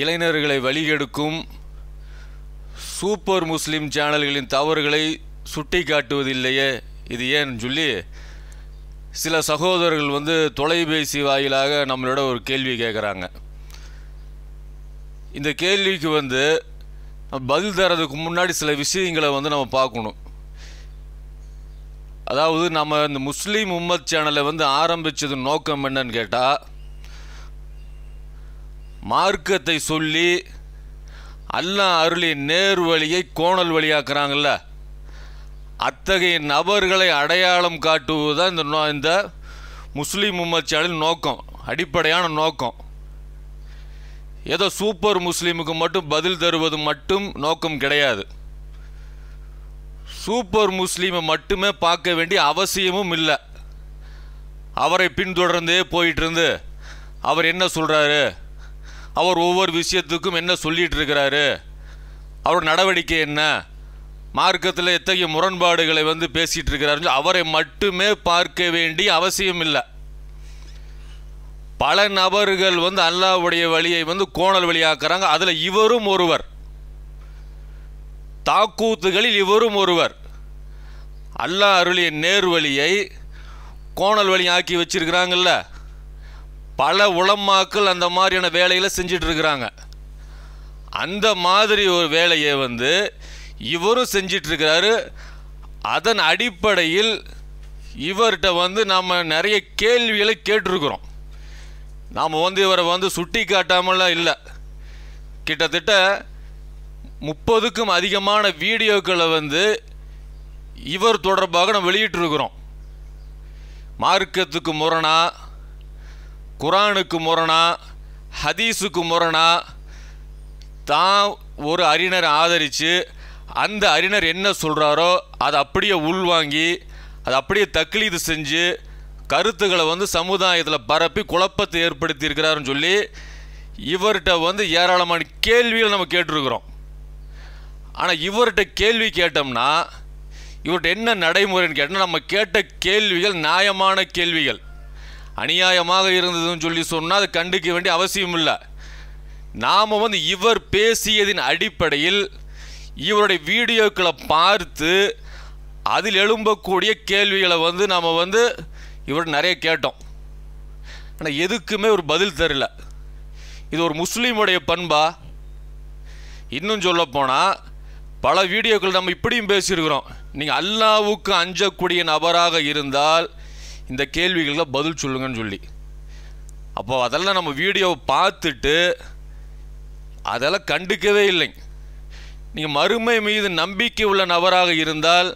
இளைஞர்களை வழிகெடுக்கும் சூப்பர் முஸ்லீம் சேனல்களின் தவறுகளை சுட்டி இது ஏன் சொல்லி சில சகோதரர்கள் வந்து தொலைபேசி வாயிலாக நம்மளோட ஒரு கேள்வி கேட்குறாங்க இந்த கேள்விக்கு வந்து பதில் தரதுக்கு முன்னாடி சில விஷயங்களை வந்து நம்ம பார்க்கணும் அதாவது நம்ம இந்த முஸ்லீம் உம்மத் சேனலை வந்து ஆரம்பித்தது நோக்கம் என்னன்னு கேட்டால் மார்க்கத்தை சொல்லி அல்லா அருளி நேர் வழியை கோணல் வழியாக்குறாங்கல்ல அத்தகைய நபர்களை அடையாளம் காட்டுவது தான் இந்த நோ இந்த முஸ்லீம் உம்மத் சேனலின் நோக்கம் அடிப்படையான நோக்கம் ஏதோ சூப்பர் முஸ்லீமுக்கு மட்டும் பதில் தருவது மட்டும் நோக்கம் கிடையாது சூப்பர் முஸ்லீமை மட்டுமே பார்க்க வேண்டிய அவசியமும் இல்லை அவரை பின்தொடர்ந்தே போயிட்டுருந்து அவர் என்ன சொல்கிறாரு அவர் ஒவ்வொரு விஷயத்துக்கும் என்ன சொல்லிகிட்டு இருக்கிறாரு அவர் நடவடிக்கை என்ன மார்க்கத்தில் எத்தகைய முரண்பாடுகளை வந்து பேசிகிட்டு இருக்கிறாரு அவரை மட்டுமே பார்க்க வேண்டிய அவசியம் இல்லை பல நபர்கள் வந்து அல்லாவுடைய வழியை வந்து கோணல் வழியாக்குறாங்க அதில் இவரும் ஒருவர் தாக்கூத்துகளில் இவரும் ஒருவர் அல்லாஹ் அருளிய நேர்வழியை கோணல் வழி ஆக்கி வச்சிருக்கிறாங்கல்ல பல உளம்மாக்கள் அந்த மாதிரியான வேலைகளை செஞ்சிட்ருக்கிறாங்க அந்த மாதிரி ஒரு வேலையை வந்து இவரும் செஞ்சிட்ருக்கிறாரு அதன் அடிப்படையில் இவர்கிட்ட வந்து நாம் நிறைய கேள்விகளை கேட்டிருக்கிறோம் நாம் வந்து இவரை வந்து சுட்டி காட்டாமலாம் இல்லை கிட்டத்தட்ட முப்பதுக்கும் அதிகமான வீடியோக்களை வந்து இவர் தொடர்பாக நம்ம வெளியிட்டிருக்கிறோம் மார்க்கத்துக்கு முரணா குரானுக்கு முரணா ஹதீஸுக்கு முரணா தான் ஒரு அறிஞரை ஆதரித்து அந்த அறிஞர் என்ன சொல்கிறாரோ அதை அப்படியே உள்வாங்கி அதை அப்படியே தக்லீது செஞ்சு கருத்துக்களை வந்து சமுதாயத்தில் பரப்பி குழப்பத்தை ஏற்படுத்தியிருக்கிறாருன்னு சொல்லி இவர்கிட்ட வந்து ஏராளமான கேள்விகள் நம்ம கேட்டிருக்கிறோம் ஆனால் இவர்கிட்ட கேள்வி கேட்டோம்னா இவர்கிட்ட என்ன நடைமுறைன்னு கேட்டால் நம்ம கேட்ட கேள்விகள் நியாயமான கேள்விகள் அநியாயமாக இருந்ததுன்னு சொல்லி சொன்னால் அது கண்டுக்க வேண்டிய அவசியம் இல்லை நாம் வந்து இவர் பேசியதின் அடிப்படையில் இவருடைய வீடியோக்களை பார்த்து அதில் எழும்பக்கூடிய கேள்விகளை வந்து நாம் வந்து இவர் நிறைய கேட்டோம் ஆனால் எதுக்குமே ஒரு பதில் தரல இது ஒரு முஸ்லீமுடைய பண்பா இன்னும் சொல்லப்போனால் பல வீடியோக்கள் நம்ம இப்படியும் பேசியிருக்கிறோம் நீங்கள் அல்லாவுக்கு அஞ்சக்கூடிய நபராக இருந்தால் இந்த கேள்விகளுக்கு பதில் சொல்லுங்கன்னு சொல்லி அப்போ அதெல்லாம் நம்ம வீடியோவை பார்த்துட்டு அதெல்லாம் கண்டுக்கவே இல்லை நீங்கள் மறுமை மீது நம்பிக்கை உள்ள நபராக இருந்தால்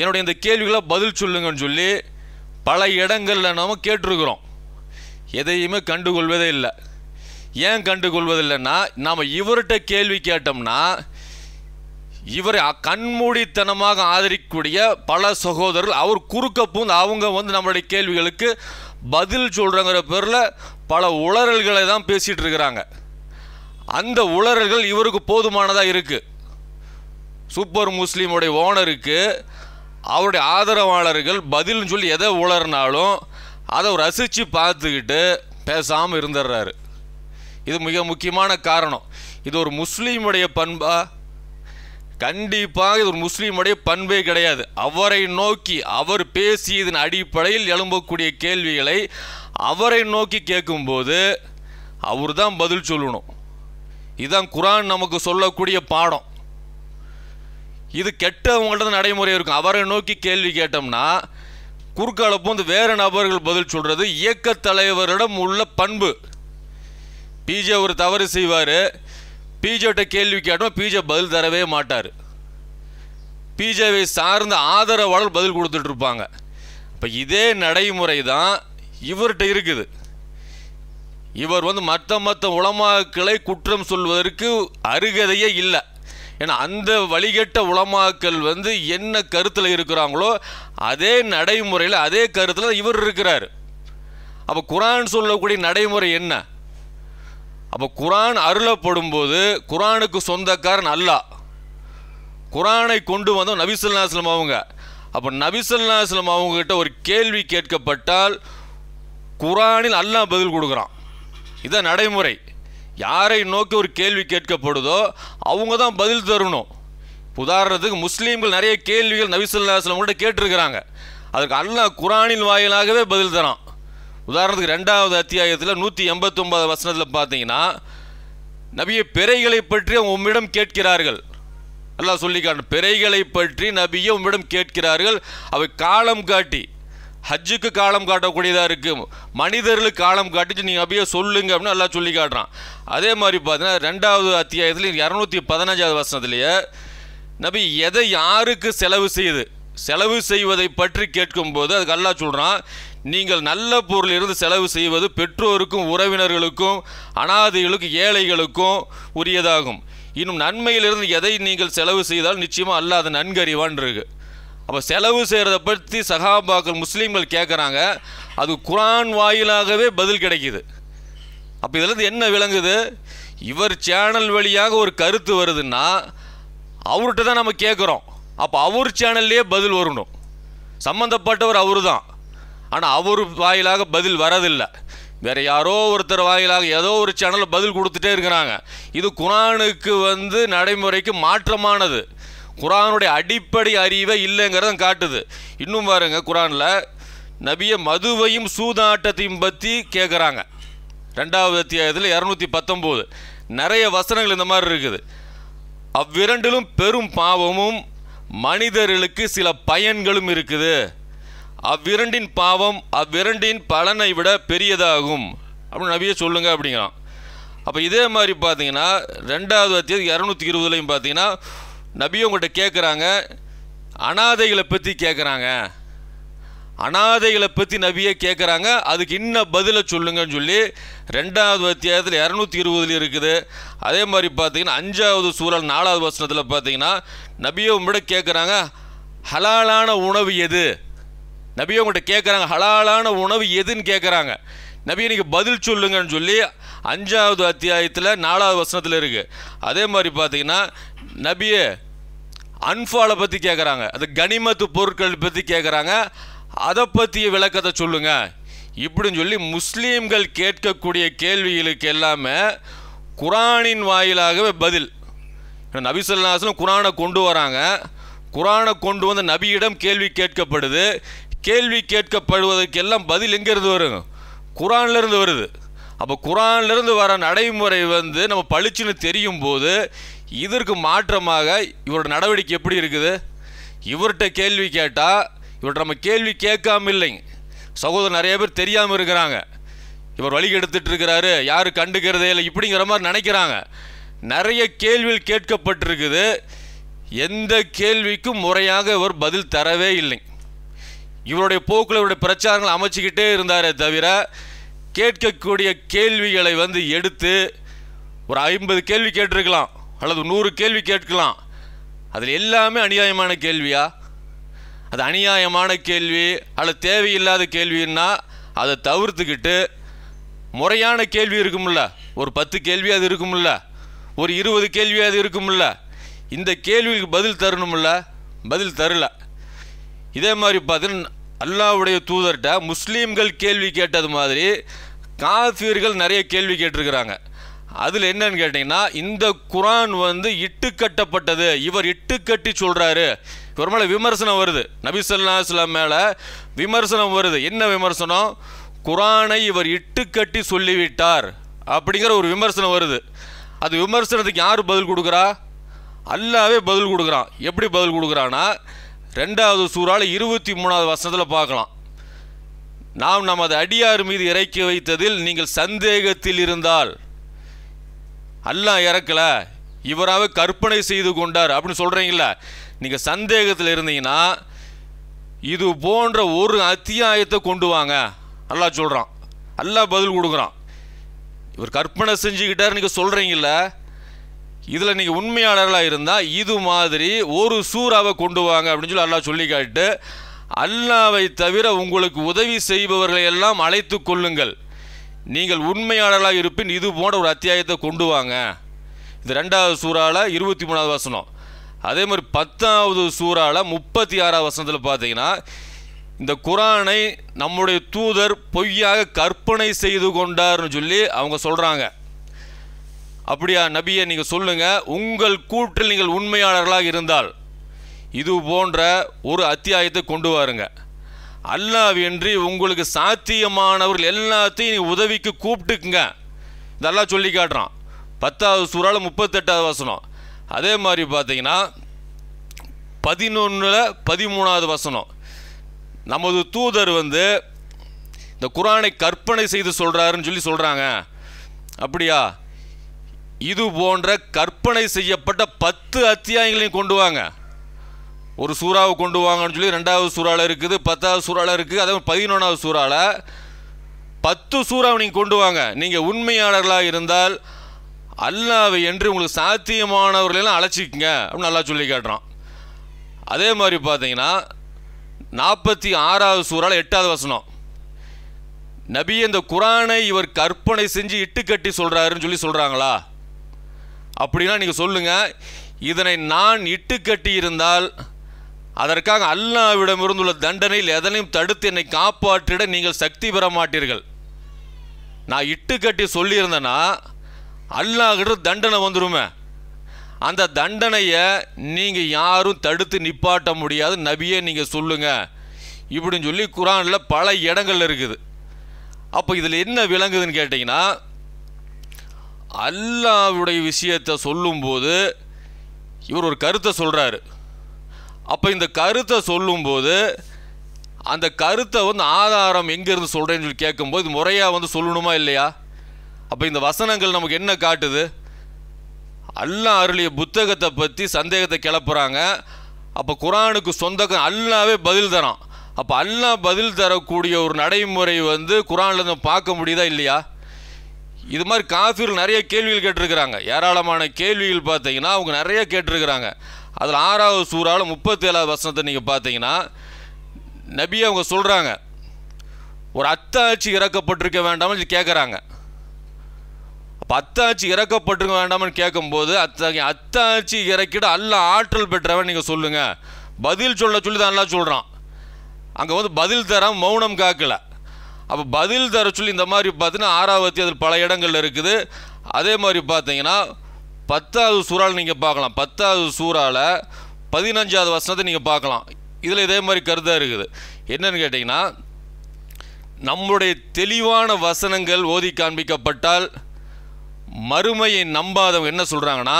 என்னுடைய இந்த கேள்விகளை பதில் சொல்லுங்கன்னு சொல்லி பல இடங்களில் நம்ம கேட்டிருக்கிறோம் எதையுமே கண்டுகொள்வதே இல்லை ஏன் கண்டுகொள்வதில்லைன்னா நாம் இவர்கிட்ட கேள்வி கேட்டோம்னா இவரை கண்மூடித்தனமாக ஆதரிக்கக்கூடிய பல சகோதரர்கள் அவர் குறுக்க பூந்து அவங்க வந்து நம்மளுடைய கேள்விகளுக்கு பதில் சொல்கிறங்கிற பேரில் பல உளறல்களை தான் பேசிகிட்டு இருக்கிறாங்க அந்த உளறல்கள் இவருக்கு போதுமானதாக இருக்குது சூப்பர் முஸ்லீமுடைய ஓனருக்கு அவருடைய ஆதரவாளர்கள் பதில்னு சொல்லி எதை உளறினாலும் அதை ரசித்து பார்த்துக்கிட்டு பேசாமல் இருந்துடுறாரு இது மிக முக்கியமான காரணம் இது ஒரு முஸ்லீமுடைய பண்பா கண்டிப்பாக இது ஒரு முஸ்லீமுடைய பண்பே கிடையாது அவரை நோக்கி அவர் பேசியதன் அடிப்படையில் எழும்பக்கூடிய கேள்விகளை அவரை நோக்கி கேட்கும்போது அவர் தான் பதில் சொல்லணும் இதுதான் குரான் நமக்கு சொல்லக்கூடிய பாடம் இது கெட்டவங்கள்ட்ட நடைமுறை இருக்கும் அவரை நோக்கி கேள்வி கேட்டோம்னா குறுக்கால வந்து வேறு நபர்கள் பதில் சொல்கிறது இயக்க தலைவரிடம் உள்ள பண்பு பிஜே ஒரு தவறு செய்வார் பிஜேட்ட கேள்வி கேட்டோம் பிஜே பதில் தரவே மாட்டார் பிஜேவை சார்ந்த ஆதரவாளர் பதில் கொடுத்துட்ருப்பாங்க இப்போ இதே நடைமுறை தான் இவர்கிட்ட இருக்குது இவர் வந்து மற்ற மற்ற உளமாக்களை குற்றம் சொல்வதற்கு அருகதையே இல்லை ஏன்னா அந்த வழிகட்ட உளமாக்கல் வந்து என்ன கருத்தில் இருக்கிறாங்களோ அதே நடைமுறையில் அதே கருத்தில் இவர் இருக்கிறார் அப்போ குரான் சொல்லக்கூடிய நடைமுறை என்ன அப்போ குரான் அருளப்படும் போது குரானுக்கு சொந்தக்காரன் அல்லா குரானை கொண்டு வந்தோம் நபிசல்லாஸ்லம் அவங்க அப்போ நபிசல்லாஸ்லம் அவங்ககிட்ட ஒரு கேள்வி கேட்கப்பட்டால் குரானில் அல்லாஹ் பதில் கொடுக்குறான் இதான் நடைமுறை யாரை நோக்கி ஒரு கேள்வி கேட்கப்படுதோ அவங்க தான் பதில் தரணும் உதாரணத்துக்கு முஸ்லீம்கள் நிறைய கேள்விகள் நபிசல்லாஸ்லம் கிட்ட கேட்டிருக்கிறாங்க அதுக்கு அல்லாஹ் குரானின் வாயிலாகவே பதில் தரான் உதாரணத்துக்கு ரெண்டாவது அத்தியாயத்தில் நூற்றி ஒன்பது வசனத்தில் பார்த்தீங்கன்னா நபியை பிறைகளை பற்றி அவங்க உம்மிடம் கேட்கிறார்கள் நல்லா சொல்லிக்காட்டு பிறைகளை பற்றி நபியை உம்மிடம் கேட்கிறார்கள் அவை காலம் காட்டி ஹஜ்ஜுக்கு காலம் காட்டக்கூடியதாக இருக்குது மனிதர்களுக்கு காலம் காட்டிச்சு நீங்கள் அப்படியே சொல்லுங்க அப்படின்னு நல்லா சொல்லி காட்டுறான் அதே மாதிரி பார்த்தீங்கன்னா ரெண்டாவது அத்தியாயத்தில் இரநூத்தி பதினஞ்சாவது வசனத்துலேயே நபி எதை யாருக்கு செலவு செய்யுது செலவு செய்வதை பற்றி கேட்கும்போது அதுக்கு எல்லாம் சொல்கிறான் நீங்கள் நல்ல பொருள் இருந்து செலவு செய்வது பெற்றோருக்கும் உறவினர்களுக்கும் அனாதைகளுக்கும் ஏழைகளுக்கும் உரியதாகும் இன்னும் நன்மையிலிருந்து எதை நீங்கள் செலவு செய்தால் நிச்சயமாக அல்லாத நன்கறிவான் இருக்கு அப்போ செலவு செய்கிறத பற்றி சகாபாக்கள் முஸ்லீம்கள் கேட்குறாங்க அது குரான் வாயிலாகவே பதில் கிடைக்கிது அப்போ இதுலேருந்து என்ன விளங்குது இவர் சேனல் வழியாக ஒரு கருத்து வருதுன்னா அவர்கிட்ட தான் நம்ம கேட்குறோம் அப்போ அவர் சேனல்லையே பதில் வரணும் சம்மந்தப்பட்டவர் அவர் தான் ஆனால் அவர் வாயிலாக பதில் வரதில்லை வேறு யாரோ ஒருத்தர் வாயிலாக ஏதோ ஒரு சேனலில் பதில் கொடுத்துட்டே இருக்கிறாங்க இது குரானுக்கு வந்து நடைமுறைக்கு மாற்றமானது குரானுடைய அடிப்படை அறிவை இல்லைங்கிறத காட்டுது இன்னும் பாருங்க குரானில் நபிய மதுவையும் சூதாட்டத்தையும் பற்றி கேட்குறாங்க ரெண்டாவது அத்தியாயத்தில் இரநூத்தி பத்தொம்போது நிறைய வசனங்கள் இந்த மாதிரி இருக்குது அவ்விரண்டிலும் பெரும் பாவமும் மனிதர்களுக்கு சில பயன்களும் இருக்குது அவ்விரண்டின் பாவம் அவ்விரண்டின் பலனை விட பெரியதாகும் அப்படின்னு நபியே சொல்லுங்க அப்படிங்கிறான் அப்போ இதே மாதிரி பார்த்தீங்கன்னா ரெண்டாவது அத்தியாவது இரநூத்தி இருபதுலையும் பார்த்தீங்கன்னா நபி உங்கள்கிட்ட கேட்குறாங்க அனாதைகளை பற்றி கேட்குறாங்க அனாதைகளை பற்றி நபியை கேட்குறாங்க அதுக்கு இன்ன பதிலை சொல்லுங்கன்னு சொல்லி ரெண்டாவது அத்தியாயத்தில் இரநூத்தி இருபதுல இருக்குது அதே மாதிரி பார்த்தீங்கன்னா அஞ்சாவது சூழல் நாலாவது வசனத்தில் பார்த்தீங்கன்னா நபியை உங்கள்கிட்ட கேட்குறாங்க ஹலாலான உணவு எது நபி அவங்கள்ட்ட கேட்குறாங்க ஹலாலான உணவு எதுன்னு கேட்குறாங்க நபி நீங்கள் பதில் சொல்லுங்கன்னு சொல்லி அஞ்சாவது அத்தியாயத்தில் நாலாவது வசனத்தில் இருக்குது அதே மாதிரி பார்த்தீங்கன்னா நபியை அன்ஃபாலை பற்றி கேட்குறாங்க அது கனிமத்து பொருட்கள் பற்றி கேட்குறாங்க அதை பற்றிய விளக்கத்தை சொல்லுங்கள் இப்படின்னு சொல்லி முஸ்லீம்கள் கேட்கக்கூடிய கேள்விகளுக்கு எல்லாமே குரானின் வாயிலாகவே பதில் நபிசல்லாஸ்லும் குரானை கொண்டு வராங்க குரானை கொண்டு வந்த நபியிடம் கேள்வி கேட்கப்படுது கேள்வி கேட்கப்படுவதற்கெல்லாம் பதில் எங்கேருந்து வருங்க குரான்லேருந்து வருது அப்போ குரான்லேருந்து வர நடைமுறை வந்து நம்ம பளிச்சுன்னு தெரியும் போது இதற்கு மாற்றமாக இவரோட நடவடிக்கை எப்படி இருக்குது இவர்கிட்ட கேள்வி கேட்டால் இவர்கிட்ட நம்ம கேள்வி கேட்காம இல்லைங்க சகோதரர் நிறைய பேர் தெரியாமல் இருக்கிறாங்க இவர் வழி எடுத்துட்டு இருக்கிறாரு யாரும் கண்டுக்கிறதே இல்லை இப்படிங்கிற மாதிரி நினைக்கிறாங்க நிறைய கேள்விகள் கேட்கப்பட்டிருக்குது எந்த கேள்விக்கும் முறையாக இவர் பதில் தரவே இல்லைங்க இவருடைய போக்கில் இவருடைய பிரச்சாரங்கள் அமைச்சிக்கிட்டே இருந்தாரே தவிர கேட்கக்கூடிய கேள்விகளை வந்து எடுத்து ஒரு ஐம்பது கேள்வி கேட்டிருக்கலாம் அல்லது நூறு கேள்வி கேட்கலாம் அதில் எல்லாமே அநியாயமான கேள்வியா அது அநியாயமான கேள்வி அல்லது தேவையில்லாத கேள்வின்னா அதை தவிர்த்துக்கிட்டு முறையான கேள்வி இருக்கும்ல ஒரு பத்து கேள்வி அது இருக்கும்ல ஒரு இருபது கேள்வி அது இருக்கும்ல இந்த கேள்விக்கு பதில் தரணும்ல பதில் தரலை இதே மாதிரி பார்த்தீங்கன்னா அல்லாவுடைய தூதர்கிட்ட முஸ்லீம்கள் கேள்வி கேட்டது மாதிரி காஃபியர்கள் நிறைய கேள்வி கேட்டிருக்கிறாங்க அதில் என்னன்னு கேட்டிங்கன்னா இந்த குரான் வந்து இட்டு கட்டப்பட்டது இவர் இட்டு கட்டி சொல்கிறாரு இவர் மேலே விமர்சனம் வருது நபிசல்லா இஸ்லாம் மேலே விமர்சனம் வருது என்ன விமர்சனம் குரானை இவர் இட்டு கட்டி சொல்லிவிட்டார் அப்படிங்கிற ஒரு விமர்சனம் வருது அது விமர்சனத்துக்கு யார் பதில் கொடுக்குறா அல்லாவே பதில் கொடுக்குறான் எப்படி பதில் கொடுக்குறான்னா ரெண்டாவது சூறால் இருபத்தி மூணாவது வசனத்தில் பார்க்கலாம் நாம் நமது அடியார் மீது இறக்கி வைத்ததில் நீங்கள் சந்தேகத்தில் இருந்தால் அல்லாஹ் இறக்கலை இவராகவே கற்பனை செய்து கொண்டார் அப்படின்னு சொல்கிறீங்கள நீங்கள் சந்தேகத்தில் இருந்தீங்கன்னா இது போன்ற ஒரு அத்தியாயத்தை கொண்டு வாங்க நல்லா சொல்கிறான் நல்லா பதில் கொடுக்குறான் இவர் கற்பனை செஞ்சுக்கிட்டார் நீங்கள் சொல்கிறீங்கள இதில் நீங்கள் உண்மையாளர்களாக இருந்தால் இது மாதிரி ஒரு சூறாவை கொண்டு வாங்க அப்படின்னு சொல்லி அல்லாஹ் சொல்லி காட்டு அல்லாவை தவிர உங்களுக்கு உதவி செய்பவர்களை எல்லாம் அழைத்து கொள்ளுங்கள் நீங்கள் உண்மையாளர்களாக இருப்பின் இது போன்ற ஒரு அத்தியாயத்தை கொண்டு வாங்க இது ரெண்டாவது சூறாவில் இருபத்தி மூணாவது வசனம் அதே மாதிரி பத்தாவது சூறாவில் முப்பத்தி ஆறாவது வசனத்தில் பார்த்தீங்கன்னா இந்த குரானை நம்முடைய தூதர் பொய்யாக கற்பனை செய்து கொண்டார்னு சொல்லி அவங்க சொல்கிறாங்க அப்படியா நபியை நீங்கள் சொல்லுங்கள் உங்கள் கூற்றில் நீங்கள் உண்மையாளர்களாக இருந்தால் இது போன்ற ஒரு அத்தியாயத்தை கொண்டு வாருங்க அல்லாவின்றி உங்களுக்கு சாத்தியமானவர்கள் எல்லாத்தையும் உதவிக்கு கூப்பிட்டுக்குங்க இதெல்லாம் சொல்லி காட்டுறான் பத்தாவது சூறால் முப்பத்தெட்டாவது வசனம் அதே மாதிரி பார்த்தீங்கன்னா பதினொன்றில் பதிமூணாவது வசனம் நமது தூதர் வந்து இந்த குரானை கற்பனை செய்து சொல்கிறாருன்னு சொல்லி சொல்கிறாங்க அப்படியா இது போன்ற கற்பனை செய்யப்பட்ட பத்து அத்தியாயங்களையும் கொண்டு வாங்க ஒரு சூறாவை கொண்டு வாங்கன்னு சொல்லி ரெண்டாவது சூறாவில் இருக்குது பத்தாவது சூறாவில் இருக்குது அதே பதினொன்றாவது சூறாவில் பத்து சூறாவை நீங்கள் கொண்டு வாங்க நீங்கள் உண்மையாளர்களாக இருந்தால் அல்லாவை என்று உங்களுக்கு சாத்தியமானவர்களெல்லாம் அழைச்சிக்கங்க அப்படின்னு நல்லா சொல்லி காட்டுறான் அதே மாதிரி பார்த்தீங்கன்னா நாற்பத்தி ஆறாவது சூறால் எட்டாவது வசனம் நபி இந்த குரானை இவர் கற்பனை செஞ்சு இட்டுக்கட்டி சொல்கிறாருன்னு சொல்லி சொல்கிறாங்களா அப்படின்னா நீங்கள் சொல்லுங்கள் இதனை நான் இட்டு இருந்தால் அதற்காக அல்லாவிடமிருந்துள்ள தண்டனையில் எதனையும் தடுத்து என்னை காப்பாற்றிட நீங்கள் சக்தி பெற மாட்டீர்கள் நான் இட்டு கட்டி சொல்லியிருந்தேன்னா அல்லாஹிட்ட தண்டனை வந்துடுமே அந்த தண்டனையை நீங்கள் யாரும் தடுத்து நிப்பாட்ட முடியாது நபியே நீங்கள் சொல்லுங்கள் இப்படின்னு சொல்லி குரானில் பல இடங்கள் இருக்குது அப்போ இதில் என்ன விளங்குதுன்னு கேட்டிங்கன்னா அல்லாவுடைய விஷயத்தை சொல்லும்போது இவர் ஒரு கருத்தை சொல்கிறாரு அப்போ இந்த கருத்தை சொல்லும்போது அந்த கருத்தை வந்து ஆதாரம் எங்கேருந்து சொல்கிறேன்னு சொல்லி கேட்கும்போது முறையாக வந்து சொல்லணுமா இல்லையா அப்போ இந்த வசனங்கள் நமக்கு என்ன காட்டுது அல்லா அருளிய புத்தகத்தை பற்றி சந்தேகத்தை கிளப்புறாங்க அப்போ குரானுக்கு சொந்தக்கம் அல்லாவே பதில் தரான் அப்போ அல்லா பதில் தரக்கூடிய ஒரு நடைமுறை வந்து குரான்லேருந்து பார்க்க முடியுதா இல்லையா இது மாதிரி காஃபியில் நிறைய கேள்விகள் கேட்டிருக்கிறாங்க ஏராளமான கேள்விகள் பார்த்தீங்கன்னா அவங்க நிறைய கேட்டிருக்கிறாங்க அதில் ஆறாவது சூறாவில் முப்பத்தேழாவது வசனத்தை நீங்கள் பார்த்தீங்கன்னா நபி அவங்க சொல்கிறாங்க ஒரு அத்தாட்சி இறக்கப்பட்டிருக்க வேண்டாமல் கேட்குறாங்க அப்போ அத்தாட்சி இறக்கப்பட்டிருக்க வேண்டாம்னு கேட்கும்போது அத்தகைய அத்தாட்சி இறக்கிட அல்ல ஆற்றல் பெற்றவன் நீங்கள் சொல்லுங்கள் பதில் சொல்ல சொல்லி தான் நல்லா சொல்கிறான் அங்கே வந்து பதில் தர மௌனம் காக்கலை அப்போ பதில் தர சொல்லி இந்த மாதிரி பார்த்தீங்கன்னா ஆறாவது அதில் பல இடங்களில் இருக்குது அதே மாதிரி பார்த்தீங்கன்னா பத்தாவது சூறாவில் நீங்கள் பார்க்கலாம் பத்தாவது சூறாவில் பதினஞ்சாவது வசனத்தை நீங்கள் பார்க்கலாம் இதில் இதே மாதிரி கருத்தாக இருக்குது என்னென்னு கேட்டிங்கன்னா நம்முடைய தெளிவான வசனங்கள் ஓதி காண்பிக்கப்பட்டால் மறுமையை நம்பாதவங்க என்ன சொல்கிறாங்கன்னா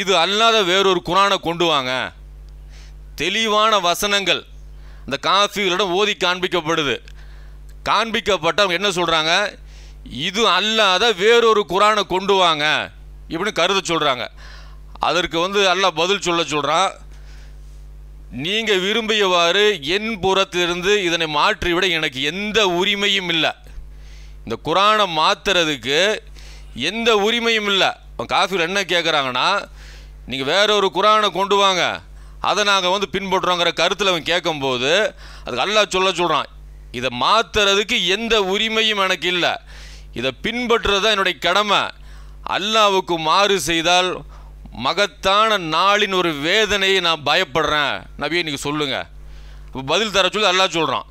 இது அல்லாத வேறொரு குரானை கொண்டு வாங்க தெளிவான வசனங்கள் அந்த காஃபிகளிடம் ஓதி காண்பிக்கப்படுது காண்பிக்கப்பட்டவங்க என்ன சொல்கிறாங்க இது அல்லாத வேறொரு குரானை கொண்டு வாங்க இப்படின்னு கருத சொல்கிறாங்க அதற்கு வந்து நல்லா பதில் சொல்ல சொல்கிறான் நீங்கள் விரும்பியவாறு என் புறத்திலிருந்து இதனை மாற்றிவிட எனக்கு எந்த உரிமையும் இல்லை இந்த குரானை மாற்றுறதுக்கு எந்த உரிமையும் இல்லை காஃபியில் என்ன கேட்குறாங்கன்னா நீங்கள் வேற ஒரு குரானை கொண்டு வாங்க அதை நாங்கள் வந்து பின்பற்றுறோங்கிற கருத்தில் அவன் கேட்கும்போது அதுக்கு அல்லா சொல்ல சொல்கிறான் இதை மாற்றுறதுக்கு எந்த உரிமையும் எனக்கு இல்லை இதை பின்பற்றுறது தான் என்னுடைய கடமை அல்லாவுக்கு மாறு செய்தால் மகத்தான நாளின் ஒரு வேதனையை நான் பயப்படுறேன் நபியை நீங்கள் சொல்லுங்கள் இப்போ பதில் தர சொல்லி அல்லா சொல்கிறான்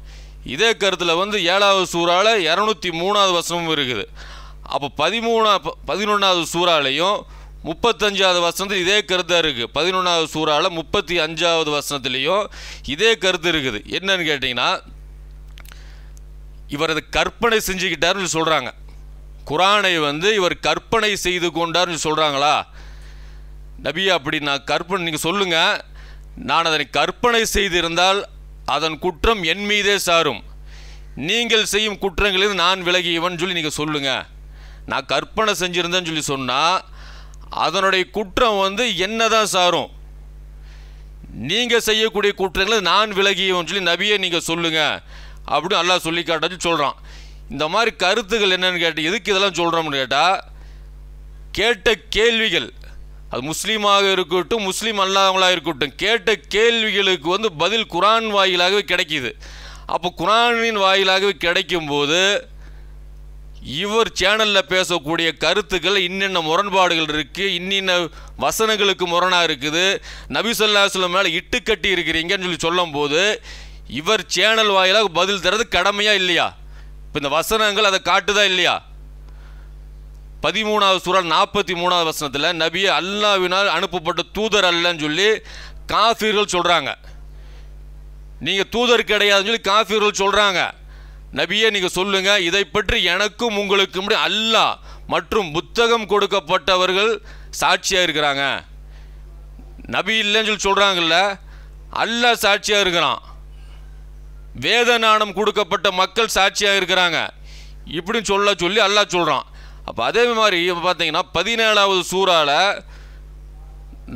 இதே கருத்தில் வந்து ஏழாவது சூறாவில் இரநூத்தி மூணாவது வசனமும் இருக்குது அப்போ பதிமூணா பதினொன்றாவது சூறாலையும் முப்பத்தஞ்சாவது வசனத்தில் இதே கருத்தாக இருக்குது பதினொன்றாவது சூறாவில் முப்பத்தி அஞ்சாவது வசனத்துலேயும் இதே கருத்து இருக்குது என்னன்னு கேட்டிங்கன்னா இவர் அதை கற்பனை செஞ்சுக்கிட்டாருன்னு சொல்கிறாங்க குரானை வந்து இவர் கற்பனை செய்து கொண்டார்னு சொல்கிறாங்களா நபி அப்படி நான் கற்பனை நீங்கள் சொல்லுங்கள் நான் அதனை கற்பனை செய்திருந்தால் அதன் குற்றம் என் மீதே சாரும் நீங்கள் செய்யும் குற்றங்களிலிருந்து நான் விலகியவன் சொல்லி நீங்கள் சொல்லுங்கள் நான் கற்பனை செஞ்சுருந்தேன்னு சொல்லி சொன்னால் அதனுடைய குற்றம் வந்து என்ன தான் சாரும் நீங்கள் செய்யக்கூடிய குற்றங்களை நான் விலகியவன் சொல்லி நபியை நீங்கள் சொல்லுங்கள் அப்படின்னு அல்லா சொல்லி காட்டாச்சும் சொல்கிறான் இந்த மாதிரி கருத்துகள் என்னென்னு கேட்டு எதுக்கு இதெல்லாம் சொல்கிறோம்னு கேட்டால் கேட்ட கேள்விகள் அது முஸ்லீமாக இருக்கட்டும் முஸ்லீம் அல்லாதவங்களாக இருக்கட்டும் கேட்ட கேள்விகளுக்கு வந்து பதில் குரான் வாயிலாகவே கிடைக்கிது அப்போ குரானின் வாயிலாகவே கிடைக்கும்போது இவர் சேனலில் பேசக்கூடிய கருத்துக்கள் இன்னென்ன முரண்பாடுகள் இருக்குது இன்னின்ன வசனங்களுக்கு முரணாக இருக்குது நபிசல்லாஸ்லம் மேலே இட்டுக்கட்டி இருக்கிறீங்கன்னு சொல்லி சொல்லும்போது இவர் சேனல் வாயிலாக பதில் தரது கடமையா இல்லையா இப்போ இந்த வசனங்கள் அதை காட்டுதா இல்லையா பதிமூணாவது சூழல் நாற்பத்தி மூணாவது வசனத்தில் நபியை அல்லாவினால் அனுப்பப்பட்ட தூதர் அல்லன்னு சொல்லி காஃபீர்கள் சொல்கிறாங்க நீங்கள் தூதர் கிடையாதுன்னு சொல்லி காஃபீர்கள் சொல்கிறாங்க நபியை நீங்கள் சொல்லுங்கள் இதை பற்றி எனக்கும் உங்களுக்கும் அல்லாஹ் மற்றும் புத்தகம் கொடுக்கப்பட்டவர்கள் சாட்சியாக இருக்கிறாங்க நபி இல்லைன்னு சொல்லி சொல்கிறாங்கல்ல அல்லாஹ் சாட்சியாக இருக்கிறான் வேதநாணம் கொடுக்கப்பட்ட மக்கள் சாட்சியாக இருக்கிறாங்க இப்படின்னு சொல்ல சொல்லி அல்லா சொல்கிறான் அப்போ அதே மாதிரி இப்போ பார்த்தீங்கன்னா பதினேழாவது சூறாவில்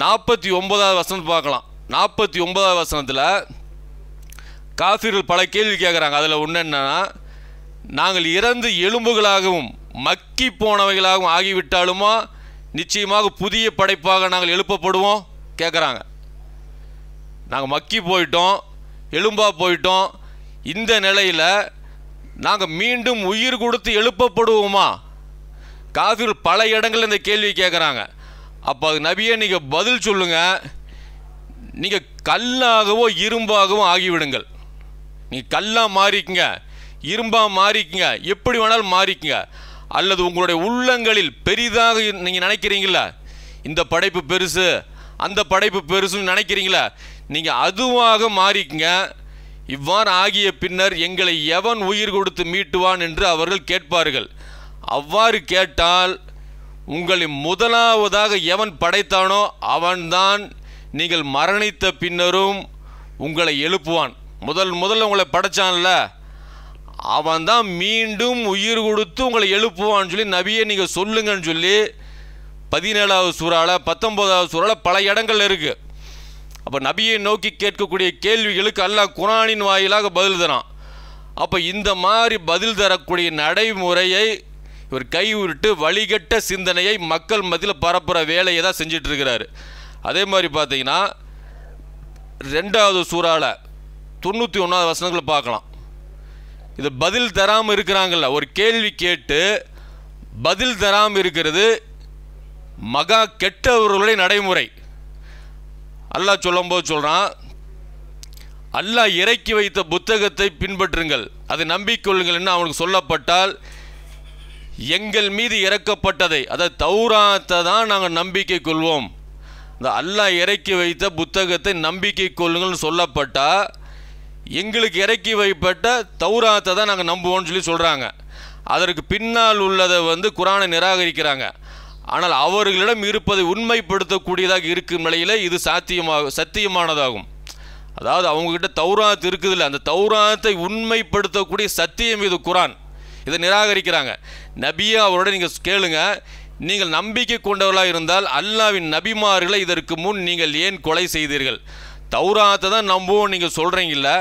நாற்பத்தி ஒன்பதாவது வசனம் பார்க்கலாம் நாற்பத்தி ஒன்பதாவது வசனத்தில் காஃபிர்கள் பல கேள்வி கேட்குறாங்க அதில் ஒன்று என்னென்னா நாங்கள் இறந்து எலும்புகளாகவும் மக்கி போனவைகளாகவும் ஆகிவிட்டாலுமா நிச்சயமாக புதிய படைப்பாக நாங்கள் எழுப்பப்படுவோம் கேட்குறாங்க நாங்கள் மக்கி போயிட்டோம் எலும்பாக போயிட்டோம் இந்த நிலையில் நாங்கள் மீண்டும் உயிர் கொடுத்து எழுப்பப்படுவோமா காஃபிர்கள் பல இடங்களில் இந்த கேள்வி கேட்குறாங்க அப்போ அது நபியை நீங்கள் பதில் சொல்லுங்கள் நீங்கள் கல்லாகவோ இரும்பாகவோ ஆகிவிடுங்கள் நீங்கள் கல்லாக மாறிக்குங்க இரும்பாக மாறிக்குங்க எப்படி வேணாலும் மாறிக்குங்க அல்லது உங்களுடைய உள்ளங்களில் பெரிதாக நீங்கள் நினைக்கிறீங்களா இந்த படைப்பு பெருசு அந்த படைப்பு பெருசுன்னு நினைக்கிறீங்களா நீங்கள் அதுவாக மாறிக்குங்க இவ்வாறு ஆகிய பின்னர் எங்களை எவன் உயிர் கொடுத்து மீட்டுவான் என்று அவர்கள் கேட்பார்கள் அவ்வாறு கேட்டால் உங்களை முதலாவதாக எவன் படைத்தானோ அவன்தான் நீங்கள் மரணித்த பின்னரும் உங்களை எழுப்புவான் முதல் முதல்ல உங்களை படைச்சான்ல அவன்தான் மீண்டும் உயிர் கொடுத்து உங்களை எழுப்புவான்னு சொல்லி நபியை நீங்கள் சொல்லுங்கன்னு சொல்லி பதினேழாவது சூறாவில் பத்தொம்போதாவது சூறாவில் பல இடங்கள் இருக்குது அப்போ நபியை நோக்கி கேட்கக்கூடிய கேள்விகளுக்கு அல்லாஹ் குரானின் வாயிலாக பதில் தரான் அப்போ இந்த மாதிரி பதில் தரக்கூடிய நடைமுறையை இவர் கைவிட்டு வழிகட்ட சிந்தனையை மக்கள் மத்தியில் பரப்புகிற வேலையை தான் செஞ்சிட்ருக்கிறார் அதே மாதிரி பார்த்தீங்கன்னா ரெண்டாவது சூறாவில் தொண்ணூற்றி ஒன்றாவது வசனங்களை பார்க்கலாம் இது பதில் தராமல் இருக்கிறாங்கள்ல ஒரு கேள்வி கேட்டு பதில் தராமல் இருக்கிறது மகா கெட்டவர்களுடைய நடைமுறை அல்லாஹ் சொல்லும்போது சொல்கிறான் அல்லாஹ் இறக்கி வைத்த புத்தகத்தை பின்பற்றுங்கள் அதை நம்பிக்கொள்ளுங்கள் என்று அவனுக்கு சொல்லப்பட்டால் எங்கள் மீது இறக்கப்பட்டதை அதை தௌராத்தை தான் நாங்கள் நம்பிக்கை கொள்வோம் இந்த அல்லாஹ் இறக்கி வைத்த புத்தகத்தை நம்பிக்கை கொள்ளுங்கள்னு சொல்லப்பட்டால் எங்களுக்கு இறக்கி வைப்பட்ட தௌராத்தை தான் நாங்கள் நம்புவோம்னு சொல்லி சொல்கிறாங்க அதற்கு பின்னால் உள்ளதை வந்து குரானை நிராகரிக்கிறாங்க ஆனால் அவர்களிடம் இருப்பதை உண்மைப்படுத்தக்கூடியதாக இருக்கும் நிலையில் இது சாத்தியமாக சத்தியமானதாகும் அதாவது அவங்கக்கிட்ட தௌராத் இல்லை அந்த தௌராத்தை உண்மைப்படுத்தக்கூடிய சத்தியம் இது குரான் இதை நிராகரிக்கிறாங்க நபியை அவரோட நீங்கள் கேளுங்க நீங்கள் நம்பிக்கை கொண்டவர்களாக இருந்தால் அல்லாவின் நபிமார்களை இதற்கு முன் நீங்கள் ஏன் கொலை செய்தீர்கள் தௌராத்தை தான் நம்புவோம் நீங்கள் சொல்கிறீங்கல்ல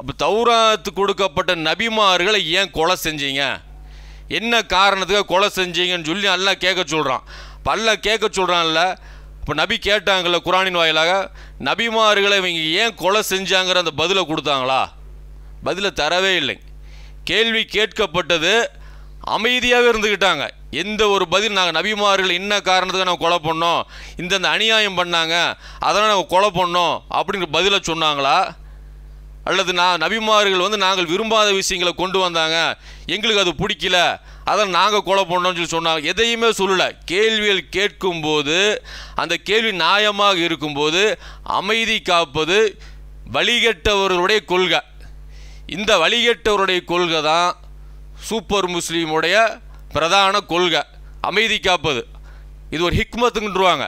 அப்போ தௌராத்து கொடுக்கப்பட்ட நபிமார்களை ஏன் கொலை செஞ்சீங்க என்ன காரணத்துக்காக கொலை செஞ்சீங்கன்னு சொல்லி நல்லா கேட்க சொல்கிறான் பல்ல கேட்க சொல்கிறான்ல இப்போ நபி கேட்டாங்கல்ல குரானின் வாயிலாக நபிமார்களை இவங்க ஏன் கொலை செஞ்சாங்கிற அந்த பதிலை கொடுத்தாங்களா பதிலை தரவே இல்லை கேள்வி கேட்கப்பட்டது அமைதியாகவே இருந்துக்கிட்டாங்க எந்த ஒரு பதில் நாங்கள் நபிமார்கள் என்ன காரணத்துக்கு நாங்கள் கொலை பண்ணோம் இந்தந்த அநியாயம் பண்ணாங்க அதெல்லாம் நாங்கள் கொலை பண்ணோம் அப்படிங்கிற பதிலை சொன்னாங்களா அல்லது நான் நபிமார்கள் வந்து நாங்கள் விரும்பாத விஷயங்களை கொண்டு வந்தாங்க எங்களுக்கு அது பிடிக்கல அதை நாங்கள் கொலை பண்ணோம்னு சொல்லி சொன்னாங்க எதையுமே சொல்லலை கேள்விகள் கேட்கும்போது அந்த கேள்வி நியாயமாக இருக்கும்போது அமைதி காப்பது வழிகட்டவர்களுடைய கொள்கை இந்த வழிகட்டவருடைய கொள்கை தான் சூப்பர் முஸ்லீமுடைய பிரதான கொள்கை அமைதி காப்பது இது ஒரு ஹிக்மத்துன்றுவாங்க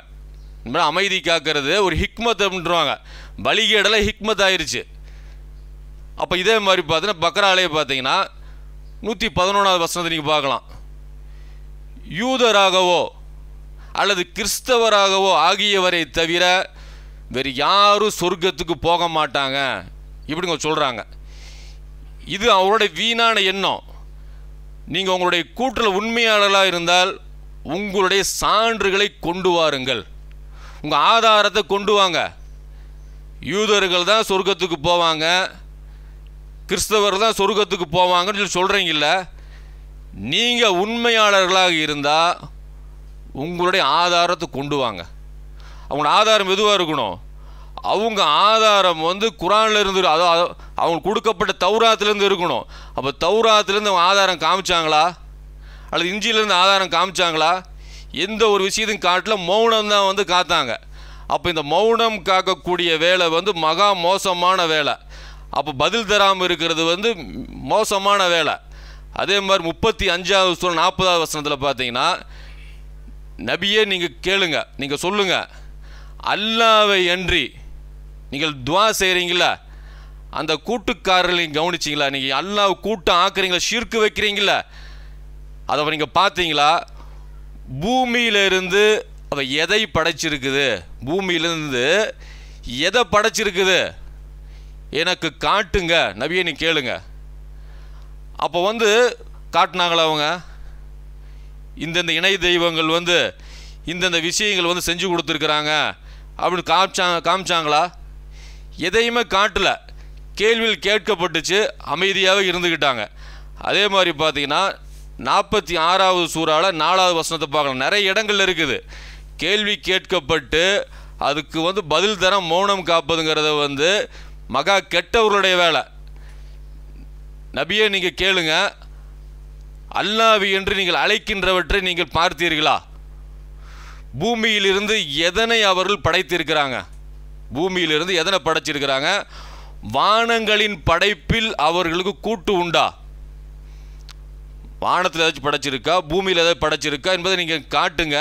அமைதி காக்கிறது ஒரு ஹிக்மத்துன்றுவாங்க வழிகேடலை ஹிக்மத் ஆயிடுச்சு அப்போ இதே மாதிரி பார்த்தீங்கன்னா பக்ராலையை பார்த்தீங்கன்னா நூற்றி பதினொன்றாவது வசனத்தை நீங்கள் பார்க்கலாம் யூதராகவோ அல்லது கிறிஸ்தவராகவோ ஆகியவரை தவிர வேறு யாரும் சொர்க்கத்துக்கு போக மாட்டாங்க இப்படிங்க சொல்கிறாங்க இது அவருடைய வீணான எண்ணம் நீங்கள் உங்களுடைய கூட்டில் உண்மையாளர்களாக இருந்தால் உங்களுடைய சான்றுகளை கொண்டு வாருங்கள் உங்கள் ஆதாரத்தை கொண்டு வாங்க யூதர்கள் தான் சொர்க்கத்துக்கு போவாங்க கிறிஸ்தவர் தான் சொர்க்கத்துக்கு போவாங்கன்னு சொல்லி சொல்கிறீங்கல்ல நீங்கள் உண்மையாளர்களாக இருந்தால் உங்களுடைய ஆதாரத்தை கொண்டு வாங்க அவங்களோட ஆதாரம் எதுவாக இருக்கணும் அவங்க ஆதாரம் வந்து குரானில் இருந்து அதாவது அவங்க கொடுக்கப்பட்ட தௌராத்துலேருந்து இருக்கணும் அப்போ தௌராத்துலேருந்து அவங்க ஆதாரம் காமிச்சாங்களா அல்லது இஞ்சிலேருந்து ஆதாரம் காமிச்சாங்களா எந்த ஒரு விஷயத்தையும் காட்டில் மௌனம் தான் வந்து காத்தாங்க அப்போ இந்த மௌனம் காக்கக்கூடிய வேலை வந்து மகா மோசமான வேலை அப்போ பதில் தராமல் இருக்கிறது வந்து மோசமான வேலை அதே மாதிரி முப்பத்தி அஞ்சாவது வருஷம் நாற்பதாவது வசனத்தில் பார்த்தீங்கன்னா நபியே நீங்கள் கேளுங்க நீங்கள் சொல்லுங்கள் அல்லாவை அன்றி நீங்கள் துவா செய்கிறீங்களா அந்த கூட்டுக்காரர்கள் நீங்கள் கவனிச்சிங்களா நீங்கள் அல்லாஹ் கூட்டம் ஆக்குறீங்களா ஷிர்க்கு வைக்கிறீங்களா அதை நீங்கள் பார்த்தீங்களா பூமியிலிருந்து அவள் எதை படைச்சிருக்குது பூமியிலிருந்து எதை படைச்சிருக்குது எனக்கு காட்டுங்க நபியை நீ கேளுங்க அப்போ வந்து காட்டினாங்களா அவங்க இந்தந்த இணை தெய்வங்கள் வந்து இந்தந்த விஷயங்கள் வந்து செஞ்சு கொடுத்துருக்குறாங்க அப்படின்னு காமிச்சாங்க காமிச்சாங்களா எதையுமே காட்டலை கேள்வியில் கேட்கப்பட்டுச்சு அமைதியாக இருந்துக்கிட்டாங்க அதே மாதிரி பார்த்திங்கன்னா நாற்பத்தி ஆறாவது சூறாவில் நாலாவது வசனத்தை பார்க்கலாம் நிறைய இடங்கள் இருக்குது கேள்வி கேட்கப்பட்டு அதுக்கு வந்து பதில் தர மௌனம் காப்பதுங்கிறத வந்து மகா கெட்டவர்களுடைய வேலை நபியை நீங்கள் கேளுங்க அல்லாவி என்று நீங்கள் அழைக்கின்றவற்றை நீங்கள் பார்த்தீர்களா பூமியிலிருந்து எதனை அவர்கள் படைத்திருக்கிறாங்க பூமியிலிருந்து எதனை படைச்சிருக்கிறாங்க வானங்களின் படைப்பில் அவர்களுக்கு கூட்டு உண்டா வானத்தில் ஏதாச்சும் படைச்சிருக்கா பூமியில் ஏதாவது படைச்சிருக்கா என்பதை நீங்கள் காட்டுங்க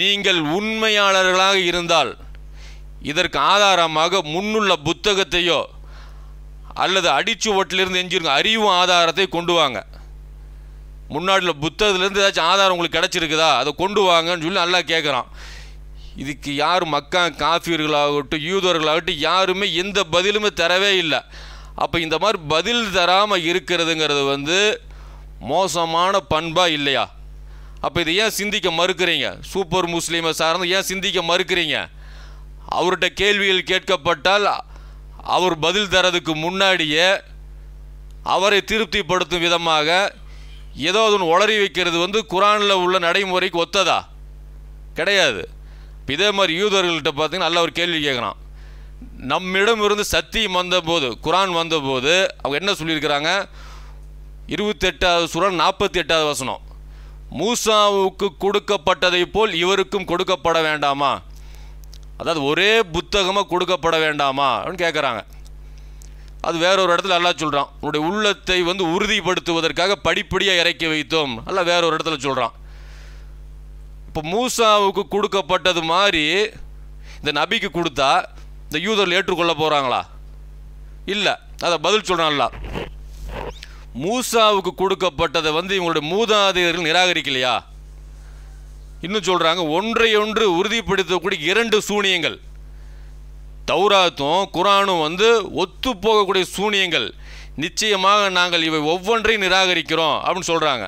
நீங்கள் உண்மையாளர்களாக இருந்தால் இதற்கு ஆதாரமாக முன்னுள்ள புத்தகத்தையோ அல்லது ஓட்டிலிருந்து எஞ்சிருங்க அறிவும் ஆதாரத்தை கொண்டு வாங்க முன்னாடியில் புத்தகத்துலேருந்து ஏதாச்சும் ஆதாரம் உங்களுக்கு கிடச்சிருக்குதா அதை கொண்டு வாங்கன்னு சொல்லி நல்லா கேட்குறான் இதுக்கு யார் மக்கா காஃபியர்களாகட்டும் யூதர்களாகட்டும் யாருமே எந்த பதிலுமே தரவே இல்லை அப்போ இந்த மாதிரி பதில் தராமல் இருக்கிறதுங்கிறது வந்து மோசமான பண்பாக இல்லையா அப்போ இதை ஏன் சிந்திக்க மறுக்கிறீங்க சூப்பர் முஸ்லீமை சார்ந்து ஏன் சிந்திக்க மறுக்கிறீங்க அவர்கிட்ட கேள்விகள் கேட்கப்பட்டால் அவர் பதில் தரதுக்கு முன்னாடியே அவரை திருப்திப்படுத்தும் விதமாக ஏதோ ஒன்று உளறி வைக்கிறது வந்து குரானில் உள்ள நடைமுறைக்கு ஒத்ததா கிடையாது இதே மாதிரி யூதர்கள்ட்ட பார்த்தீங்கன்னா நல்ல ஒரு கேள்வி கேட்குறான் நம்மிடம் இருந்து சத்தியம் வந்தபோது குரான் வந்தபோது அவங்க என்ன சொல்லியிருக்கிறாங்க இருபத்தெட்டாவது சுரன் நாற்பத்தி எட்டாவது வசனம் மூசாவுக்கு கொடுக்கப்பட்டதை போல் இவருக்கும் கொடுக்கப்பட வேண்டாமா அதாவது ஒரே புத்தகமாக கொடுக்கப்பட வேண்டாமா அப்படின்னு கேட்குறாங்க அது வேற ஒரு இடத்துல நல்லா சொல்கிறான் உன்னுடைய உள்ளத்தை வந்து உறுதிப்படுத்துவதற்காக படிப்படியாக இறக்கி வைத்தோம் நல்லா வேற ஒரு இடத்துல சொல்கிறான் இப்போ மூசாவுக்கு கொடுக்கப்பட்டது மாதிரி இந்த நபிக்கு கொடுத்தா இந்த யூதர்கள் ஏற்றுக்கொள்ள போகிறாங்களா இல்லை அதை பதில் சொல்கிறான்ல மூசாவுக்கு கொடுக்கப்பட்டதை வந்து இவங்களுடைய மூதாதையர்கள் நிராகரிக்கலையா இன்னும் சொல்கிறாங்க ஒன்றையொன்று உறுதிப்படுத்தக்கூடிய இரண்டு சூனியங்கள் தௌராத்தும் குரானும் வந்து ஒத்து போகக்கூடிய சூனியங்கள் நிச்சயமாக நாங்கள் இவை ஒவ்வொன்றையும் நிராகரிக்கிறோம் அப்படின்னு சொல்கிறாங்க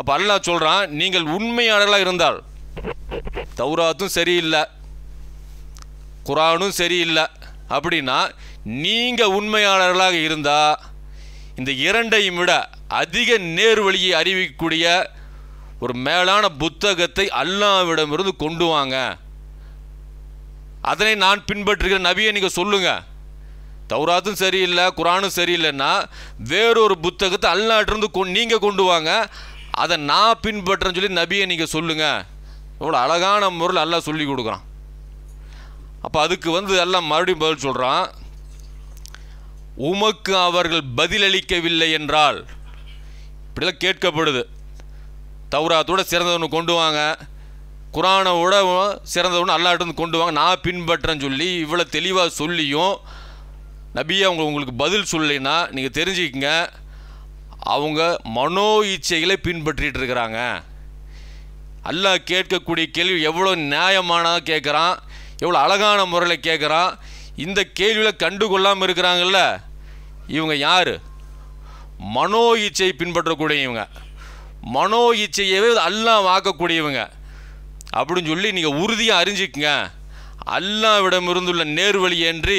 அப்போ அல்லா சொல்கிறான் நீங்கள் உண்மையாளர்களாக இருந்தால் தௌராத்தும் சரியில்லை குரானும் சரியில்லை அப்படின்னா நீங்கள் உண்மையாளர்களாக இருந்தால் இந்த இரண்டையும் விட அதிக நேர்வழியை அறிவிக்கக்கூடிய ஒரு மேலான புத்தகத்தை அல்லாவிடமிருந்து கொண்டு வாங்க அதனை நான் பின்பற்றுகிற நபியை நீங்கள் சொல்லுங்கள் தௌராத்தும் சரியில்லை குரானும் சரியில்லைன்னா வேறொரு புத்தகத்தை அல்லாட்டிருந்து கொ நீங்கள் கொண்டு வாங்க அதை நான் பின்பற்றுறேன்னு சொல்லி நபியை நீங்கள் சொல்லுங்கள் இவ்வளோ அழகான முறையில் எல்லாம் சொல்லி கொடுக்குறான் அப்போ அதுக்கு வந்து எல்லாம் மறுபடியும் பதில் சொல்கிறான் உமக்கு அவர்கள் பதிலளிக்கவில்லை என்றால் இப்படிலாம் கேட்கப்படுது தௌராத்தோட சிறந்தவனு கொண்டு வாங்க குரானோட சிறந்தவனு சிறந்த ஒன்று அல்லாட்டு கொண்டு வாங்க நான் பின்பற்றேன்னு சொல்லி இவ்வளோ தெளிவாக சொல்லியும் நபியை அவங்க உங்களுக்கு பதில் சொல்லினா நீங்கள் தெரிஞ்சுக்கங்க அவங்க மனோ இச்சைகளை பின்பற்றிட்டு இருக்கிறாங்க அல்லாஹ் கேட்கக்கூடிய கேள்வி எவ்வளோ நியாயமானதாக கேட்குறான் எவ்வளோ அழகான முறையில் கேட்குறான் இந்த கேள்வியில் கண்டுகொள்ளாமல் இருக்கிறாங்கல்ல இவங்க யார் மனோ இச்சையை பின்பற்றக்கூடிய இவங்க மனோ இச்சையவே அல்லா ஆக்கக்கூடியவங்க அப்படின்னு சொல்லி நீங்கள் உறுதியாக அறிஞ்சிக்கங்க அல்லாவிடமிருந்துள்ள நேர்வழி என்று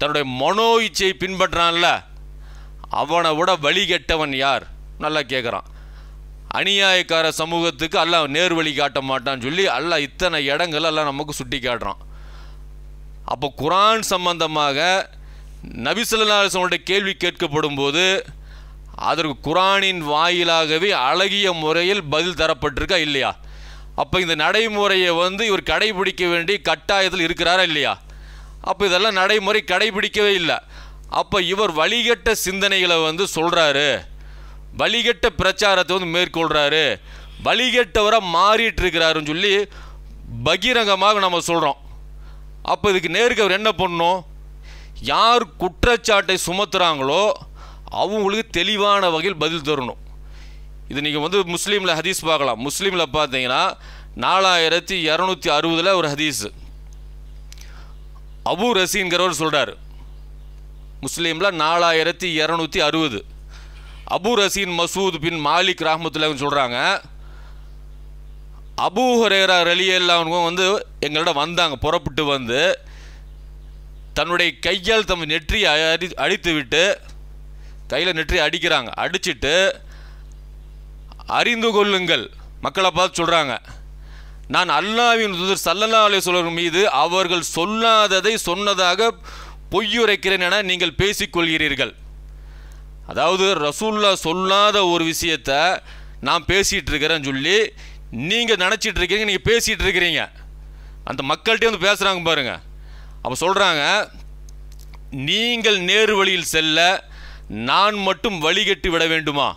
தன்னுடைய மனோ இச்சையை பின்பற்றான்ல அவனை விட வழி கெட்டவன் யார் நல்லா கேட்குறான் அநியாயக்கார சமூகத்துக்கு எல்லாம் நேர் வழி காட்ட மாட்டான்னு சொல்லி எல்லாம் இத்தனை இடங்கள் எல்லாம் நமக்கு சுட்டி காட்டுறான் அப்போ குரான் சம்பந்தமாக நபிசுல்லா அவங்களுடைய கேள்வி கேட்கப்படும் போது அதற்கு குரானின் வாயிலாகவே அழகிய முறையில் பதில் தரப்பட்டிருக்கா இல்லையா அப்போ இந்த நடைமுறையை வந்து இவர் கடைபிடிக்க வேண்டிய கட்டாயத்தில் இருக்கிறாரா இல்லையா அப்போ இதெல்லாம் நடைமுறை கடைபிடிக்கவே இல்லை அப்போ இவர் வழிகட்ட சிந்தனைகளை வந்து சொல்கிறாரு வழிகட்ட பிரச்சாரத்தை வந்து மேற்கொள்கிறாரு வழிகட்டவராக மாறிட்டு இருக்கிறாருன்னு சொல்லி பகிரங்கமாக நம்ம சொல்கிறோம் அப்போ இதுக்கு நேருக்கு அவர் என்ன பண்ணணும் யார் குற்றச்சாட்டை சுமத்துகிறாங்களோ அவங்களுக்கு தெளிவான வகையில் பதில் தரணும் இது நீங்கள் வந்து முஸ்லீமில் ஹதீஸ் பார்க்கலாம் முஸ்லீமில் பார்த்தீங்கன்னா நாலாயிரத்தி இரநூத்தி அறுபதில் ஒரு ஹதீஸ் அபு ரசீன்கிறவர் சொல்கிறார் முஸ்லீமில் நாலாயிரத்தி இரநூத்தி அறுபது அபு ரசீன் மசூத் பின் மாலிக் ராஹமத்துல்லன்னு சொல்கிறாங்க அபு ஹரேரா ரலி எல்லாவங்க வந்து எங்கள்கிட்ட வந்தாங்க புறப்பட்டு வந்து தன்னுடைய கையால் தம் நெற்றியை அடி அழித்து விட்டு கையில் நெற்றி அடிக்கிறாங்க அடிச்சுட்டு அறிந்து கொள்ளுங்கள் மக்களை பார்த்து சொல்கிறாங்க நான் அல்லாவின் தூதர் சல்லல்லா அலி சொல்வர் மீது அவர்கள் சொல்லாததை சொன்னதாக பொய்யுரைக்கிறேன் என நீங்கள் பேசிக்கொள்கிறீர்கள் அதாவது ரசூல்லா சொல்லாத ஒரு விஷயத்தை நான் பேசிகிட்டு இருக்கிறேன்னு சொல்லி நீங்கள் நினச்சிட்டு இருக்கிறீங்க நீங்கள் பேசிகிட்டு இருக்கிறீங்க அந்த மக்கள்கிட்டே வந்து பேசுகிறாங்க பாருங்கள் அப்போ சொல்கிறாங்க நீங்கள் நேர் வழியில் செல்ல நான் மட்டும் வழிகட்டி விட வேண்டுமா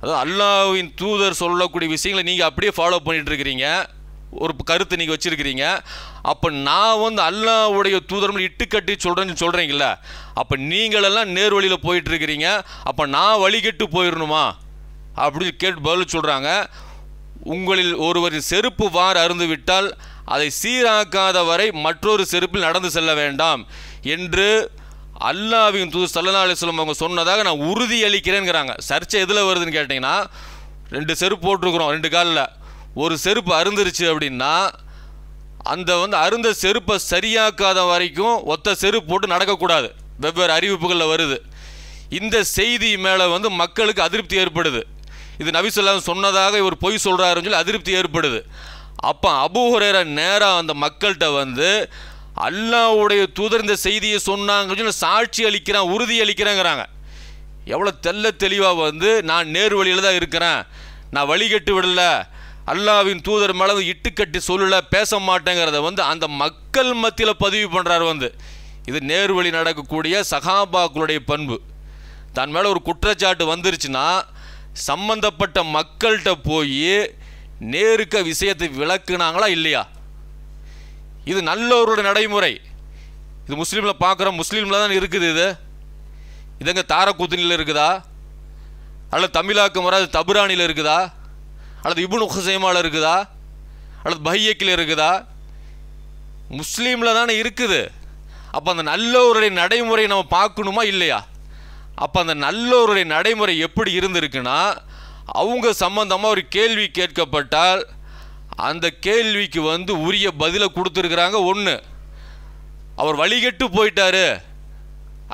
அதாவது அல்லாவின் தூதர் சொல்லக்கூடிய விஷயங்களை நீங்கள் அப்படியே ஃபாலோ பண்ணிகிட்ருக்கிறீங்க ஒரு கருத்தை நீங்கள் வச்சுருக்கிறீங்க அப்போ நான் வந்து அல்லாவுடைய தூதரம் இட்டுக்கட்டி சொல்கிறேன்னு சொல்கிறீங்கள அப்போ நீங்களெல்லாம் நேர் வழியில் போயிட்டுருக்கிறீங்க அப்போ நான் வழிகட்டு போயிடணுமா அப்படின்னு கேட்டு பதில் சொல்கிறாங்க உங்களில் ஒருவரின் செருப்பு வார் அருந்து விட்டால் அதை சீராக்காத வரை மற்றொரு செருப்பில் நடந்து செல்ல வேண்டாம் என்று அல்லாவின் தூது சல்லா அலிஸ்லம் அவங்க சொன்னதாக நான் உறுதி அளிக்கிறேங்கிறாங்க சர்ச்சை எதில் வருதுன்னு கேட்டிங்கன்னா ரெண்டு செருப்பு போட்டிருக்குறோம் ரெண்டு காலில் ஒரு செருப்பு அருந்துருச்சு அப்படின்னா அந்த வந்து அருந்த செருப்பை சரியாக்காத வரைக்கும் ஒத்த செருப்பு போட்டு நடக்கக்கூடாது வெவ்வேறு அறிவிப்புகளில் வருது இந்த செய்தி மேலே வந்து மக்களுக்கு அதிருப்தி ஏற்படுது இது நபிசல்லாம் சொன்னதாக இவர் பொய் சொல்கிறாருன்னு சொல்லி அதிருப்தி ஏற்படுது அப்போ அபூஹரேரா நேராக அந்த மக்கள்கிட்ட வந்து அல்லாவுடைய தூதர் இந்த செய்தியை சொன்னாங்க சாட்சி அளிக்கிறான் உறுதி அளிக்கிறாங்கிறாங்க எவ்வளோ தெல்ல தெளிவாக வந்து நான் நேர் வழியில் தான் இருக்கிறேன் நான் வழிகட்டு விடலை அல்லாவின் தூதர் மேலே இட்டுக்கட்டி சொல்லலை பேச மாட்டேங்கிறத வந்து அந்த மக்கள் மத்தியில் பதிவு பண்ணுறாரு வந்து இது நேர் வழி நடக்கக்கூடிய சகாபாக்களுடைய பண்பு தன் மேலே ஒரு குற்றச்சாட்டு வந்துருச்சுன்னா சம்பந்தப்பட்ட மக்கள்கிட்ட போய் நேருக்க விஷயத்தை விளக்குனாங்களா இல்லையா இது நல்லவருடைய நடைமுறை இது முஸ்லீமில் பார்க்குறோம் முஸ்லீமில் தான் இருக்குது இது இதங்க தாரக்கூத்தனியில் இருக்குதா அல்லது தமிழாக்கு முறை தபுரானியில் இருக்குதா அல்லது இபுன் ஹுசைமாவில் இருக்குதா அல்லது பையக்கில் இருக்குதா முஸ்லீமில் தானே இருக்குது அப்போ அந்த நல்லவருடைய நடைமுறையை நம்ம பார்க்கணுமா இல்லையா அப்போ அந்த நல்லவருடைய நடைமுறை எப்படி இருந்திருக்குன்னா அவங்க சம்பந்தமாக ஒரு கேள்வி கேட்கப்பட்டால் அந்த கேள்விக்கு வந்து உரிய பதிலை கொடுத்துருக்குறாங்க ஒன்று அவர் வழிகட்டு போயிட்டாரு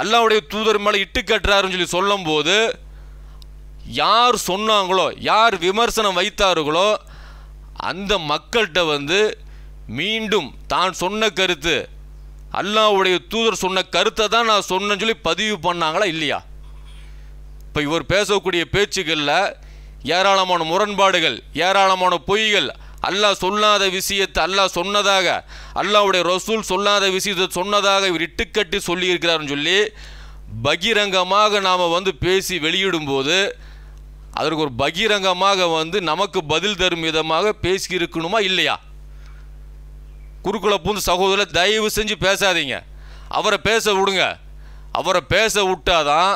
அல்லாவுடைய தூதர் மேலே இட்டு கட்டுறாருன்னு சொல்லி சொல்லும்போது யார் சொன்னாங்களோ யார் விமர்சனம் வைத்தார்களோ அந்த மக்கள்கிட்ட வந்து மீண்டும் தான் சொன்ன கருத்து அல்லாவுடைய தூதர் சொன்ன கருத்தை தான் நான் சொன்னேன்னு சொல்லி பதிவு பண்ணாங்களா இல்லையா இப்போ இவர் பேசக்கூடிய பேச்சுக்களில் ஏராளமான முரண்பாடுகள் ஏராளமான பொய்கள் அல்லாஹ் சொல்லாத விஷயத்தை அல்லாஹ் சொன்னதாக அல்லாவுடைய ரசூல் சொல்லாத விஷயத்தை சொன்னதாக இவர் இட்டுக்கட்டி சொல்லியிருக்கிறாருன்னு சொல்லி பகிரங்கமாக நாம் வந்து பேசி வெளியிடும்போது அதற்கு ஒரு பகிரங்கமாக வந்து நமக்கு பதில் தரும் விதமாக பேசி இருக்கணுமா இல்லையா குறுக்குள்ள பூந்து சகோதரர் தயவு செஞ்சு பேசாதீங்க அவரை பேச விடுங்க அவரை பேச விட்டாதான்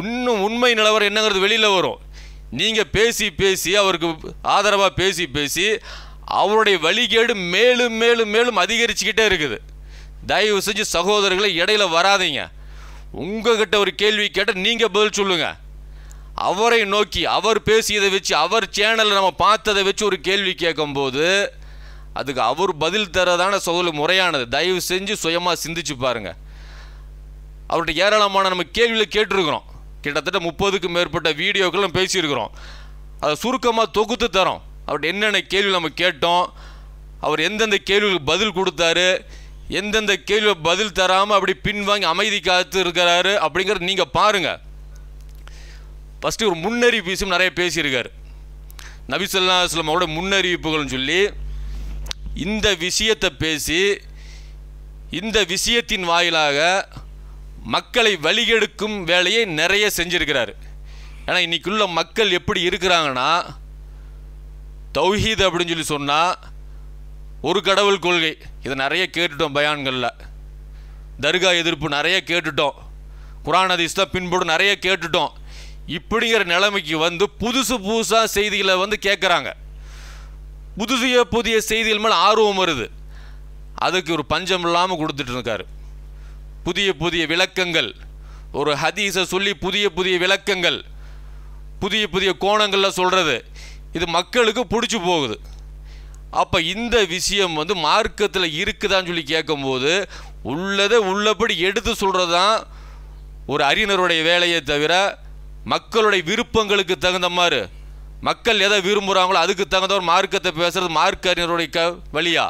இன்னும் உண்மை நிலவரம் என்னங்கிறது வெளியில் வரும் நீங்கள் பேசி பேசி அவருக்கு ஆதரவாக பேசி பேசி அவருடைய வழிகேடு மேலும் மேலும் மேலும் அதிகரிச்சுக்கிட்டே இருக்குது தயவு செஞ்சு சகோதரர்களை இடையில வராதிங்க உங்ககிட்ட ஒரு கேள்வி கேட்டால் நீங்கள் பதில் சொல்லுங்கள் அவரை நோக்கி அவர் பேசியதை வச்சு அவர் சேனலில் நம்ம பார்த்ததை வச்சு ஒரு கேள்வி கேட்கும்போது அதுக்கு அவர் பதில் தரதான சகோதரி முறையானது தயவு செஞ்சு சுயமாக சிந்திச்சு பாருங்கள் அவர்கிட்ட ஏராளமான நம்ம கேள்வியில் கேட்டிருக்கிறோம் கிட்டத்தட்ட முப்பதுக்கு மேற்பட்ட வீடியோக்கள் நம்ம பேசியிருக்கிறோம் அதை சுருக்கமாக தொகுத்து தரோம் அவர் என்னென்ன கேள்வி நம்ம கேட்டோம் அவர் எந்தெந்த கேள்விக்கு பதில் கொடுத்தாரு எந்தெந்த கேள்வி பதில் தராமல் அப்படி பின்வாங்கி அமைதி காத்து இருக்கிறாரு அப்படிங்கிறத நீங்கள் பாருங்கள் ஃபஸ்ட்டு ஒரு முன்னறிவிப்பும் நிறைய பேசியிருக்கார் நபிசல்லா இஸ்லாமோட முன்னறிவிப்புகள்னு சொல்லி இந்த விஷயத்தை பேசி இந்த விஷயத்தின் வாயிலாக மக்களை வழிகெடுக்கும் வேலையை நிறைய செஞ்சுருக்கிறாரு ஏன்னா இன்றைக்குள்ள மக்கள் எப்படி இருக்கிறாங்கன்னா தௌஹீத் அப்படின்னு சொல்லி சொன்னால் ஒரு கடவுள் கொள்கை இதை நிறைய கேட்டுட்டோம் பயான்களில் தர்கா எதிர்ப்பு நிறைய கேட்டுட்டோம் குரான் அதிஸ்தா பின்போடு நிறைய கேட்டுட்டோம் இப்படிங்கிற நிலைமைக்கு வந்து புதுசு புதுசாக செய்திகளை வந்து கேட்குறாங்க புதுசிய புதிய செய்திகள் மேலே ஆர்வம் வருது அதுக்கு ஒரு பஞ்சம் இல்லாமல் கொடுத்துட்டு இருக்காரு புதிய புதிய விளக்கங்கள் ஒரு ஹதீஸை சொல்லி புதிய புதிய விளக்கங்கள் புதிய புதிய கோணங்களில் சொல்கிறது இது மக்களுக்கு பிடிச்சி போகுது அப்போ இந்த விஷயம் வந்து மார்க்கத்தில் இருக்குதான்னு சொல்லி கேட்கும்போது உள்ளதை உள்ளபடி எடுத்து சொல்கிறது தான் ஒரு அறிஞருடைய வேலையை தவிர மக்களுடைய விருப்பங்களுக்கு தகுந்த மாதிரி மக்கள் எதை விரும்புகிறாங்களோ அதுக்கு தகுந்த ஒரு மார்க்கத்தை பேசுகிறது மார்க்க அறிஞருடைய க வழியா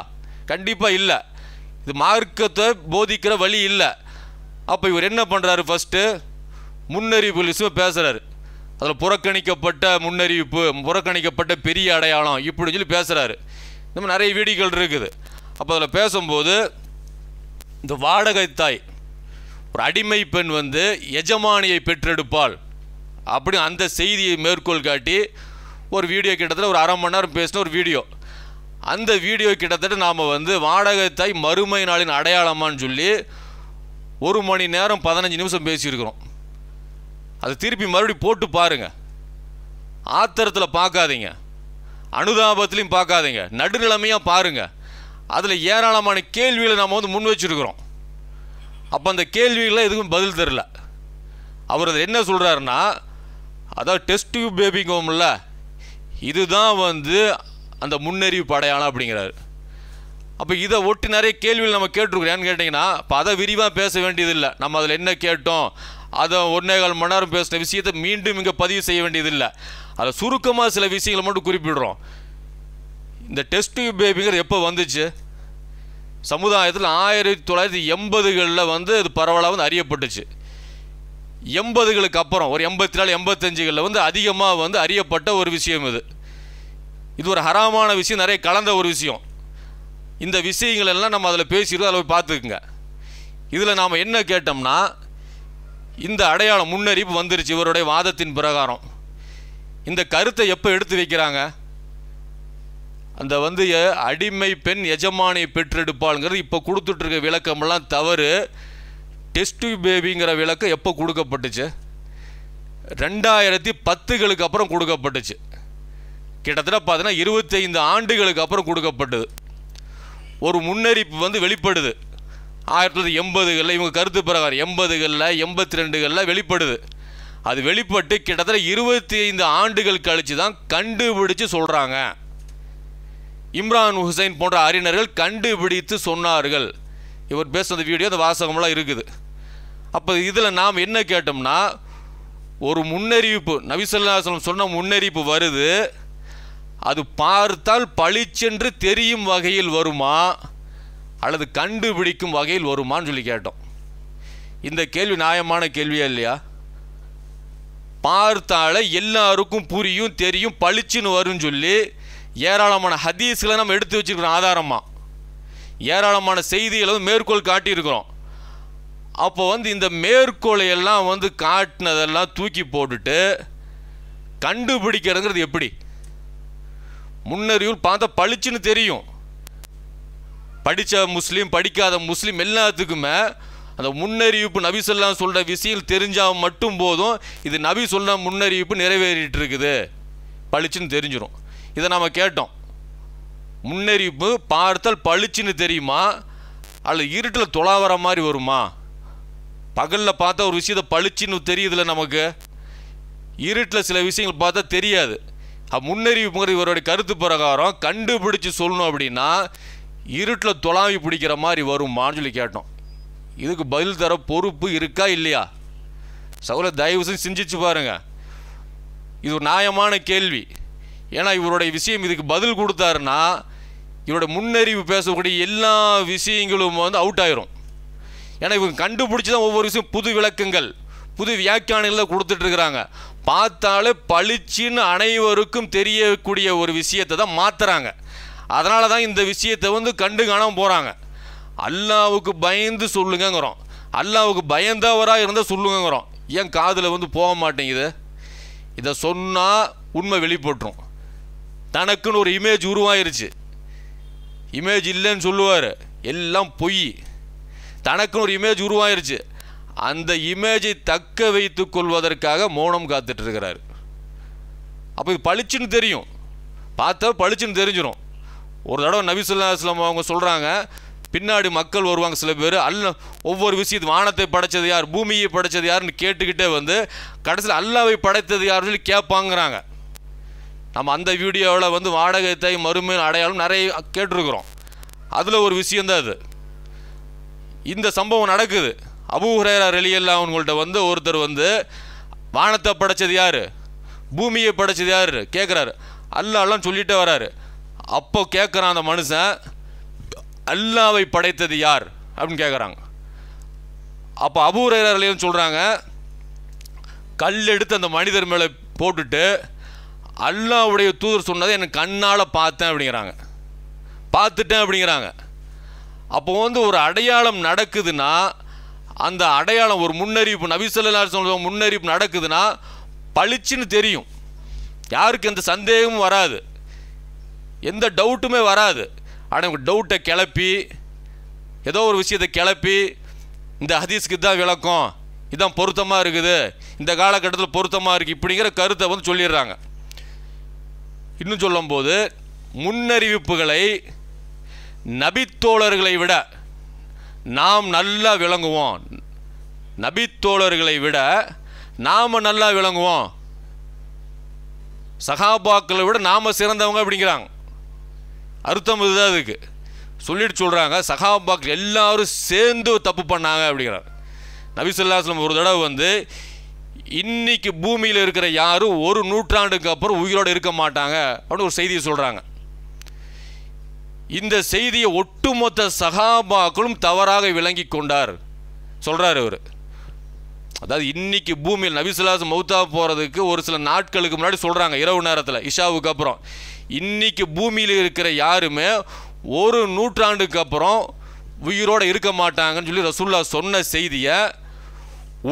கண்டிப்பாக இல்லை இது மார்க்கத்தை போதிக்கிற வழி இல்லை அப்போ இவர் என்ன பண்ணுறாரு ஃபஸ்ட்டு முன்னறிவிப்பு லிஸ்ட்டு பேசுகிறாரு அதில் புறக்கணிக்கப்பட்ட முன்னறிவிப்பு புறக்கணிக்கப்பட்ட பெரிய அடையாளம் இப்படின்னு சொல்லி பேசுகிறாரு இந்த மாதிரி நிறைய வீடியோக்கள் இருக்குது அப்போ அதில் பேசும்போது இந்த வாடகை தாய் ஒரு அடிமை பெண் வந்து எஜமானியை பெற்றெடுப்பாள் அப்படி அந்த செய்தியை மேற்கோள் காட்டி ஒரு வீடியோ கிட்டத்தட்ட ஒரு அரை மணி நேரம் பேசின ஒரு வீடியோ அந்த வீடியோ கிட்டத்தட்ட நாம் வந்து வாடகை தாய் மறுமை நாளின் அடையாளமான்னு சொல்லி ஒரு மணி நேரம் பதினஞ்சு நிமிஷம் பேசியிருக்கிறோம் அது திருப்பி மறுபடியும் போட்டு பாருங்கள் ஆத்திரத்தில் பார்க்காதீங்க அனுதாபத்துலேயும் பார்க்காதீங்க நடுநிலைமையாக பாருங்கள் அதில் ஏராளமான கேள்விகளை நம்ம வந்து முன் வச்சுருக்கிறோம் அப்போ அந்த கேள்விகளை எதுக்கும் பதில் தெரில அவர் அது என்ன சொல்கிறாருன்னா அதாவது டெஸ்ட் டியூப் பேபிங்கோம்ல இதுதான் வந்து அந்த முன்னறிவு படையாளம் அப்படிங்கிறாரு அப்போ இதை ஒட்டி நிறைய கேள்விகள் நம்ம கேட்டிருக்கிறோம் ஏன்னு கேட்டிங்கன்னா இப்போ அதை விரிவாக பேச வேண்டியதில்லை நம்ம அதில் என்ன கேட்டோம் அதை ஒன்றே கால் மணி நேரம் பேசின விஷயத்தை மீண்டும் இங்கே பதிவு செய்ய வேண்டியதில்லை அதை சுருக்கமாக சில விஷயங்களை மட்டும் குறிப்பிடுறோம் இந்த டெஸ்ட் டியூப் பேபிங்கிற எப்போ வந்துச்சு சமுதாயத்தில் ஆயிரத்தி தொள்ளாயிரத்தி எண்பதுகளில் வந்து அது பரவலாக வந்து அறியப்பட்டுச்சு எண்பதுகளுக்கு அப்புறம் ஒரு எண்பத்தி நாலு எண்பத்தஞ்சுகளில் வந்து அதிகமாக வந்து அறியப்பட்ட ஒரு விஷயம் இது இது ஒரு ஹராமான விஷயம் நிறைய கலந்த ஒரு விஷயம் இந்த விஷயங்கள் எல்லாம் நம்ம அதில் பேசிடுவோம் அதில் போய் பார்த்துக்குங்க இதில் நாம் என்ன கேட்டோம்னா இந்த அடையாளம் முன்னறிப்பு வந்துருச்சு இவருடைய வாதத்தின் பிரகாரம் இந்த கருத்தை எப்போ எடுத்து வைக்கிறாங்க அந்த வந்து அடிமை பெண் எஜமானியை பெற்றெடுப்பாளுங்கிறது இப்போ கொடுத்துட்ருக்க விளக்கமெல்லாம் தவறு டெஸ்ட் பேபிங்கிற விளக்கம் எப்போ கொடுக்கப்பட்டுச்சு ரெண்டாயிரத்தி பத்துகளுக்கு அப்புறம் கொடுக்கப்பட்டுச்சு கிட்டத்தட்ட பார்த்தீங்கன்னா இருபத்தைந்து ஆண்டுகளுக்கு அப்புறம் கொடுக்கப்பட்டது ஒரு முன்னறிப்பு வந்து வெளிப்படுது ஆயிரத்தி தொள்ளாயிரத்தி எண்பதுகளில் இவங்க கருத்து பிரகாரம் எண்பதுகளில் எண்பத்தி ரெண்டுகளில் வெளிப்படுது அது வெளிப்பட்டு கிட்டத்தட்ட இருபத்தி ஐந்து ஆண்டுகள் கழித்து தான் கண்டுபிடிச்சு சொல்கிறாங்க இம்ரான் ஹுசைன் போன்ற அறிஞர்கள் கண்டுபிடித்து சொன்னார்கள் இவர் பேசுகிற வீடியோ அந்த வாசகமெல்லாம் இருக்குது அப்போ இதில் நாம் என்ன கேட்டோம்னா ஒரு முன்னறிவிப்பு நபிசல்லாசலம் சொன்ன முன்னறிவிப்பு வருது அது பார்த்தால் பளிச்சென்று தெரியும் வகையில் வருமா அல்லது கண்டுபிடிக்கும் வகையில் வருமானு சொல்லி கேட்டோம் இந்த கேள்வி நியாயமான கேள்வியா இல்லையா பார்த்தாலே எல்லாருக்கும் புரியும் தெரியும் பளிச்சுன்னு வரும்னு சொல்லி ஏராளமான ஹதீஸ்களை நம்ம எடுத்து வச்சுருக்கிறோம் ஆதாரமாக ஏராளமான செய்திகளை வந்து மேற்கோள் காட்டியிருக்கிறோம் அப்போ வந்து இந்த மேற்கோளையெல்லாம் வந்து காட்டினதெல்லாம் தூக்கி போட்டுட்டு கண்டுபிடிக்கிறதுங்கிறது எப்படி முன்னறிவு பார்த்தா பளிச்சுன்னு தெரியும் படித்த முஸ்லீம் படிக்காத முஸ்லீம் எல்லாத்துக்குமே அந்த முன்னறிவிப்பு சொல்லாம் சொல்கிற விஷயம் தெரிஞ்சால் மட்டும் போதும் இது நபி சொல்ல முன்னறிவிப்பு நிறைவேறிட்டு இருக்குது பளிச்சுன்னு தெரிஞ்சிடும் இதை நாம் கேட்டோம் முன்னறிவிப்பு பார்த்தால் பளிச்சுன்னு தெரியுமா அல்ல இருட்டில் துளாவர மாதிரி வருமா பகலில் பார்த்தா ஒரு விஷயத்தை பளிச்சுன்னு தெரியுதுல்ல நமக்கு இருட்டில் சில விஷயங்கள் பார்த்தா தெரியாது முன்னறிவிப்புங்கிறது இவருடைய கருத்து பிரகாரம் கண்டுபிடிச்சு சொல்லணும் அப்படின்னா இருட்டில் துளாவி பிடிக்கிற மாதிரி வருமான்னு சொல்லி கேட்டோம் இதுக்கு பதில் தர பொறுப்பு இருக்கா இல்லையா சவுல தயவு செஞ்சு சிந்திச்சு பாருங்கள் இது ஒரு நியாயமான கேள்வி ஏன்னா இவருடைய விஷயம் இதுக்கு பதில் கொடுத்தாருன்னா இவரோட முன்னறிவு பேசக்கூடிய எல்லா விஷயங்களும் வந்து அவுட் ஆயிரும் ஏன்னா இவங்க கண்டுபிடிச்சி தான் ஒவ்வொரு விஷயம் புது விளக்கங்கள் புது வியாக்கியானங்களை கொடுத்துட்ருக்குறாங்க பார்த்தாலே பளிச்சுன்னு அனைவருக்கும் தெரியக்கூடிய ஒரு விஷயத்தை தான் மாற்றுறாங்க அதனால தான் இந்த விஷயத்தை வந்து கண்டு காணாமல் போகிறாங்க அல்லாவுக்கு பயந்து சொல்லுங்கிறோம் அல்லாவுக்கு பயந்தவராக இருந்தால் சொல்லுங்கிறோம் ஏன் காதில் வந்து போக மாட்டேங்குது இதை சொன்னால் உண்மை வெளிப்பட்டுரும் தனக்குன்னு ஒரு இமேஜ் உருவாயிருச்சு இமேஜ் இல்லைன்னு சொல்லுவார் எல்லாம் பொய் தனக்குன்னு ஒரு இமேஜ் உருவாயிருச்சு அந்த இமேஜை தக்க வைத்து கொள்வதற்காக மௌனம் இருக்கிறார் அப்போ இது பளிச்சுன்னு தெரியும் பார்த்தா பளிச்சுன்னு தெரிஞ்சிடும் ஒரு தடவை நபிசுல்லா இஸ்லாம் அவங்க சொல்கிறாங்க பின்னாடி மக்கள் வருவாங்க சில பேர் அல்ல ஒவ்வொரு விஷயத்து வானத்தை படைச்சது யார் பூமியை படைச்சது யாருன்னு கேட்டுக்கிட்டே வந்து கடைசியில் அல்லாவை படைத்தது யாருன்னு சொல்லி கேட்பாங்கிறாங்க நம்ம அந்த வீடியோவில் வந்து வாடகை தாய் மறுமையின் அடையாளம் நிறைய கேட்டிருக்கிறோம் அதில் ஒரு விஷயந்தான் அது இந்த சம்பவம் நடக்குது அபூஹரேரா ரெலியல்லா அவங்கள்ட்ட வந்து ஒருத்தர் வந்து வானத்தை படைச்சது யார் பூமியை படைச்சது யார் கேட்குறாரு அல்லாலாம் சொல்லிட்டே வராரு அப்போ கேட்குறான் அந்த மனுஷன் அல்லாவை படைத்தது யார் அப்படின்னு கேட்குறாங்க அப்போ அபூரையர்லையும் சொல்கிறாங்க கல் எடுத்து அந்த மனிதர் மேலே போட்டுட்டு அல்லாவுடைய தூதர் சொன்னதை எனக்கு கண்ணால் பார்த்தேன் அப்படிங்கிறாங்க பார்த்துட்டேன் அப்படிங்கிறாங்க அப்போ வந்து ஒரு அடையாளம் நடக்குதுன்னா அந்த அடையாளம் ஒரு முன்னறிவிப்பு நபிசல்லா முன்னறிவிப்பு நடக்குதுன்னா பளிச்சுன்னு தெரியும் யாருக்கு எந்த சந்தேகமும் வராது எந்த டவுட்டுமே வராது ஆனால் டவுட்டை கிளப்பி ஏதோ ஒரு விஷயத்தை கிளப்பி இந்த ஹதீஸ்க்கு தான் விளக்கம் இதான் பொருத்தமாக இருக்குது இந்த காலகட்டத்தில் பொருத்தமாக இருக்குது இப்படிங்கிற கருத்தை வந்து சொல்லிடுறாங்க இன்னும் சொல்லும்போது முன்னறிவிப்புகளை நபித்தோழர்களை விட நாம் நல்லா விளங்குவோம் நபித்தோழர்களை விட நாம் நல்லா விளங்குவோம் சகாபாக்களை விட நாம் சிறந்தவங்க அப்படிங்கிறாங்க அர்த்தம் இதுதான் அதுக்கு சொல்லிட்டு சொல்கிறாங்க சகாபாக்கள் எல்லாரும் சேர்ந்து தப்பு பண்ணாங்க அப்படிங்கிறாங்க நபிசுல்லாஸ்லம் ஒரு தடவை வந்து இன்றைக்கி பூமியில் இருக்கிற யாரும் ஒரு நூற்றாண்டுக்கு அப்புறம் உயிரோடு இருக்க மாட்டாங்க அப்படின்னு ஒரு செய்தியை சொல்கிறாங்க இந்த செய்தியை ஒட்டுமொத்த சகாபாக்களும் தவறாக விளங்கி கொண்டார் சொல்கிறார் இவர் அதாவது இன்னைக்கு பூமியில் நபிசுல்லாஸ் மௌத்தா போகிறதுக்கு ஒரு சில நாட்களுக்கு முன்னாடி சொல்கிறாங்க இரவு நேரத்தில் இஷாவுக்கு அப்புறம் இன்னைக்கு பூமியில் இருக்கிற யாருமே ஒரு நூற்றாண்டுக்கு அப்புறம் உயிரோடு இருக்க மாட்டாங்கன்னு சொல்லி ரசுல்லா சொன்ன செய்தியை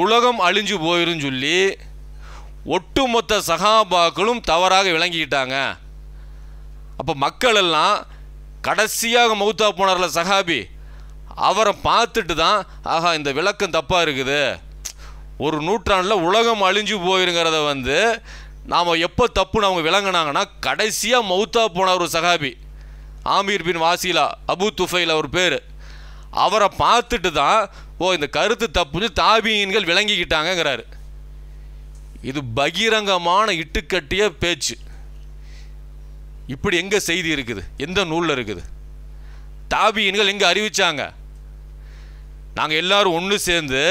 உலகம் அழிஞ்சு போயிரும் சொல்லி ஒட்டுமொத்த சகாபாக்களும் தவறாக விளங்கிக்கிட்டாங்க அப்போ மக்கள் எல்லாம் கடைசியாக மௌத்தா போனார்ல சஹாபி அவரை பார்த்துட்டு தான் ஆஹா இந்த விளக்கம் தப்பாக இருக்குது ஒரு நூற்றாண்டில் உலகம் அழிஞ்சு போயிருங்கிறத வந்து நாம் எப்போ தப்புன்னு அவங்க விளங்கினாங்கன்னா கடைசியாக மௌத்தா போனார் ஒரு சஹாபி ஆமீர் பின் வாசிலா அபு துஃபைல் அவர் பேர் அவரை பார்த்துட்டு தான் ஓ இந்த கருத்து தப்பு தாபியின்கள் விளங்கிக்கிட்டாங்கிறாரு இது பகிரங்கமான இட்டுக்கட்டிய பேச்சு இப்படி எங்கே செய்தி இருக்குது எந்த நூலில் இருக்குது தாபியன்கள் எங்கே அறிவித்தாங்க நாங்கள் எல்லோரும் ஒன்று சேர்ந்து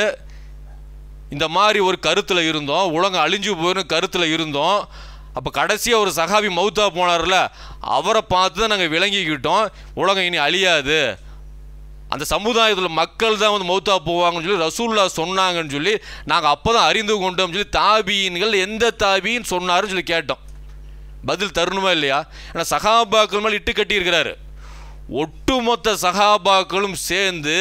இந்த மாதிரி ஒரு கருத்தில் இருந்தோம் உலகம் அழிஞ்சு போயிடும் கருத்தில் இருந்தோம் அப்போ கடைசியாக ஒரு சகாபி மௌத்தா போனார்ல அவரை பார்த்து தான் நாங்கள் விளங்கிக்கிட்டோம் உலகம் இனி அழியாது அந்த சமுதாயத்தில் மக்கள் தான் வந்து மௌத்தா போவாங்கன்னு சொல்லி ரசூல்லா சொன்னாங்கன்னு சொல்லி நாங்கள் அப்போ தான் அறிந்து கொண்டோம்னு சொல்லி தாபியின்கள் எந்த தாபின்னு சொன்னாருன்னு சொல்லி கேட்டோம் பதில் தரணுமா இல்லையா ஏன்னா சகாபாக்கள் மேலே இட்டு கட்டியிருக்கிறாரு ஒட்டுமொத்த சகாபாக்களும் சேர்ந்து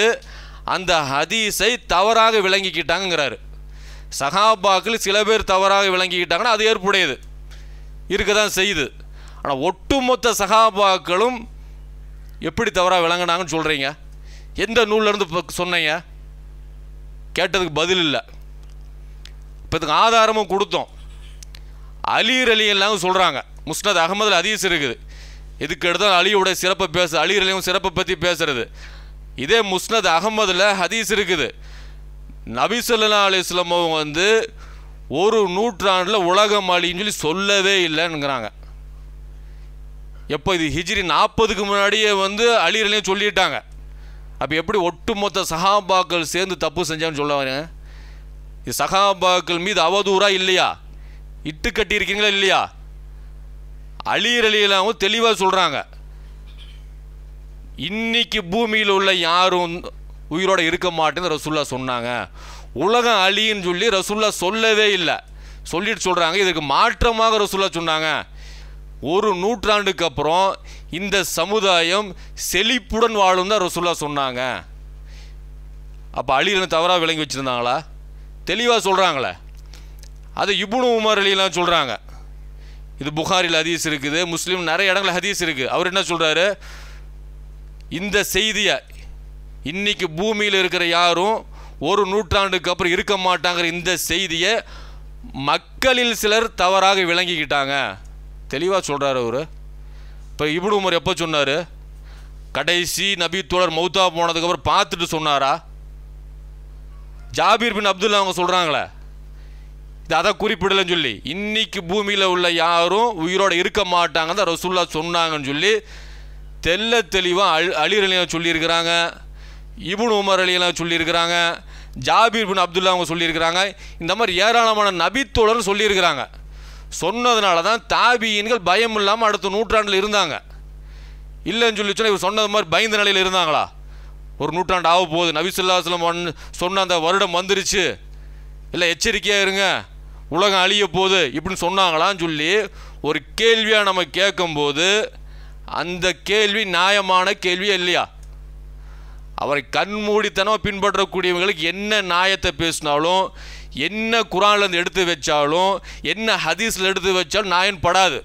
அந்த ஹதீஸை தவறாக விளங்கிக்கிட்டாங்கிறாரு சகாபாக்கள் சில பேர் தவறாக விளங்கிக்கிட்டாங்கன்னா அது ஏற்புடையது இருக்க தான் செய்யுது ஆனால் ஒட்டுமொத்த சகாபாக்களும் எப்படி தவறாக விளங்கினாங்கன்னு சொல்கிறீங்க எந்த நூல்லேருந்து சொன்னீங்க கேட்டதுக்கு பதில் இல்லை இப்போ இதுக்கு ஆதாரமும் கொடுத்தோம் அலீர் அலி எல்லாம் சொல்கிறாங்க முஸ்னத் அகமதில் அதீஸ் இருக்குது இதுக்கு எடுத்தால் அலியோட சிறப்பை பேச அலிகளையும் சிறப்பை பற்றி பேசுகிறது இதே முஸ்னத் அகமதில் ஹதீஸ் இருக்குது நபி சொல்லா அலிஸ்லம் வந்து ஒரு நூற்றாண்டில் உலகம் அழின்னு சொல்லி சொல்லவே இல்லைங்கிறாங்க எப்போ இது ஹிஜ்ரி நாற்பதுக்கு முன்னாடியே வந்து அழிரலையும் சொல்லிட்டாங்க அப்போ எப்படி ஒட்டுமொத்த சகாபாக்கள் சேர்ந்து தப்பு செஞ்சாங்கன்னு சொல்ல வரேன் இது சகாபாக்கள் மீது அவதூறாக இல்லையா இட்டு கட்டியிருக்கீங்களா இல்லையா அழியிறலியிலாவும் தெளிவாக சொல்கிறாங்க இன்னைக்கு பூமியில் உள்ள யாரும் உயிரோடு இருக்க மாட்டேன்னு ரசுல்லா சொன்னாங்க உலகம் அழின்னு சொல்லி ரசுல்லா சொல்லவே இல்லை சொல்லிட்டு சொல்கிறாங்க இதுக்கு மாற்றமாக ரசுல்லா சொன்னாங்க ஒரு நூற்றாண்டுக்கு அப்புறம் இந்த சமுதாயம் செழிப்புடன் வாழும் தான் ரசுல்லா சொன்னாங்க அப்போ அழியிறன தவறாக விளங்கி வச்சுருந்தாங்களா தெளிவாக சொல்கிறாங்களே அதை இபுணு உமர் அழியெல்லாம் சொல்கிறாங்க இது புகாரில் ஹதீஸ் இருக்குது முஸ்லீம் நிறைய இடங்களில் ஹதீஸ் இருக்குது அவர் என்ன சொல்கிறாரு இந்த செய்தியை இன்றைக்கி பூமியில் இருக்கிற யாரும் ஒரு நூற்றாண்டுக்கு அப்புறம் இருக்க மாட்டாங்கிற இந்த செய்தியை மக்களில் சிலர் தவறாக விளங்கிக்கிட்டாங்க தெளிவாக சொல்கிறார் அவர் இப்போ இபுடு உமர் எப்போ சொன்னார் கடைசி நபி தோழர் மௌத்தா போனதுக்கப்புறம் பார்த்துட்டு சொன்னாரா ஜாபீர் பின் அப்துல்லா அவங்க சொல்கிறாங்களே அதை குறிப்பிடலன்னு சொல்லி இன்னைக்கு பூமியில் உள்ள யாரும் உயிரோட இருக்க மாட்டாங்க தான் ரசுல்லா சொன்னாங்கன்னு சொல்லி தெல்ல தெளிவாக அழி அலிரலியாக சொல்லியிருக்கிறாங்க இபுன் உமர் அலியெல்லாம் சொல்லியிருக்கிறாங்க ஜாபீர் பின் அப்துல்லா அவங்க சொல்லியிருக்கிறாங்க இந்த மாதிரி ஏராளமான நபித்தோழர் சொல்லியிருக்கிறாங்க சொன்னதுனால தான் தாபியின்கள் பயம் இல்லாமல் அடுத்த நூற்றாண்டில் இருந்தாங்க இல்லைன்னு சொல்லி சொன்னால் இவர் சொன்னது மாதிரி பயந்த நிலையில் இருந்தாங்களா ஒரு நூற்றாண்டு ஆக போகுது நபிசுல்லாஸ்லம் சொன்ன அந்த வருடம் வந்துருச்சு இல்லை எச்சரிக்கையாக இருங்க உலகம் அழிய போகுது இப்படின்னு சொன்னாங்களான்னு சொல்லி ஒரு கேள்வியாக நம்ம கேட்கும்போது அந்த கேள்வி நியாயமான கேள்வி இல்லையா அவரை கண்மூடித்தனமாக பின்பற்றக்கூடியவங்களுக்கு என்ன நியாயத்தை பேசினாலும் என்ன குரான்லேருந்து எடுத்து வச்சாலும் என்ன ஹதீஸில் எடுத்து வச்சாலும் நியாயம் படாது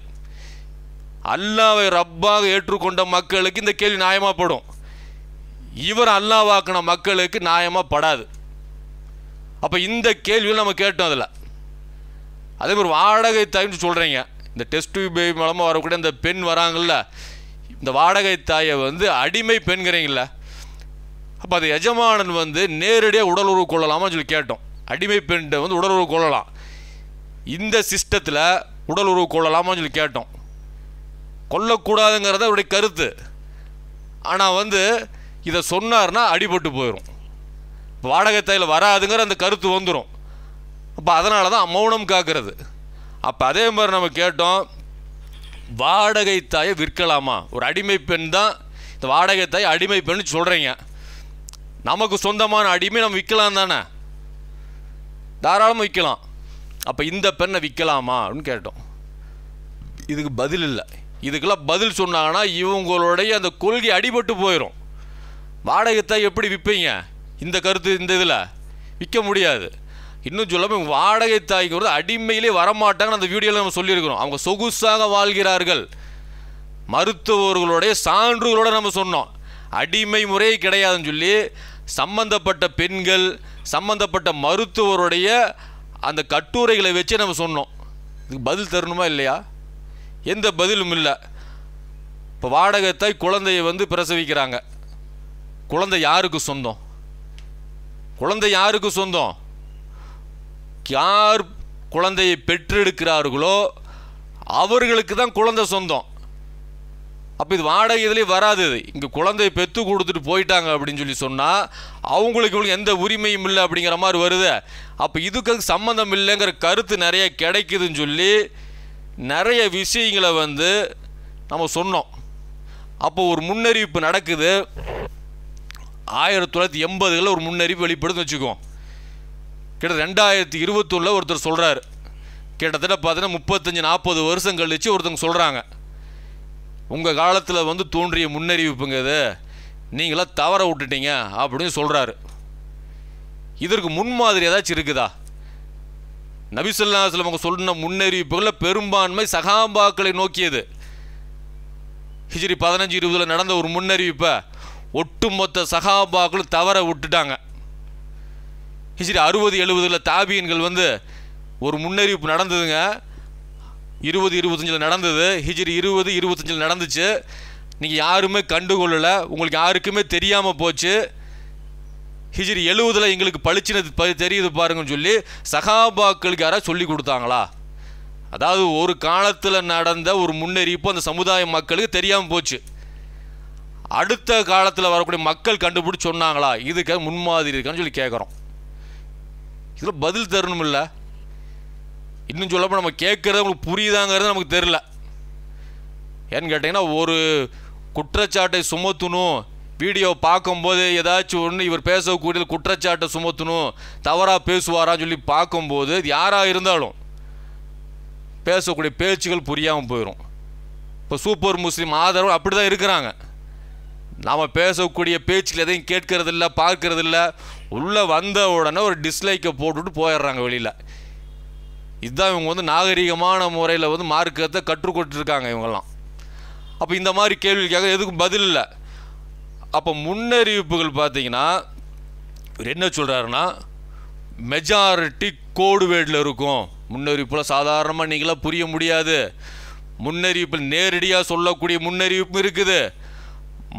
அல்லாவை ரப்பாக ஏற்றுக்கொண்ட மக்களுக்கு இந்த கேள்வி நியாயமாக படும் இவர் அல்லாவாக்கின மக்களுக்கு நியாயமாக படாது அப்போ இந்த கேள்வியில் நம்ம கேட்டோம் அதில் அதே மாதிரி வாடகை தாய்னு சொல்கிறீங்க இந்த டெஸ்ட் பேபி மூலமாக வரக்கூடிய இந்த பெண் வராங்கள்ல இந்த வாடகை தாயை வந்து அடிமை பெண்கிறீங்கள அப்போ அது எஜமானன் வந்து நேரடியாக உடல் உறவு கொள்ளலாமான்னு சொல்லி கேட்டோம் அடிமை பெண்கிட்ட வந்து உடல் உறவு கொள்ளலாம் இந்த சிஸ்டத்தில் உடல் உறவு கொள்ளலாமான்னு சொல்லி கேட்டோம் கொல்லக்கூடாதுங்கிறத அவருடைய கருத்து ஆனால் வந்து இதை சொன்னார்னா அடிபட்டு போயிடும் வாடகை தாயில் வராதுங்கிற அந்த கருத்து வந்துடும் அப்போ அதனால தான் மௌனம் காக்கிறது அப்போ அதே மாதிரி நம்ம கேட்டோம் வாடகை தாயை விற்கலாமா ஒரு அடிமை பெண் தான் இந்த வாடகை தாய் அடிமை பெண் சொல்கிறீங்க நமக்கு சொந்தமான அடிமை நம்ம விற்கலாம் தானே தாராளமாக விற்கலாம் அப்போ இந்த பெண்ணை விற்கலாமா அப்படின்னு கேட்டோம் இதுக்கு பதில் இல்லை இதுக்கெல்லாம் பதில் சொன்னாங்கன்னா இவங்களுடைய அந்த கொள்கை அடிபட்டு போயிடும் வாடகைத்தாய் எப்படி விற்பீங்க இந்த கருத்து இந்த இதில் விற்க முடியாது இன்னும் சொல்லாமல் வாடகை தாய்ங்கிறது அடிமையிலே வரமாட்டாங்கன்னு அந்த வீடியோவில் நம்ம சொல்லியிருக்கிறோம் அவங்க சொகுசாக வாழ்கிறார்கள் மருத்துவர்களுடைய சான்றுகளோடு நம்ம சொன்னோம் அடிமை முறையே கிடையாதுன்னு சொல்லி சம்பந்தப்பட்ட பெண்கள் சம்பந்தப்பட்ட மருத்துவருடைய அந்த கட்டுரைகளை வச்சு நம்ம சொன்னோம் இதுக்கு பதில் தரணுமா இல்லையா எந்த பதிலும் இல்லை இப்போ தாய் குழந்தையை வந்து பிரசவிக்கிறாங்க குழந்தை யாருக்கு சொந்தம் குழந்தை யாருக்கு சொந்தம் யார் குழந்தையை பெற்றெடுக்கிறார்களோ அவர்களுக்கு தான் குழந்தை சொந்தம் அப்போ இது வாடகை இதுலேயும் வராது இது இங்கே குழந்தைய பெற்று கொடுத்துட்டு போயிட்டாங்க அப்படின்னு சொல்லி சொன்னால் அவங்களுக்கு இவங்களுக்கு எந்த உரிமையும் இல்லை அப்படிங்கிற மாதிரி வருது அப்போ இதுக்கு சம்மந்தம் இல்லைங்கிற கருத்து நிறைய கிடைக்குதுன்னு சொல்லி நிறைய விஷயங்களை வந்து நம்ம சொன்னோம் அப்போ ஒரு முன்னறிவிப்பு நடக்குது ஆயிரத்தி தொள்ளாயிரத்தி எண்பதுகளில் ஒரு முன்னறிவிப்பு வெளிப்படுதுன்னு வச்சுக்குவோம் கிட்ட ரெண்டாயிரத்தி இருபத்தொன்னில் ஒருத்தர் சொல்கிறார் கிட்டத்தட்ட பார்த்தீங்கன்னா முப்பத்தஞ்சு நாற்பது வருஷம் கழித்து ஒருத்தவங்க சொல்கிறாங்க உங்கள் காலத்தில் வந்து தோன்றிய முன்னறிவிப்புங்கிறது நீங்களாம் தவற விட்டுட்டீங்க அப்படின்னு சொல்கிறாரு இதற்கு முன்மாதிரி ஏதாச்சும் இருக்குதா நபிசல்லாஸ்லம் அவங்க சொன்ன முன்னறிவிப்புகளில் பெரும்பான்மை சகாம்பாக்களை நோக்கியது ஹிஜிரி பதினஞ்சு இருபதில் நடந்த ஒரு முன்னறிவிப்பை ஒட்டுமொத்த சகாபாக்களும் தவற விட்டுட்டாங்க ஹிஜ்ரி அறுபது எழுபதில் தாபியன்கள் வந்து ஒரு முன்னறிவிப்பு நடந்ததுங்க இருபது இருபத்தஞ்சில் நடந்தது ஹிஜ்ரி இருபது இருபத்தஞ்சில் நடந்துச்சு நீங்கள் யாருமே கண்டுகொள்ளலை உங்களுக்கு யாருக்குமே தெரியாமல் போச்சு ஹிஜ்ரி எழுபதில் எங்களுக்கு பளிச்சினது தெரியுது பாருங்கன்னு சொல்லி சகாபாக்களுக்கு யாராவது சொல்லி கொடுத்தாங்களா அதாவது ஒரு காலத்தில் நடந்த ஒரு முன்னறிவிப்பு அந்த சமுதாய மக்களுக்கு தெரியாமல் போச்சு அடுத்த காலத்தில் வரக்கூடிய மக்கள் கண்டுபிடிச்சி சொன்னாங்களா இதுக்கு முன்மாதிரி இருக்கான்னு சொல்லி கேட்குறோம் இதில் பதில் தரணும் இல்லை இன்னும் சொல்லப்போ நம்ம கேட்குறது அவங்களுக்கு புரியுதாங்கிறது நமக்கு தெரில ஏன்னு கேட்டிங்கன்னா ஒரு குற்றச்சாட்டை சுமத்தணும் வீடியோ பார்க்கும்போது ஏதாச்சும் ஒன்று இவர் பேசக்கூடிய குற்றச்சாட்டை சுமத்தணும் தவறாக பேசுவாரா சொல்லி பார்க்கும்போது இது யாராக இருந்தாலும் பேசக்கூடிய பேச்சுகள் புரியாமல் போயிடும் இப்போ சூப்பர் முஸ்லீம் ஆதரவு அப்படி தான் இருக்கிறாங்க நாம் பேசக்கூடிய பேச்சுகள் எதையும் கேட்கறதில்ல பார்க்கறதில்ல உள்ளே வந்த உடனே ஒரு டிஸ்லைக்கை போட்டுவிட்டு போயிடுறாங்க வெளியில் இதுதான் இவங்க வந்து நாகரிகமான முறையில் வந்து மார்க்கத்தை கற்றுக்கொட்டிருக்காங்க இவங்கெல்லாம் அப்போ இந்த மாதிரி கேள்விக்காக எதுக்கும் பதில் இல்லை அப்போ முன்னறிவிப்புகள் பார்த்தீங்கன்னா இவர் என்ன சொல்கிறாருன்னா மெஜாரிட்டி கோடுவேடில் இருக்கும் முன்னறிவிப்பில் சாதாரணமாக நீங்களாம் புரிய முடியாது முன்னறிவிப்பில் நேரடியாக சொல்லக்கூடிய முன்னறிவிப்பும் இருக்குது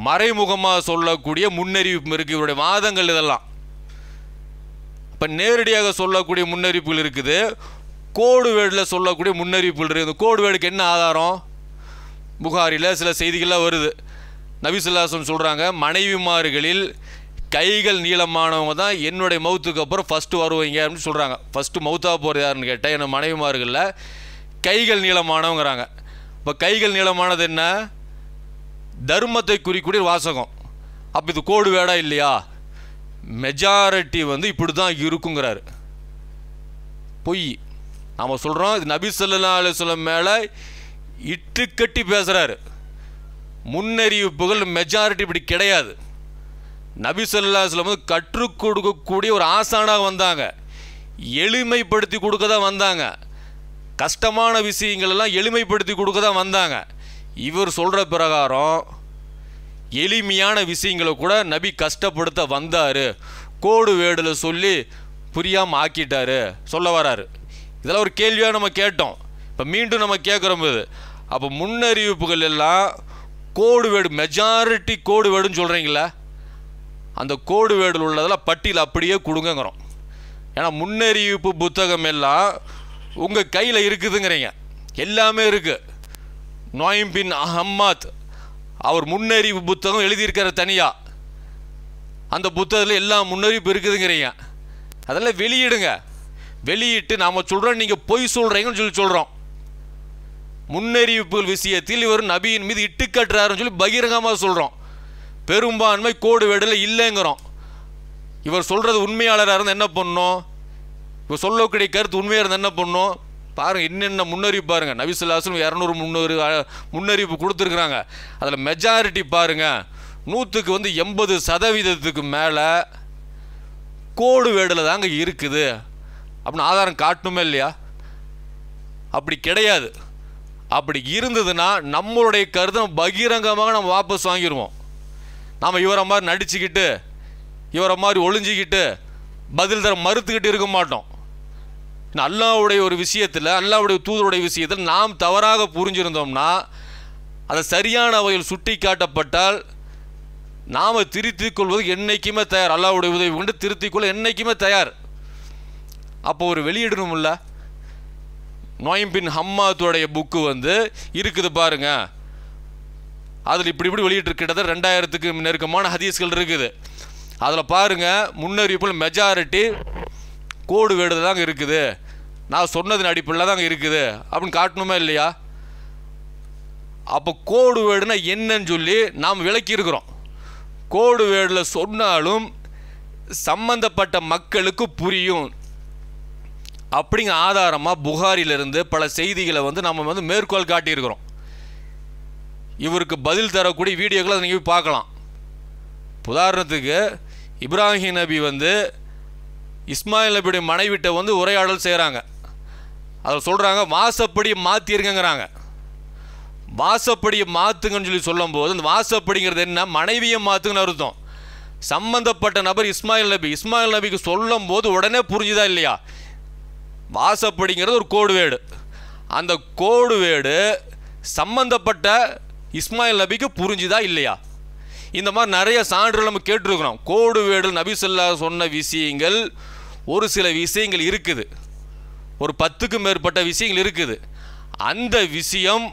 மறைமுகமாக சொல்லக்கூடிய முன்னறிவிப்பும் இருக்குது இவருடைய வாதங்கள் இதெல்லாம் இப்போ நேரடியாக சொல்லக்கூடிய முன்னறிவிப்புகள் இருக்குது கோடு வேடில் சொல்லக்கூடிய முன்னறிவிப்புகள் இருக்குது இந்த கோடு வேடுக்கு என்ன ஆதாரம் புகாரில் சில செய்திகள்லாம் வருது நபிசுல்லாசம் சொல்கிறாங்க மனைவிமார்களில் கைகள் நீளமானவங்க தான் என்னுடைய மவுத்துக்கு அப்புறம் ஃபஸ்ட்டு வருவீங்க அப்படின்னு சொல்கிறாங்க ஃபஸ்ட்டு மவுத்தாக போகிறது யாருன்னு கேட்டால் என்னோடய மனைவிமார்களில் கைகள் நீளமானவங்கிறாங்க இப்போ கைகள் நீளமானது என்ன தர்மத்தை குறிக்கூடிய வாசகம் அப்போ இது கோடு வேடா இல்லையா மெஜாரிட்டி வந்து இப்படி தான் இருக்குங்கிறாரு பொய் நாம் சொல்கிறோம் இது நபி சொல்லா அலுவலம் மேலே இட்டுக்கட்டி பேசுகிறாரு முன்னறிவிப்புகள் மெஜாரிட்டி இப்படி கிடையாது நபி சொல்லா சொல்லம் வந்து கற்றுக் கொடுக்கக்கூடிய ஒரு ஆசானாக வந்தாங்க எளிமைப்படுத்தி கொடுக்க தான் வந்தாங்க கஷ்டமான விஷயங்களெல்லாம் எளிமைப்படுத்தி கொடுக்க தான் வந்தாங்க இவர் சொல்கிற பிரகாரம் எளிமையான விஷயங்களை கூட நபி கஷ்டப்படுத்த வந்தார் கோடு வேடில் சொல்லி புரியாமல் ஆக்கிட்டார் சொல்ல வராரு இதெல்லாம் ஒரு கேள்வியாக நம்ம கேட்டோம் இப்போ மீண்டும் நம்ம கேட்குறோம் போது அப்போ முன்னறிவிப்புகள் எல்லாம் கோடு வேடு மெஜாரிட்டி கோடு வேடுன்னு சொல்கிறீங்களா அந்த கோடு வேடில் உள்ளதெல்லாம் பட்டியல் அப்படியே கொடுங்கங்கிறோம் ஏன்னா முன்னறிவிப்பு புத்தகம் எல்லாம் உங்கள் கையில் இருக்குதுங்கிறீங்க எல்லாமே இருக்குது நோயம்பின் அஹம்மாத் அவர் முன்னறிவு புத்தகம் எழுதியிருக்கிற தனியாக அந்த புத்தகத்தில் எல்லா முன்னறிவு இருக்குதுங்கிறீங்க அதெல்லாம் வெளியிடுங்க வெளியிட்டு நாம் சொல்கிறோம் நீங்கள் பொய் சொல்கிறீங்கன்னு சொல்லி சொல்கிறோம் முன்னறிவிப்புகள் விஷயத்தில் இவர் நபியின் மீது இட்டுக்கட்டுறாருன்னு சொல்லி பகிரங்கமாக சொல்கிறோம் பெரும்பான்மை கோடு வேடில் இல்லைங்கிறோம் இவர் சொல்கிறது உண்மையாளராக இருந்தால் என்ன பண்ணும் இவர் சொல்லக்கூடிய கருத்து உண்மையாக இருந்தால் என்ன பண்ணும் பாருங்கள் என்னென்ன முன்னறிவு பாருங்க நபிசுல்லாஸ்லும் இரநூறு முந்நூறு முன்னறிவு கொடுத்துருக்குறாங்க அதில் மெஜாரிட்டி பாருங்க நூற்றுக்கு வந்து எண்பது சதவீதத்துக்கு மேலே கோடு வேடில் தாங்க இருக்குது அப்படின்னு ஆதாரம் காட்டணுமே இல்லையா அப்படி கிடையாது அப்படி இருந்ததுன்னா நம்மளுடைய நம்ம பகிரங்கமாக நம்ம வாபஸ் வாங்கிடுவோம் நாம் இவரை மாதிரி நடிச்சுக்கிட்டு இவரை மாதிரி ஒளிஞ்சிக்கிட்டு பதில் தர மறுத்துக்கிட்டு இருக்க மாட்டோம் அல்லாவுடைய ஒரு விஷயத்தில் அல்லாவுடைய தூதருடைய விஷயத்தில் நாம் தவறாக புரிஞ்சிருந்தோம்னா அதை சரியான வகையில் சுட்டி காட்டப்பட்டால் நாம் திருத்திக் கொள்வது என்றைக்குமே தயார் அல்லாவுடைய உதவி கொண்டு திருத்திக் கொள்ள என்றைக்குமே தயார் அப்போ ஒரு வெளியிடணும்ல நோயம்பின் ஹம்மாத்துடைய புக்கு வந்து இருக்குது பாருங்க அதில் இப்படி இப்படி வெளியிட்டு கிட்டத்தட்ட ரெண்டாயிரத்துக்கு நெருக்கமான ஹதீஸ்கள் இருக்குது அதில் பாருங்கள் முன்னறிவிப்பில் மெஜாரிட்டி கோடு வேடுதாங்க தாங்க இருக்குது நான் சொன்னதின் அடிப்படையில் தான் இருக்குது அப்படின்னு காட்டணுமா இல்லையா அப்போ கோடு வேடுனா என்னன்னு சொல்லி நாம் விளக்கியிருக்கிறோம் கோடு வேடில் சொன்னாலும் சம்பந்தப்பட்ட மக்களுக்கு புரியும் அப்படிங்கிற ஆதாரமாக புகாரிலிருந்து பல செய்திகளை வந்து நம்ம வந்து மேற்கோள் காட்டியிருக்கிறோம் இவருக்கு பதில் தரக்கூடிய வீடியோக்களை நீங்கள் போய் பார்க்கலாம் உதாரணத்துக்கு இப்ராஹிம் நபி வந்து இஸ்மாயில் நபியுடைய மனைவிட்ட வந்து உரையாடல் செய்கிறாங்க அதில் சொல்கிறாங்க வாசப்படி மாற்றிருங்கிறாங்க வாசப்படியை மாற்றுங்கன்னு சொல்லி சொல்லும்போது அந்த வாசப்படிங்கிறது என்ன மனைவியை மாற்றுங்கன்னு அர்த்தம் சம்பந்தப்பட்ட நபர் இஸ்மாயில் நபி இஸ்மாயில் நபிக்கு சொல்லும் போது உடனே புரிஞ்சுதா இல்லையா வாசப்படிங்கிறது ஒரு கோடு வேடு அந்த கோடு வேடு சம்பந்தப்பட்ட இஸ்மாயில் நபிக்கு புரிஞ்சுதா இல்லையா இந்த மாதிரி நிறைய சான்றுகள் நம்ம கேட்டிருக்கிறோம் கோடு வேடு நபிசல்லா சொன்ன விஷயங்கள் ஒரு சில விஷயங்கள் இருக்குது ஒரு பத்துக்கும் மேற்பட்ட விஷயங்கள் இருக்குது அந்த விஷயம்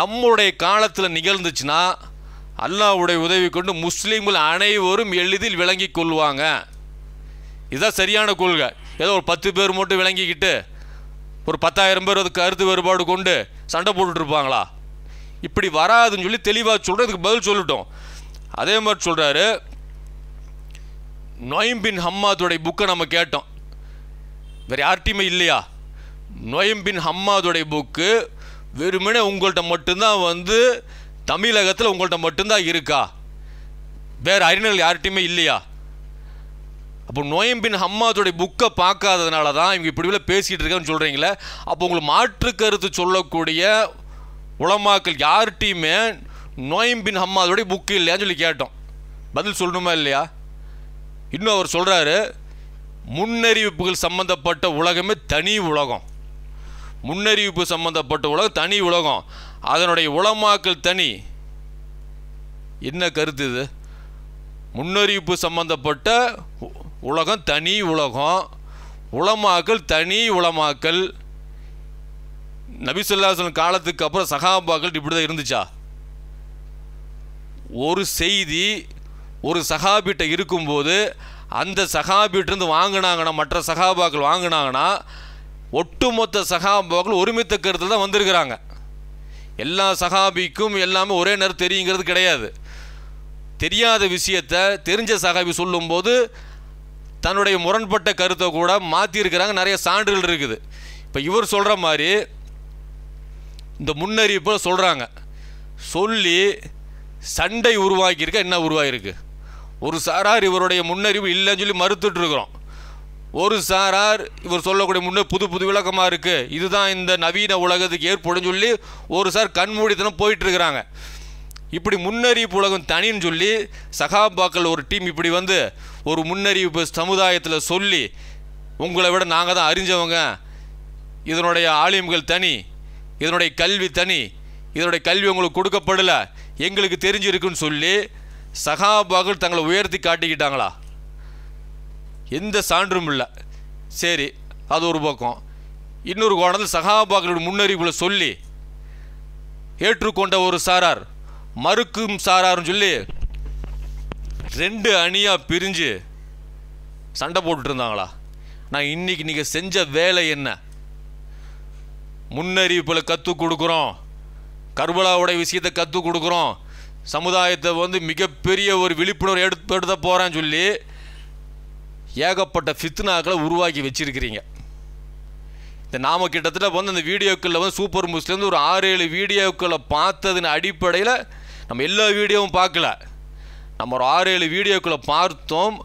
நம்முடைய காலத்தில் நிகழ்ந்துச்சுன்னா அல்லாவுடைய உதவி கொண்டு முஸ்லீம்கள் அனைவரும் எளிதில் விளங்கி கொள்வாங்க இதுதான் சரியான கொள்கை ஏதோ ஒரு பத்து பேர் மட்டும் விளங்கிக்கிட்டு ஒரு பத்தாயிரம் பேர் அது கருத்து வேறுபாடு கொண்டு சண்டை போட்டுட்ருப்பாங்களா இப்படி வராதுன்னு சொல்லி தெளிவாக சொல்கிறதுக்கு இதுக்கு பதில் சொல்லிட்டோம் அதே மாதிரி சொல்கிறாரு நொயம்பின் ஹம்மாத்துடைய புக்கை நம்ம கேட்டோம் வேறு யார்கிட்டையுமே இல்லையா நோயம்பின் ஹம்மாதுடைய புக்கு வெறுமனே உங்கள்கிட்ட மட்டும்தான் வந்து தமிழகத்தில் உங்கள்கிட்ட மட்டும்தான் இருக்கா வேறு அறிஞர்கள் யார்கிட்டையுமே இல்லையா அப்போ நோயம்பின் ஹம்மாதுடைய புக்கை பார்க்காததுனால தான் இவங்க இப்படி பேசிகிட்டு இருக்கேன்னு சொல்கிறீங்களே அப்போ உங்களுக்கு மாற்று கருத்து சொல்லக்கூடிய உளமாக்கள் யார்கிட்டையுமே நோயம்பின் ஹம்மாதுடைய புக்கு இல்லையான்னு சொல்லி கேட்டோம் பதில் சொல்லணுமா இல்லையா இன்னும் அவர் சொல்கிறாரு முன்னறிவிப்புகள் சம்மந்தப்பட்ட உலகமே தனி உலகம் முன்னறிவிப்பு சம்மந்தப்பட்ட உலகம் தனி உலகம் அதனுடைய உளமாக்கல் தனி என்ன கருத்து இது முன்னறிவிப்பு சம்மந்தப்பட்ட உலகம் தனி உலகம் உளமாக்கல் தனி உளமாக்கல் நபிசுல்லாசன் காலத்துக்கு அப்புறம் சகாபாக்கள் இப்படி தான் இருந்துச்சா ஒரு செய்தி ஒரு சகாபிட்ட இருக்கும்போது அந்த சகாபிட்டிருந்து வாங்கினாங்கன்னா மற்ற சகாபாக்கள் வாங்கினாங்கன்னா ஒட்டுமொத்த சகாபாக்கள் ஒருமித்த கருத்தில் தான் வந்திருக்கிறாங்க எல்லா சகாபிக்கும் எல்லாமே ஒரே நேரம் தெரியுங்கிறது கிடையாது தெரியாத விஷயத்தை தெரிஞ்ச சகாபி சொல்லும்போது தன்னுடைய முரண்பட்ட கருத்தை கூட மாற்றிருக்கிறாங்க நிறைய சான்றுகள் இருக்குது இப்போ இவர் சொல்கிற மாதிரி இந்த முன்னறிவிப்பில் சொல்கிறாங்க சொல்லி சண்டை உருவாக்கியிருக்க என்ன உருவாகிருக்கு ஒரு சாரார் இவருடைய முன்னறிவு இல்லைன்னு சொல்லி மறுத்துட்ருக்குறோம் ஒரு சாரார் இவர் சொல்லக்கூடிய முன்னே புது புது விளக்கமாக இருக்குது இதுதான் இந்த நவீன உலகத்துக்கு ஏற்படும் சொல்லி ஒரு சார் கண்மூடித்தனம் போயிட்டுருக்குறாங்க இப்படி முன்னறிவிப்பு உலகம் தனின்னு சொல்லி சகாபாக்கள் ஒரு டீம் இப்படி வந்து ஒரு முன்னறிவிப்பு சமுதாயத்தில் சொல்லி உங்களை விட நாங்கள் தான் அறிஞ்சவங்க இதனுடைய ஆலிம்கள் தனி இதனுடைய கல்வி தனி இதனுடைய கல்வி உங்களுக்கு கொடுக்கப்படலை எங்களுக்கு தெரிஞ்சிருக்குன்னு சொல்லி சகாபாக்கள் தங்களை உயர்த்தி காட்டிக்கிட்டாங்களா எந்த சான்றும் இல்லை சரி அது ஒரு பக்கம் இன்னொரு கோணத்தில் சகாபாக்களுடைய முன்னறிவுகளை சொல்லி ஏற்றுக்கொண்ட ஒரு சாரார் மறுக்கும் சாரார்னு சொல்லி ரெண்டு அணியாக பிரிஞ்சு சண்டை போட்டுட்ருந்தாங்களா நான் இன்றைக்கி நீங்கள் செஞ்ச வேலை என்ன முன்னறிவிப்பில் கற்றுக் கொடுக்குறோம் கர்பலாவுடைய விஷயத்தை கற்றுக் கொடுக்குறோம் சமுதாயத்தை வந்து மிகப்பெரிய ஒரு விழிப்புணர்வு ஏற்படுத்த போகிறான்னு சொல்லி ஏகப்பட்ட ஃபித்னாக்களை உருவாக்கி வச்சுருக்கிறீங்க இந்த நாம் கிட்டத்தட்ட வந்து அந்த வீடியோக்களில் வந்து சூப்பர் முஸ்லேருந்து ஒரு ஆறு ஏழு வீடியோக்களை பார்த்ததின் அடிப்படையில் நம்ம எல்லா வீடியோவும் பார்க்கல நம்ம ஒரு ஆறு ஏழு வீடியோக்களை பார்த்தோம்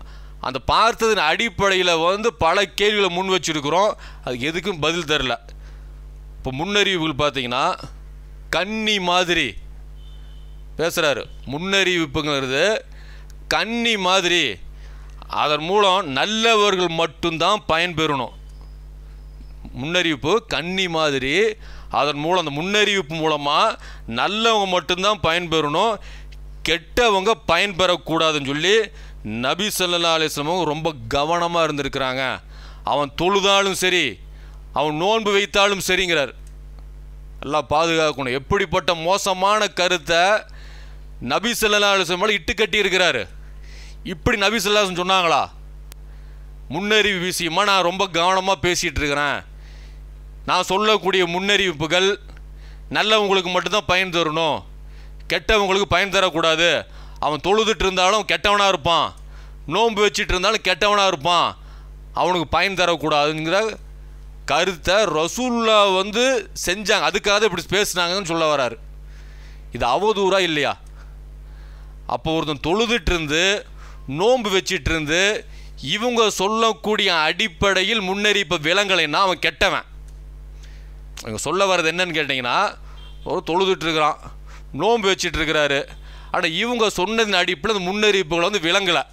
அந்த பார்த்ததின் அடிப்படையில் வந்து பல கேள்விகளை முன் வச்சுருக்கிறோம் அது எதுக்கும் பதில் தரல இப்போ முன்னறிவுகள் பார்த்திங்கன்னா கன்னி மாதிரி பேசுகிறாரு முன்னறிவிப்புங்கிறது கன்னி மாதிரி அதன் மூலம் நல்லவர்கள் மட்டும்தான் பயன்பெறணும் முன்னறிவிப்பு கன்னி மாதிரி அதன் மூலம் அந்த முன்னறிவிப்பு மூலமாக நல்லவங்க மட்டும்தான் பயன்பெறணும் கெட்டவங்க பயன்பெறக்கூடாதுன்னு சொல்லி நபி சொல்லா அலிஸ்லமும் ரொம்ப கவனமாக இருந்திருக்கிறாங்க அவன் தொழுதாலும் சரி அவன் நோன்பு வைத்தாலும் சரிங்கிறார் எல்லாம் பாதுகாக்கணும் எப்படிப்பட்ட மோசமான கருத்தை நபி சொல்லா அலுவலம் மேலே இட்டு கட்டி இருக்கிறாரு இப்படி நபி சொல்லா சொன்னாங்களா முன்னறிவு விஷயமா நான் ரொம்ப கவனமாக பேசிகிட்டு இருக்கிறேன் நான் சொல்லக்கூடிய முன்னறிவிப்புகள் நல்லவங்களுக்கு மட்டும்தான் பயன் தரணும் கெட்டவங்களுக்கு பயன் தரக்கூடாது அவன் தொழுதுட்டு இருந்தாலும் கெட்டவனாக இருப்பான் நோன்பு வச்சுட்டு இருந்தாலும் கெட்டவனாக இருப்பான் அவனுக்கு பயன் தரக்கூடாதுங்கிற கருத்தை ரசூல்லா வந்து செஞ்சாங்க அதுக்காக இப்படி பேசுனாங்கன்னு சொல்ல வர்றாரு இது அவதூறா இல்லையா அப்போ ஒருத்தன் தொழுதுட்டு இருந்து நோன்பு வச்சுட்டு இருந்து இவங்க சொல்லக்கூடிய அடிப்படையில் முன்னறிப்பு விலங்கலைன்னா அவன் கெட்டவன் அவங்க சொல்ல வர்றது என்னன்னு கேட்டிங்கன்னா ஒரு தொழுதுட்ருக்கிறான் நோன்பு இருக்கிறாரு ஆனால் இவங்க சொன்னதின் அடிப்பில் அந்த முன்னறிவிப்புகளை வந்து விளங்கலை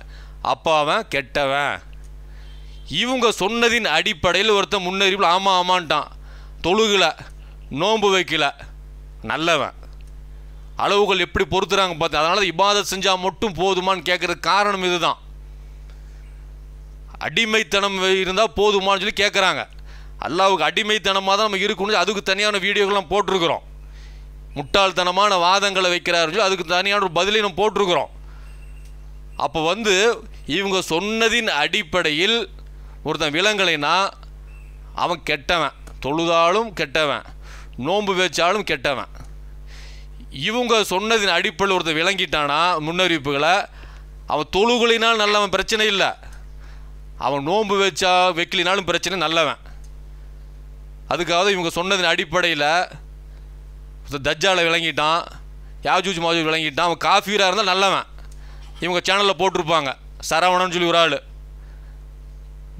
அப்போ அவன் கெட்டவன் இவங்க சொன்னதின் அடிப்படையில் ஒருத்தன் முன்னறிவு ஆமாம் ஆமான்ட்டான் தொழுகலை நோன்பு வைக்கலை நல்லவன் அளவுகள் எப்படி பொறுத்துறாங்க பார்த்து அதனால் இபாதத் செஞ்சால் மட்டும் போதுமான்னு கேட்குறது காரணம் இதுதான் அடிமைத்தனம் இருந்தால் போதுமான்னு சொல்லி கேட்குறாங்க அல்லாவுக்கு அடிமைத்தனமாக தான் நம்ம இருக்கணும் அதுக்கு தனியான வீடியோக்கெல்லாம் போட்டிருக்கிறோம் முட்டாள்தனமான வாதங்களை வைக்கிறாரு சொல்லி அதுக்கு தனியான ஒரு பதிலை நம்ம போட்டிருக்கிறோம் அப்போ வந்து இவங்க சொன்னதின் அடிப்படையில் ஒருத்தன் விலங்கலைனா அவன் கெட்டவன் தொழுதாலும் கெட்டவன் நோன்பு வச்சாலும் கெட்டவன் இவங்க சொன்னதின் அடிப்படையில் ஒருத்தர் விளங்கிட்டானா முன்னறிவிப்புகளை அவன் தொழுகளினால் நல்லவன் பிரச்சனை இல்லை அவன் நோன்பு வச்சா வைக்கலினாலும் பிரச்சனை நல்லவன் அதுக்காக இவங்க சொன்னதின் அடிப்படையில் தஜ்ஜாவில் விளங்கிட்டான் யாஜூஜ் மாஜூஜ் விளங்கிட்டான் அவன் காஃபீராக இருந்தால் நல்லவன் இவங்க சேனலில் போட்டிருப்பாங்க சரவணன்னு சொல்லி ஒரு ஆள்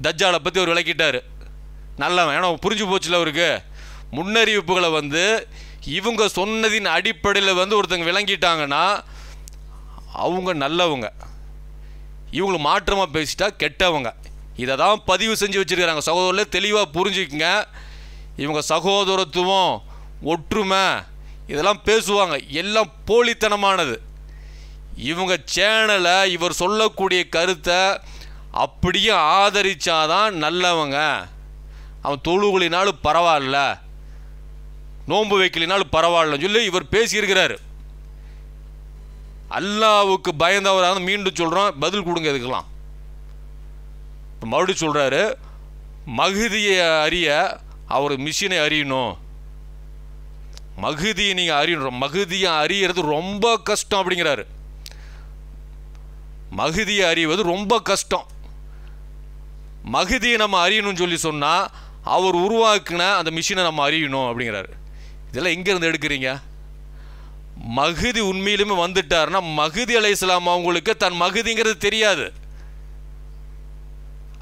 தஜ்ஜாலை பற்றி அவர் விளக்கிட்டார் நல்லவன் ஏன்னா புரிஞ்சு போச்சுல அவருக்கு முன்னறிவிப்புகளை வந்து இவங்க சொன்னதின் அடிப்படையில் வந்து ஒருத்தங்க விளங்கிட்டாங்கன்னா அவங்க நல்லவங்க இவங்களை மாற்றமாக பேசிட்டா கெட்டவங்க இதை தான் பதிவு செஞ்சு வச்சுருக்கிறாங்க சகோதரில் தெளிவாக புரிஞ்சுக்குங்க இவங்க சகோதரத்துவம் ஒற்றுமை இதெல்லாம் பேசுவாங்க எல்லாம் போலித்தனமானது இவங்க சேனலை இவர் சொல்லக்கூடிய கருத்தை அப்படியே ஆதரித்தாதான் நல்லவங்க அவன் தொழுகுலினாலும் பரவாயில்ல நோன்பு வைக்கலினாலும் பரவாயில்லன்னு சொல்லி இவர் பேசியிருக்கிறார் அல்லாவுக்கு பயந்தவராக மீண்டும் சொல்கிறோம் பதில் கொடுங்க இதுக்கெல்லாம் இப்போ மறுபடியும் சொல்கிறாரு மகுதியை அறிய அவர் மிஷினை அறியணும் மகுதியை நீங்கள் அறியணும் மகுதியை அறியறது ரொம்ப கஷ்டம் அப்படிங்கிறாரு மகுதியை அறிவது ரொம்ப கஷ்டம் மகுதியை நம்ம அறியணும்னு சொல்லி சொன்னால் அவர் உருவாக்கின அந்த மிஷினை நம்ம அறியணும் அப்படிங்கிறாரு இதெல்லாம் எங்கேருந்து எடுக்கிறீங்க மகுதி உண்மையிலுமே வந்துட்டாருன்னா மகுதி அலை இஸ்லாம் அவங்களுக்கு தன் மகுதிங்கிறது தெரியாது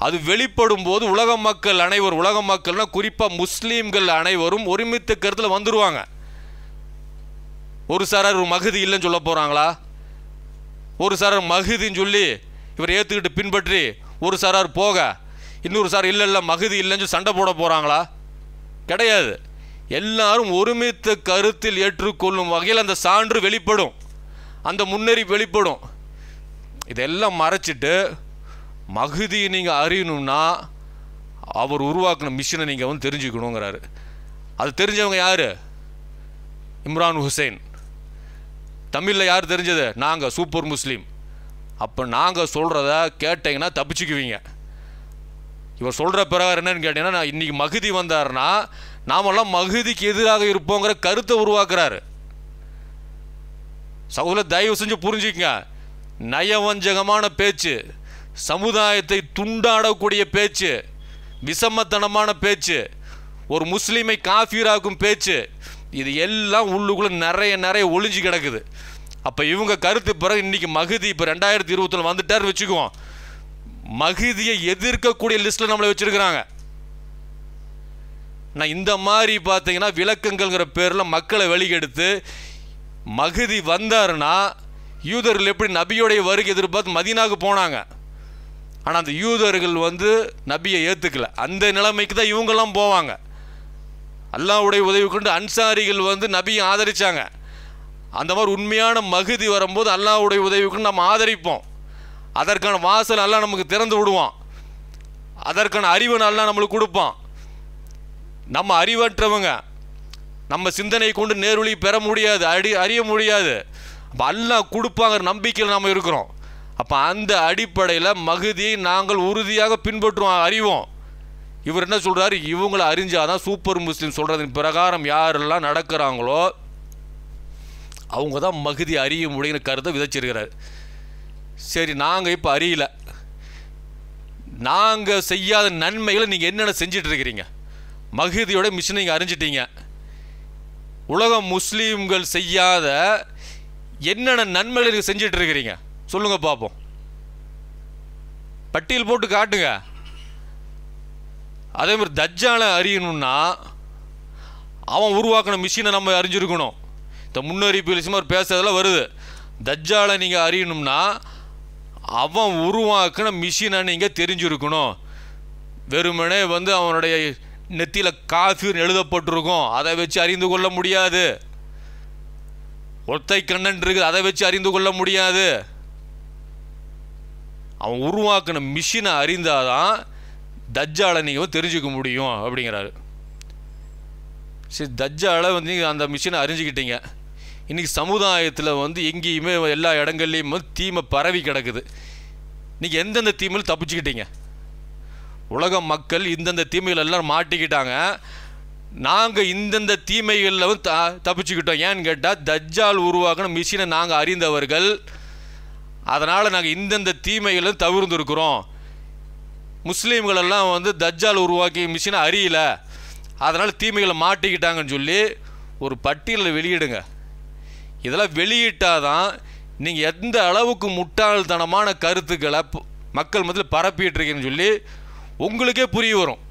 அது வெளிப்படும் போது உலக மக்கள் அனைவரும் உலக மக்கள்னா குறிப்பாக முஸ்லீம்கள் அனைவரும் ஒருமித்த கருத்தில் வந்துடுவாங்க ஒரு சாரார் ஒரு மகுதி இல்லைன்னு சொல்ல போகிறாங்களா ஒரு சாரார் மகுதின்னு சொல்லி இவர் ஏற்றுக்கிட்டு பின்பற்றி ஒரு சாரார் போக இன்னொரு சார் இல்லை இல்லை மகுதி இல்லைன்னு சொல்லி சண்டை போட போகிறாங்களா கிடையாது எல்லாரும் ஒருமித்த கருத்தில் ஏற்றுக்கொள்ளும் வகையில் அந்த சான்று வெளிப்படும் அந்த முன்னறி வெளிப்படும் இதெல்லாம் மறைச்சிட்டு மகுதியை நீங்கள் அறியணும்னா அவர் உருவாக்கின மிஷினை நீங்கள் வந்து தெரிஞ்சுக்கணுங்கிறாரு அது தெரிஞ்சவங்க யார் இம்ரான் ஹுசைன் தமிழில் யார் தெரிஞ்சது நாங்கள் சூப்பர் முஸ்லீம் அப்போ நாங்கள் சொல்கிறத கேட்டிங்கன்னா தப்பிச்சுக்குவீங்க இவர் சொல்கிற பிறகு என்னென்னு கேட்டிங்கன்னா நான் இன்றைக்கி மகுதி வந்தார்னா நாமெல்லாம் மகுதிக்கு எதிராக இருப்போங்கிற கருத்தை உருவாக்குறாரு சகோதர தயவு செஞ்சு புரிஞ்சுக்கங்க நயவஞ்சகமான பேச்சு சமுதாயத்தை துண்டாடக்கூடிய பேச்சு விஷமத்தனமான பேச்சு ஒரு முஸ்லீமை காஃபீராக்கும் பேச்சு இது எல்லாம் உள்ளுக்குள்ளே நிறைய நிறைய ஒளிஞ்சு கிடக்குது அப்போ இவங்க கருத்து பிறகு இன்றைக்கி மகுதி இப்போ ரெண்டாயிரத்தி இருபத்தில் வந்துட்டார் வச்சுக்குவோம் மகுதியை எதிர்க்கக்கூடிய லிஸ்ட்டில் நம்மளை வச்சுருக்கிறாங்க நான் இந்த மாதிரி பார்த்தீங்கன்னா விளக்கங்கள்ங்கிற பேரில் மக்களை வழிகெடுத்து மகுதி வந்தாருன்னா யூதர்கள் எப்படி நபியோடைய வருகை எதிர்பார்த்து மதினாவுக்கு போனாங்க ஆனால் அந்த யூதர்கள் வந்து நபியை ஏற்றுக்கல அந்த நிலைமைக்கு தான் இவங்கெல்லாம் போவாங்க அல்லாவுடைய உதவி கொண்டு அன்சாரிகள் வந்து நபியை ஆதரித்தாங்க அந்த மாதிரி உண்மையான மகுதி வரும்போது அல்லாவுடைய உதவி கொண்டு நம்ம ஆதரிப்போம் அதற்கான வாசல் எல்லாம் நமக்கு திறந்து விடுவோம் அதற்கான அறிவு நல்லா நம்மளுக்கு கொடுப்பான் நம்ம அறிவற்றவங்க நம்ம சிந்தனை கொண்டு நேர்வழி பெற முடியாது அடி அறிய முடியாது அப்போ அல்லா கொடுப்பாங்கிற நம்பிக்கையில் நம்ம இருக்கிறோம் அப்போ அந்த அடிப்படையில் மகுதியை நாங்கள் உறுதியாக பின்பற்றுவோம் அறிவோம் இவர் என்ன சொல்கிறாரு இவங்களை அறிஞ்சாதான் சூப்பர் முஸ்லீம் சொல்கிறதன் பிரகாரம் யாரெல்லாம் நடக்கிறாங்களோ அவங்க தான் மகுதி அறிய முடியும்னு கருத்தை விதைச்சிருக்கிறார் சரி நாங்கள் இப்போ அறியல நாங்கள் செய்யாத நன்மைகளை நீங்கள் என்னென்ன செஞ்சிட்ருக்கிறீங்க மகிதியோட மிஷினை நீங்கள் அறிஞ்சிட்டீங்க உலக முஸ்லீம்கள் செய்யாத என்னென்ன நன்மைகள் நீங்கள் செஞ்சிட்டு இருக்கிறீங்க சொல்லுங்கள் பார்ப்போம் பட்டியல் போட்டு காட்டுங்க அதே மாதிரி தஜ்ஜான அறியணும்னா அவன் உருவாக்கின மிஷினை நம்ம அறிஞ்சிருக்கணும் இந்த முன்னறிப்பில் அவர் பேசுறதெல்லாம் வருது தஜ்ஜாலை நீங்கள் அறியணும்னா அவன் உருவாக்கின மிஷினை நீங்கள் தெரிஞ்சிருக்கணும் வெறுமனே வந்து அவனுடைய நெத்தியில் காஃபீர் எழுதப்பட்டிருக்கும் அதை வச்சு அறிந்து கொள்ள முடியாது ஒத்தை கண்ணன் இருக்குது அதை வச்சு அறிந்து கொள்ள முடியாது அவன் உருவாக்கின மிஷினை அறிந்தாதான் தஜ்ஜால நீங்கள் தெரிஞ்சுக்க முடியும் அப்படிங்கிறாரு சரி தஜ்ஜாலை வந்து நீங்கள் அந்த மிஷினை அறிஞ்சிக்கிட்டீங்க இன்றைக்கி சமுதாயத்தில் வந்து எங்கேயுமே எல்லா இடங்கள்லேயும் வந்து தீமை பரவி கிடக்குது நீங்கள் எந்தெந்த தீமையில் தப்பிச்சுக்கிட்டீங்க உலக மக்கள் இந்தந்த தீமைகள் எல்லாம் மாட்டிக்கிட்டாங்க நாங்கள் இந்தந்த தீமைகளில் த தப்பிச்சுக்கிட்டோம் ஏன்னு கேட்டால் தஜ்ஜால் உருவாக்கின மிஷினை நாங்கள் அறிந்தவர்கள் அதனால் நாங்கள் இந்தந்த தீமைகளும் தவிர்ந்துருக்குறோம் முஸ்லீம்களெல்லாம் வந்து தஜ்ஜால் உருவாக்கிய மிஷினை அறியல அதனால் தீமைகளை மாட்டிக்கிட்டாங்கன்னு சொல்லி ஒரு பட்டியலில் வெளியிடுங்க இதெல்லாம் வெளியிட்டால் தான் நீங்கள் எந்த அளவுக்கு முட்டாள்தனமான கருத்துக்களை மக்கள் மத்தியில் பரப்பிட்டுருக்கீங்கன்னு சொல்லி உங்களுக்கே புரிய வரும்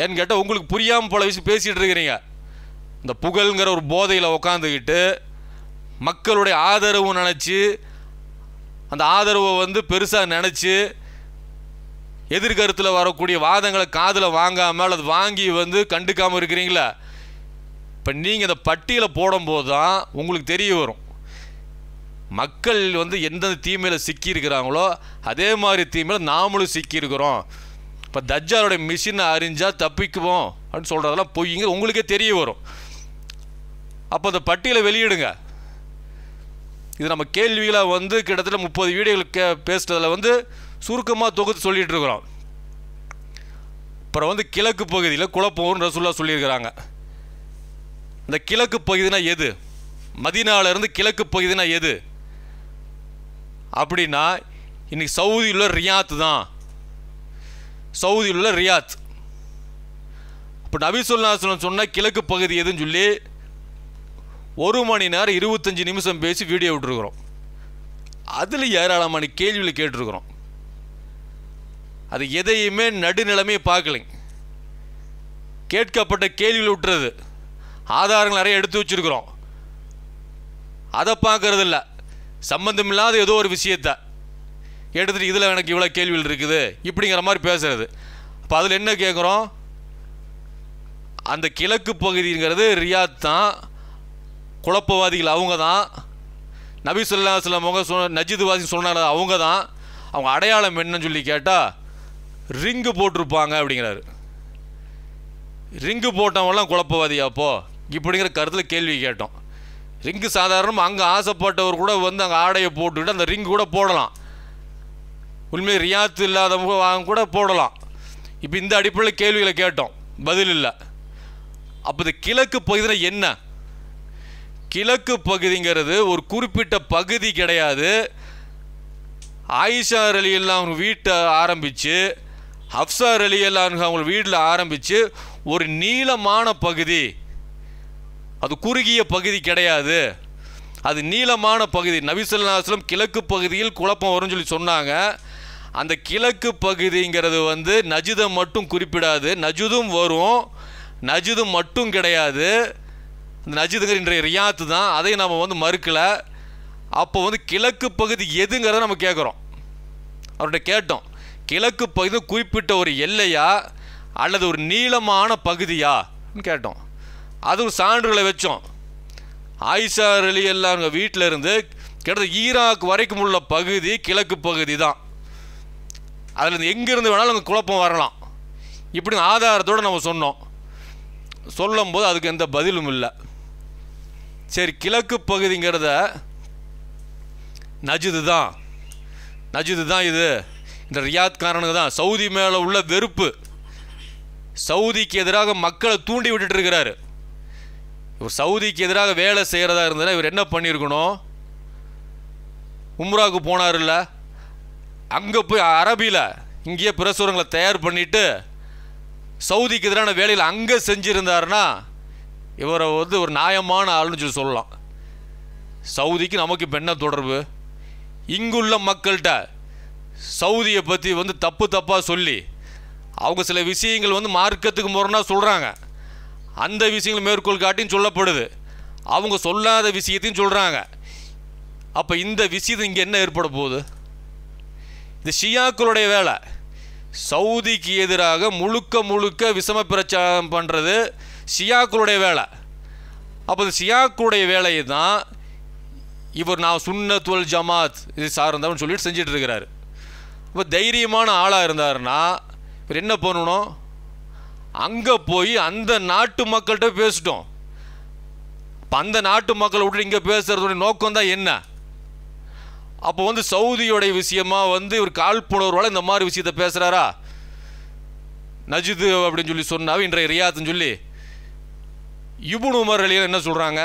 ஏன்னு கேட்டால் உங்களுக்கு புரியாமல் பல விஷயம் பேசிகிட்டு இருக்கிறீங்க இந்த புகழ்ங்கிற ஒரு போதையில் உக்காந்துக்கிட்டு மக்களுடைய ஆதரவு நினச்சி அந்த ஆதரவை வந்து பெருசாக நினச்சி எதிர்கருத்தில் வரக்கூடிய வாதங்களை காதில் வாங்காமல் அது வாங்கி வந்து கண்டுக்காமல் இருக்கிறீங்களா இப்போ நீங்கள் இந்த பட்டியலை போடும்போது தான் உங்களுக்கு தெரிய வரும் மக்கள் வந்து எந்தெந்த தீமையில் சிக்கியிருக்கிறாங்களோ அதே மாதிரி தீமையில் நாமளும் சிக்கியிருக்கிறோம் இப்போ தஜ்ஜாரோட மிஷினை அறிஞ்சால் தப்பிக்குவோம் அப்படின்னு சொல்கிறதெல்லாம் பொய்யுங்க உங்களுக்கே தெரிய வரும் அப்போ அந்த பட்டியலை வெளியிடுங்க இது நம்ம கேள்விகளாக வந்து கிட்டத்தட்ட முப்பது வீடியோகள் கே பேசுகிறதில் வந்து சுருக்கமாக தொகுத்து சொல்லிகிட்டு இருக்கிறோம் அப்புறம் வந்து கிழக்கு பகுதியில் குழப்பம்னு ரசுல்லா சொல்லியிருக்கிறாங்க இந்த கிழக்கு பகுதினா எது மதினாவிலேருந்து கிழக்கு பகுதினா எது அப்படின்னா இன்றைக்கி சவுதியில் ரியாத்து தான் சவுதியில் உள்ள ரியாத் இப்போ நபிசுல்லாஸ்லம் சொன்ன கிழக்கு பகுதி எதுன்னு சொல்லி ஒரு மணி நேரம் இருபத்தஞ்சி நிமிஷம் பேசி வீடியோ விட்டுருக்குறோம் அதில் ஏராளமான கேள்வியில் கேட்டிருக்குறோம் அது எதையுமே நடுநிலைமையை பார்க்கலைங்க கேட்கப்பட்ட கேள்வியில் விட்டுறது ஆதாரங்கள் நிறைய எடுத்து வச்சுருக்குறோம் அதை பார்க்கறதில்ல சம்மந்தமில்லாத ஏதோ ஒரு விஷயத்தை எடுத்துகிட்டு இதில் எனக்கு இவ்வளோ கேள்விகள் இருக்குது இப்படிங்கிற மாதிரி பேசுகிறது அப்போ அதில் என்ன கேட்குறோம் அந்த கிழக்கு பகுதிங்கிறது ரியாத் தான் குழப்பவாதிகள் அவங்க தான் நபி சொல்லா சொ சொன்ன வாசி சொன்னாங்க அவங்க தான் அவங்க அடையாளம் என்னன்னு சொல்லி கேட்டால் ரிங்கு போட்டிருப்பாங்க அப்படிங்கிறாரு ரிங்கு போட்டவங்களாம் குழப்பவாதியா அப்போ இப்படிங்கிற கருத்தில் கேள்வி கேட்டோம் ரிங்கு சாதாரணமாக அங்கே ஆசைப்பட்டவர் கூட வந்து அங்கே ஆடையை போட்டுக்கிட்டு அந்த ரிங்கு கூட போடலாம் உண்மையில் ரியாத்து இல்லாதவங்க முகவாகம் கூட போடலாம் இப்போ இந்த அடிப்படையில் கேள்விகளை கேட்டோம் பதில் இல்லை அப்போ இந்த கிழக்கு பகுதியில் என்ன கிழக்கு பகுதிங்கிறது ஒரு குறிப்பிட்ட பகுதி கிடையாது ஆயிஷா அலியெல்லாம் அவங்க வீட்டை ஆரம்பித்து ஹப்சா அலி எல்லாம் அவங்க வீட்டில் ஆரம்பித்து ஒரு நீளமான பகுதி அது குறுகிய பகுதி கிடையாது அது நீளமான பகுதி நபிசல்லாஸ்லம் கிழக்கு பகுதியில் குழப்பம் வரும்னு சொல்லி சொன்னாங்க அந்த கிழக்கு பகுதிங்கிறது வந்து நஜிதை மட்டும் குறிப்பிடாது நஜுதும் வரும் நஜுதும் மட்டும் கிடையாது இந்த நஜுதுங்கிற இன்றைய ரியாத்து தான் அதை நம்ம வந்து மறுக்கலை அப்போ வந்து கிழக்கு பகுதி எதுங்கிறத நம்ம கேட்குறோம் அவர்கிட்ட கேட்டோம் கிழக்கு பகுதி குறிப்பிட்ட ஒரு எல்லையா அல்லது ஒரு நீளமான பகுதியான்னு கேட்டோம் அது ஒரு சான்றுகளை வச்சோம் ஆயிஷா அலி எல்லாம் வீட்டில் இருந்து கிட்டத்தட்ட ஈராக் வரைக்கும் உள்ள பகுதி கிழக்கு பகுதி தான் அதில் எங்கேருந்து வேணாலும் அங்கே குழப்பம் வரலாம் இப்படி ஆதாரத்தோடு நம்ம சொன்னோம் சொல்லும்போது அதுக்கு எந்த பதிலும் இல்லை சரி கிழக்கு பகுதிங்கிறத நஜிது தான் நஜிது தான் இது இந்த ரியாத் காரனுக்கு தான் சவுதி மேலே உள்ள வெறுப்பு சவுதிக்கு எதிராக மக்களை தூண்டி விட்டுட்டு இருக்கிறாரு இவர் சவுதிக்கு எதிராக வேலை செய்கிறதா இருந்ததுன்னா இவர் என்ன பண்ணியிருக்கணும் உம்ராவுக்கு இல்லை அங்கே போய் அரபியில் இங்கேயே பிரசுரங்களை தயார் பண்ணிவிட்டு சவுதிக்கு எதிரான வேலையில் அங்கே செஞ்சுருந்தாருன்னா இவரை வந்து ஒரு நியாயமான ஆளுன்னு சொல்லி சொல்லலாம் சவுதிக்கு நமக்கு இப்போ என்ன தொடர்பு இங்குள்ள மக்கள்கிட்ட சவுதியை பற்றி வந்து தப்பு தப்பாக சொல்லி அவங்க சில விஷயங்கள் வந்து மார்க்கத்துக்கு முரணாக சொல்கிறாங்க அந்த விஷயங்கள் மேற்கோள் காட்டியும் சொல்லப்படுது அவங்க சொல்லாத விஷயத்தையும் சொல்கிறாங்க அப்போ இந்த விஷயத்தை இங்கே என்ன ஏற்பட போகுது இது ஷியாக்களுடைய வேலை சவுதிக்கு எதிராக முழுக்க முழுக்க விஷம பிரச்சாரம் பண்ணுறது ஷியாக்களுடைய வேலை அப்போ இந்த ஷியாக்களுடைய வேலையை தான் இவர் நான் சுன்னத்துவல் ஜமாத் இது சார்ந்தவன் சொல்லிட்டு செஞ்சிட்டு இருக்கிறாரு இப்போ தைரியமான ஆளாக இருந்தாருன்னா இவர் என்ன பண்ணணும் அங்கே போய் அந்த நாட்டு மக்கள்கிட்ட பேசிட்டோம் இப்போ அந்த நாட்டு மக்களை விட்டு இங்கே பேசுகிறதுடைய நோக்கம் தான் என்ன அப்போ வந்து சவுதியோடைய விஷயமா வந்து இவர் காழ்ப்புணர்வால் இந்த மாதிரி விஷயத்தை பேசுகிறாரா நஜிது அப்படின்னு சொல்லி சொன்னாவே இன்றைய ரியாத்துன்னு சொல்லி இபுன் உமர் அலியன் என்ன சொல்கிறாங்க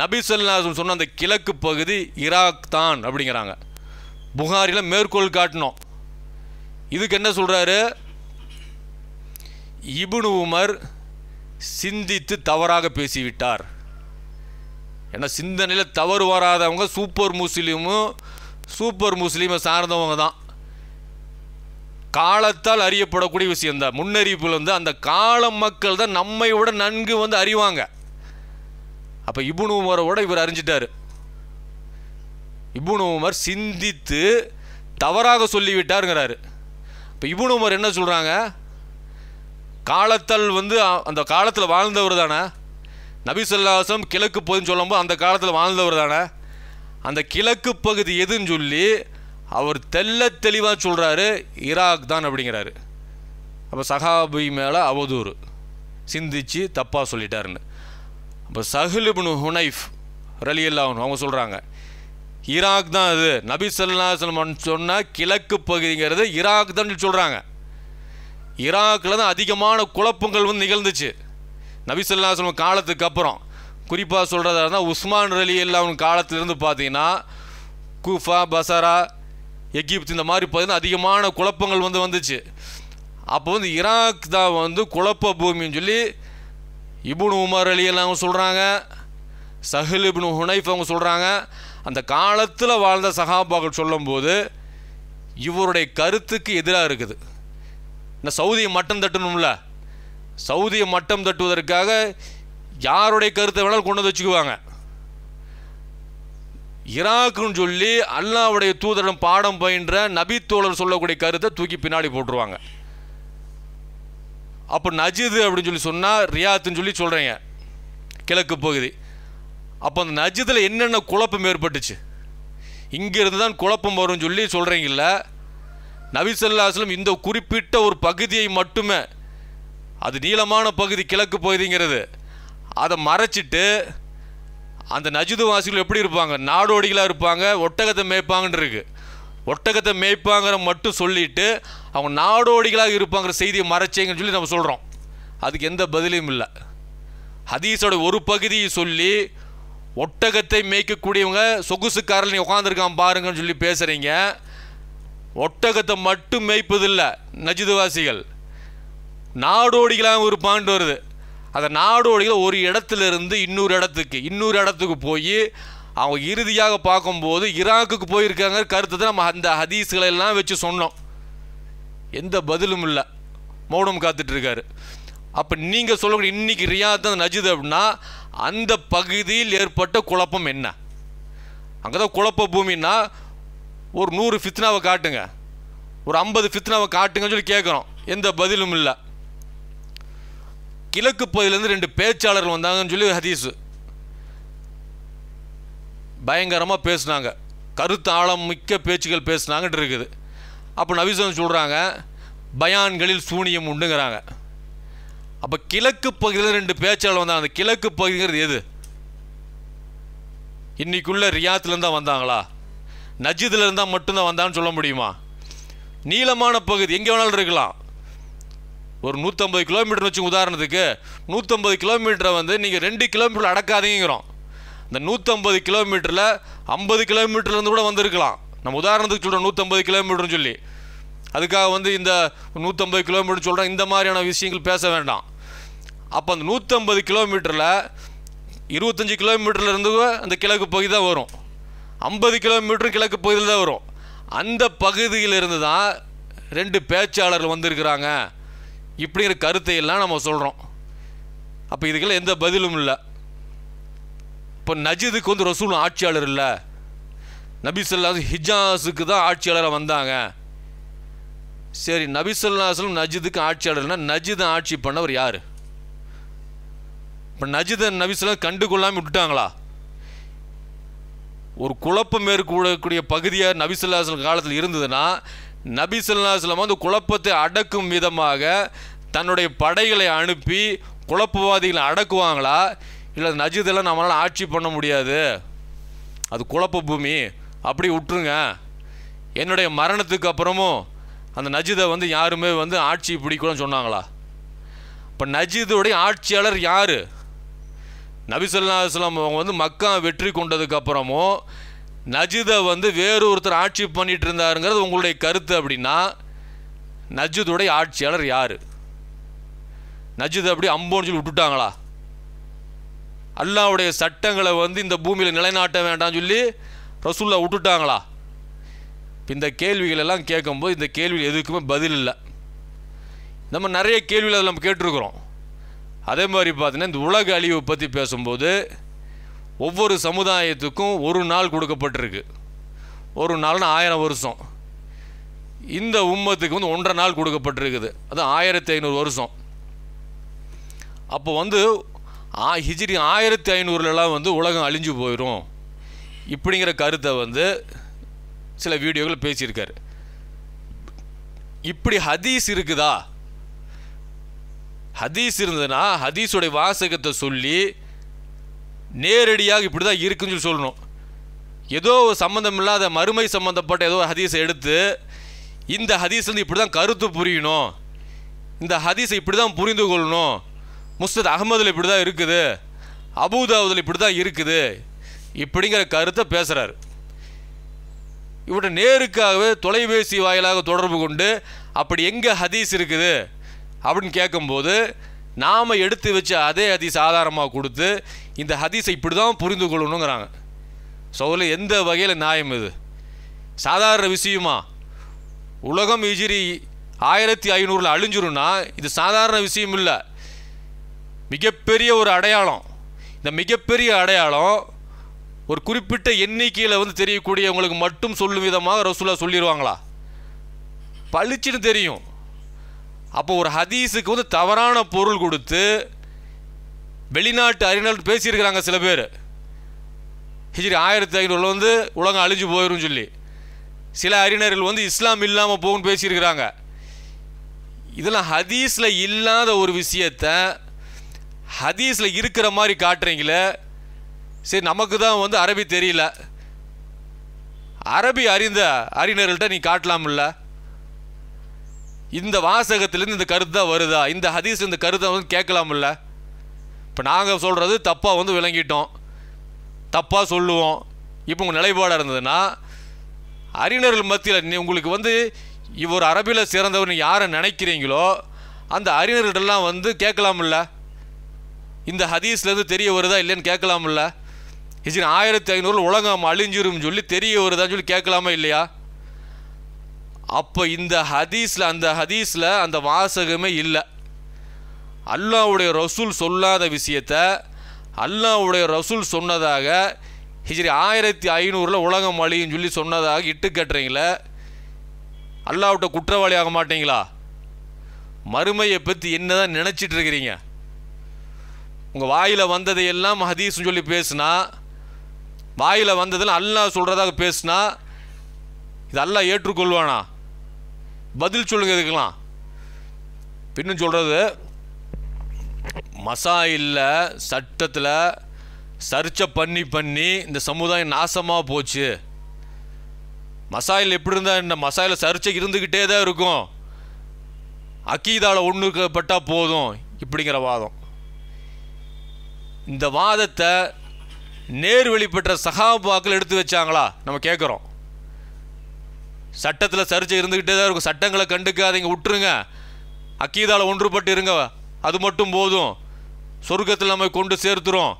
நபிசல்லாசம் சொன்ன அந்த கிழக்கு பகுதி ஈராக் தான் அப்படிங்கிறாங்க புகாரியில் மேற்கோள் காட்டணும் இதுக்கு என்ன சொல்கிறாரு இபுனு உமர் சிந்தித்து தவறாக பேசிவிட்டார் ஏன்னா சிந்தனையில் தவறு வராதவங்க சூப்பர் முஸ்லீமும் சூப்பர் முஸ்லீமை சார்ந்தவங்க தான் காலத்தால் அறியப்படக்கூடிய விஷயம் தான் முன்னறிவிப்பில் வந்து அந்த கால மக்கள் தான் நம்மை விட நன்கு வந்து அறிவாங்க அப்போ இபுனு உமரோட இவர் அறிஞ்சிட்டார் இபுனு உமர் சிந்தித்து தவறாக சொல்லிவிட்டாருங்கிறாரு இப்போ இபுனு உமர் என்ன சொல்கிறாங்க காலத்தால் வந்து அந்த காலத்தில் வாழ்ந்தவர் தானே நபிசல்லாசம் கிழக்கு பகுதின்னு சொல்லும்போது அந்த காலத்தில் வாழ்ந்தவர் தானே அந்த கிழக்கு பகுதி எதுன்னு சொல்லி அவர் தெல்ல தெளிவாக சொல்கிறாரு ஈராக் தான் அப்படிங்கிறாரு அப்போ சஹாபி மேலே அவதூறு சிந்தித்து தப்பாக சொல்லிட்டாருன்னு அப்போ சஹிலிப்னு ஹுனைஃப் ரலியல்லாவுன்னு அவங்க சொல்கிறாங்க ஈராக் தான் அது நபி சொல்லாசலம் சொன்னால் கிழக்கு பகுதிங்கிறது ஈராக் தான் சொல்கிறாங்க ஈராக்கில் தான் அதிகமான குழப்பங்கள் வந்து நிகழ்ந்துச்சு நபிசல்லாஸ்லம் காலத்துக்கு அப்புறம் குறிப்பாக சொல்கிறதா இருந்தால் உஸ்மான் அலி எல்லாம் காலத்திலேருந்து பார்த்தீங்கன்னா கூஃபா பசாரா எகிப்து இந்த மாதிரி பார்த்தீங்கன்னா அதிகமான குழப்பங்கள் வந்து வந்துச்சு அப்போ வந்து ஈராக் தான் வந்து குழப்ப பூமின்னு சொல்லி இபுன் உமர் அலி எல்லாம் சொல்கிறாங்க சஹில் இப்னு ஹுனைஃப் அவங்க சொல்கிறாங்க அந்த காலத்தில் வாழ்ந்த சகாபாக்கள் சொல்லும்போது இவருடைய கருத்துக்கு எதிராக இருக்குது இந்த சவுதியை மட்டம் தட்டணும்ல சவுதியை மட்டம் தட்டுவதற்காக யாருடைய கருத்தை வேணாலும் கொண்டு வந்து வச்சுக்குவாங்க ஈராக்குன்னு சொல்லி அல்லாவுடைய தூதரம் பாடம் பயின்ற நபித்தோழர் சொல்லக்கூடிய கருத்தை தூக்கி பின்னாடி போட்டுருவாங்க அப்போ நஜீது அப்படின்னு சொல்லி சொன்னால் ரியாத்துன்னு சொல்லி சொல்கிறீங்க கிழக்கு பகுதி அப்போ அந்த நஜீதில் என்னென்ன குழப்பம் ஏற்பட்டுச்சு இங்கேருந்து தான் குழப்பம் வரும்னு சொல்லி சொல்கிறீங்கல்ல நபிசல்லாஸ்லம் இந்த குறிப்பிட்ட ஒரு பகுதியை மட்டுமே அது நீளமான பகுதி கிழக்கு பகுதிங்கிறது அதை மறைச்சிட்டு அந்த நஜுது வாசிகள் எப்படி இருப்பாங்க நாடோடிகளாக இருப்பாங்க ஒட்டகத்தை மேய்ப்பாங்கன்னு இருக்குது ஒட்டகத்தை மேய்ப்பாங்கிற மட்டும் சொல்லிவிட்டு அவங்க நாடோடிகளாக இருப்பாங்கிற செய்தியை மறைச்சேங்கன்னு சொல்லி நம்ம சொல்கிறோம் அதுக்கு எந்த பதிலையும் இல்லை ஹதீஸோட ஒரு பகுதியை சொல்லி ஒட்டகத்தை மேய்க்கக்கூடியவங்க சொகுசுக்காரில் நீ உட்காந்துருக்கான் பாருங்கன்னு சொல்லி பேசுகிறீங்க ஒட்டகத்தை மட்டும் மேய்ப்பதில்லை நஜிதுவாசிகள் நாடோடிகளாக ஒரு பாண்டு வருது அந்த நாடோடிகள் ஒரு இடத்துலேருந்து இன்னொரு இடத்துக்கு இன்னொரு இடத்துக்கு போய் அவங்க இறுதியாக பார்க்கும்போது ஈராக்குக்கு போயிருக்காங்க தான் நம்ம அந்த ஹதீஸ்களை எல்லாம் வச்சு சொன்னோம் எந்த பதிலும் இல்லை மௌனம் காத்துட்ருக்காரு அப்போ நீங்கள் சொல்லக்கூடிய இன்றைக்கி ரியாத் தான் நஜித் அப்படின்னா அந்த பகுதியில் ஏற்பட்ட குழப்பம் என்ன அங்கே தான் குழப்ப பூமின்னா ஒரு நூறு ஃபித்னாவை காட்டுங்க ஒரு ஐம்பது ஃபித்னாவை காட்டுங்கன்னு சொல்லி கேட்குறோம் எந்த பதிலும் இல்லை கிழக்கு பகுதியிலேருந்து ரெண்டு பேச்சாளர்கள் வந்தாங்கன்னு சொல்லி ஹதீஸு பயங்கரமாக பேசுனாங்க கருத்து ஆழம் மிக்க பேச்சுகள் பேசுனாங்கன்ட்டு இருக்குது அப்போ நவீசன் சொல்கிறாங்க பயான்களில் சூனியம் உண்டுங்கிறாங்க அப்போ கிழக்கு பகுதியில் ரெண்டு பேச்சாளர் வந்தாங்க அந்த கிழக்கு பகுதிங்கிறது எது இன்றைக்குள்ள ரியாத்துலேருந்து தான் வந்தாங்களா நஜிதுலேருந்து இருந்தால் மட்டும்தான் வந்தான்னு சொல்ல முடியுமா நீளமான பகுதி எங்கே வேணாலும் இருக்கலாம் ஒரு நூற்றம்பது கிலோமீட்டர் வச்சு உதாரணத்துக்கு நூற்றம்பது கிலோமீட்டரை வந்து நீங்கள் ரெண்டு கிலோமீட்டர் அடக்காதீங்கிறோம் இந்த நூற்றம்பது கிலோமீட்டரில் ஐம்பது கிலோமீட்டர்லேருந்து கூட வந்திருக்கலாம் நம்ம உதாரணத்துக்கு சொல்கிறோம் நூற்றம்பது கிலோமீட்டர்னு சொல்லி அதுக்காக வந்து இந்த நூற்றம்பது கிலோமீட்டர் சொல்கிறோம் இந்த மாதிரியான விஷயங்கள் பேச வேண்டாம் அப்போ அந்த நூற்றம்பது கிலோமீட்டரில் இருபத்தஞ்சி கிலோமீட்டர்லேருந்து அந்த கிழக்கு பகுதி தான் வரும் ஐம்பது கிலோமீட்டரும் கிழக்கு பகுதியில் தான் வரும் அந்த பகுதியிலிருந்து தான் ரெண்டு பேச்சாளர்கள் வந்திருக்கிறாங்க இப்படிங்கிற கருத்தை எல்லாம் நம்ம சொல்கிறோம் அப்போ இதுக்கெல்லாம் எந்த பதிலும் இல்லை இப்போ நஜீதுக்கு வந்து ரசூலும் ஆட்சியாளர் இல்லை நபிசல்லாஸ் ஹிஜாஸுக்கு தான் ஆட்சியாளராக வந்தாங்க சரி நபிசல்லாஸ்லும் நஜீதுக்கு ஆட்சியாளர்னால் நஜீதை ஆட்சி பண்ணவர் யார் இப்போ நஜிதை நபிசல்லாம் கண்டுகொள்ளாமல் விட்டுட்டாங்களா ஒரு குழப்பம் மேற்கூடக்கூடிய பகுதியாக நபிசல்லாசன் காலத்தில் இருந்ததுன்னா நபி சொல்லாஸ்லம் வந்து குழப்பத்தை அடக்கும் விதமாக தன்னுடைய படைகளை அனுப்பி குழப்பவாதிகளை அடக்குவாங்களா இல்லை நஜீதெல்லாம் நம்மளால் ஆட்சி பண்ண முடியாது அது குழப்ப பூமி அப்படி விட்டுருங்க என்னுடைய மரணத்துக்கு அப்புறமும் அந்த நஜீதை வந்து யாருமே வந்து ஆட்சி பிடிக்கணும்னு சொன்னாங்களா இப்போ நஜீதுடைய ஆட்சியாளர் யார் நபிசல்லாஸ்லாம் அவங்க வந்து மக்கா வெற்றி கொண்டதுக்கப்புறமும் நஜிதை வந்து வேறு ஒருத்தர் ஆட்சி பண்ணிகிட்டு இருந்தாருங்கிறது உங்களுடைய கருத்து அப்படின்னா நஜிதுடைய ஆட்சியாளர் யார் நஜித் அப்படி அம்போன்னு சொல்லி விட்டுட்டாங்களா அல்லாவுடைய சட்டங்களை வந்து இந்த பூமியில் நிலைநாட்ட வேண்டாம்னு சொல்லி ரசூல்லா விட்டுட்டாங்களா இந்த கேள்விகள் எல்லாம் கேட்கும்போது இந்த கேள்வி எதுக்குமே பதில் இல்லை நம்ம நிறைய கேள்விகள் அதில் நம்ம கேட்டிருக்கிறோம் அதே மாதிரி பார்த்தீங்கன்னா இந்த உலக அழிவை பற்றி பேசும்போது ஒவ்வொரு சமுதாயத்துக்கும் ஒரு நாள் கொடுக்கப்பட்டிருக்கு ஒரு நாள்னா ஆயிரம் வருஷம் இந்த உம்மத்துக்கு வந்து ஒன்றரை நாள் கொடுக்கப்பட்டிருக்குது அது ஆயிரத்தி ஐநூறு வருஷம் அப்போ வந்து ஹிஜ்ரி ஆயிரத்தி ஐநூறுலலாம் வந்து உலகம் அழிஞ்சு போயிடும் இப்படிங்கிற கருத்தை வந்து சில வீடியோக்கள் பேசியிருக்காரு இப்படி ஹதீஸ் இருக்குதா ஹதீஸ் இருந்ததுன்னா ஹதீஸுடைய வாசகத்தை சொல்லி நேரடியாக இப்படி தான் இருக்குன்னு சொல்லி சொல்லணும் ஏதோ சம்மந்தம் இல்லாத மறுமை சம்மந்தப்பட்ட ஏதோ ஹதீஸை எடுத்து இந்த ஹதீஸ் வந்து இப்படி தான் கருத்து புரியணும் இந்த ஹதீஸை இப்படி தான் புரிந்து கொள்ளணும் முஸ்தத் அகமதில் இப்படி தான் இருக்குது அபுதாவுதில் இப்படி தான் இருக்குது இப்படிங்கிற கருத்தை பேசுகிறார் இவர்கிட்ட நேருக்காகவே தொலைபேசி வாயிலாக தொடர்பு கொண்டு அப்படி எங்கே ஹதீஸ் இருக்குது அப்படின்னு கேட்கும்போது நாம் எடுத்து வச்ச அதே ஹதீஸ் ஆதாரமாக கொடுத்து இந்த ஹதீஸை இப்படி தான் புரிந்து கொள்ளணுங்கிறாங்க அதில் எந்த வகையில் நியாயம் இது சாதாரண விஷயமா உலகம் இஜிரி ஆயிரத்தி ஐநூறில் அழிஞ்சிரும்னா இது சாதாரண விஷயம் இல்லை மிகப்பெரிய ஒரு அடையாளம் இந்த மிகப்பெரிய அடையாளம் ஒரு குறிப்பிட்ட எண்ணிக்கையில் வந்து தெரியக்கூடியவங்களுக்கு மட்டும் சொல்லும் விதமாக ரசூலாக சொல்லிடுவாங்களா பளிச்சுன்னு தெரியும் அப்போ ஒரு ஹதீஸுக்கு வந்து தவறான பொருள் கொடுத்து வெளிநாட்டு அறிஞர்கள் பேசியிருக்கிறாங்க சில பேர் ஹிஜ்ரி ஆயிரத்தி ஐநூறுல வந்து உலகம் அழிஞ்சு போயிடும் சொல்லி சில அறிஞர்கள் வந்து இஸ்லாம் இல்லாமல் போகுன்னு பேசியிருக்கிறாங்க இதெல்லாம் ஹதீஸில் இல்லாத ஒரு விஷயத்த ஹதீஸில் இருக்கிற மாதிரி காட்டுறீங்களே சரி நமக்கு தான் வந்து அரபி தெரியல அரபி அறிந்த அறிஞர்கள்ட்ட நீ காட்டலாம்ல இந்த வாசகத்துலேருந்து இந்த கருத்து தான் வருதா இந்த ஹதீஸ் இந்த கருத்தை வந்து கேட்கலாம்ல இப்போ நாங்கள் சொல்கிறது தப்பாக வந்து விளங்கிட்டோம் தப்பாக சொல்லுவோம் இப்போ உங்கள் நிலைப்பாடாக இருந்ததுன்னா அறிஞர்கள் மத்தியில் நீ உங்களுக்கு வந்து இவர் அரபியில் சிறந்தவர் யாரை நினைக்கிறீங்களோ அந்த அறிஞர்கள்லாம் வந்து கேட்கலாமில்ல இந்த ஹதீஸ்லேருந்து தெரிய வருதா இல்லைன்னு கேட்கலாமில்ல இச்சின் ஆயிரத்தி ஐநூறு உலகம் அழிஞ்சிரும்னு சொல்லி தெரிய வருதான்னு சொல்லி கேட்கலாமா இல்லையா அப்போ இந்த ஹதீஸில் அந்த ஹதீஸில் அந்த வாசகமே இல்லை அல்லாவுடைய ரசூல் சொல்லாத விஷயத்த அல்லாவுடைய ரசூல் சொன்னதாக ஹிஜ்ரி ஆயிரத்தி ஐநூறில் உலகம் அழியும் சொல்லி சொன்னதாக இட்டு கட்டுறீங்களே அல்லாவிட்ட குற்றவாளி ஆக மாட்டீங்களா மறுமையை பற்றி என்ன தான் நினச்சிட்டு இருக்கிறீங்க உங்கள் வாயில் வந்ததையெல்லாம் ஹதீஸ்ன்னு சொல்லி பேசுனா வாயில் வந்ததில் அல்லாஹ் சொல்கிறதாக பேசுனா இதெல்லாம் ஏற்றுக்கொள்வானா பதில் சொல்லுங்க இதுக்கெல்லாம் பின்னும் சொல்கிறது மசா இல்லை சட்டத்தில் சர்ச்சை பண்ணி பண்ணி இந்த சமுதாயம் நாசமாக போச்சு மசாயில் எப்படி இருந்தால் இந்த மசாயில் சர்ச்சை இருந்துக்கிட்டே தான் இருக்கும் அக்கீதாவில் ஒன்றுக்கப்பட்டால் போதும் இப்படிங்கிற வாதம் இந்த வாதத்தை நேர் வெளிப்பட்ட சகாபாக்கள் எடுத்து வச்சாங்களா நம்ம கேட்குறோம் சட்டத்தில் சர்ச்சை இருந்துக்கிட்டே தான் இருக்கும் சட்டங்களை கண்டுக்காதீங்க விட்டுருங்க அக்கீதாவில் ஒன்றுபட்டு இருங்க அது மட்டும் போதும் சொர்க்கத்தில் நம்ம கொண்டு சேர்த்துரும்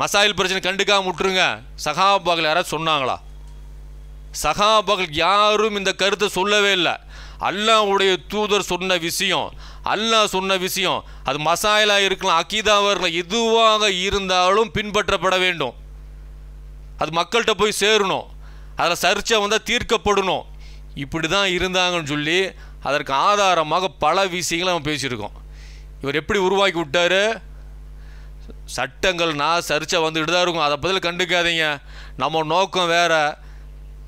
மசாயில் பிரச்சனை கண்டுக்காமல் விட்டுருங்க சகாபாக்கள் யாராவது சொன்னாங்களா சகாபாக்கள் யாரும் இந்த கருத்தை சொல்லவே இல்லை அல்லாவுடைய தூதர் சொன்ன விஷயம் அல்லாஹ் சொன்ன விஷயம் அது மசாயிலாக இருக்கலாம் அக்கீதாவர்கள் எதுவாக இருந்தாலும் பின்பற்றப்பட வேண்டும் அது மக்கள்கிட்ட போய் சேரணும் அதில் சர்ச்சை வந்தால் தீர்க்கப்படணும் இப்படி தான் இருந்தாங்கன்னு சொல்லி அதற்கு ஆதாரமாக பல விஷயங்களை நம்ம பேசியிருக்கோம் இவர் எப்படி உருவாக்கி விட்டார் சட்டங்கள்னா சர்ச்சை வந்துக்கிட்டு தான் இருக்கும் அதை பதில் கண்டுக்காதீங்க நம்ம நோக்கம் வேறு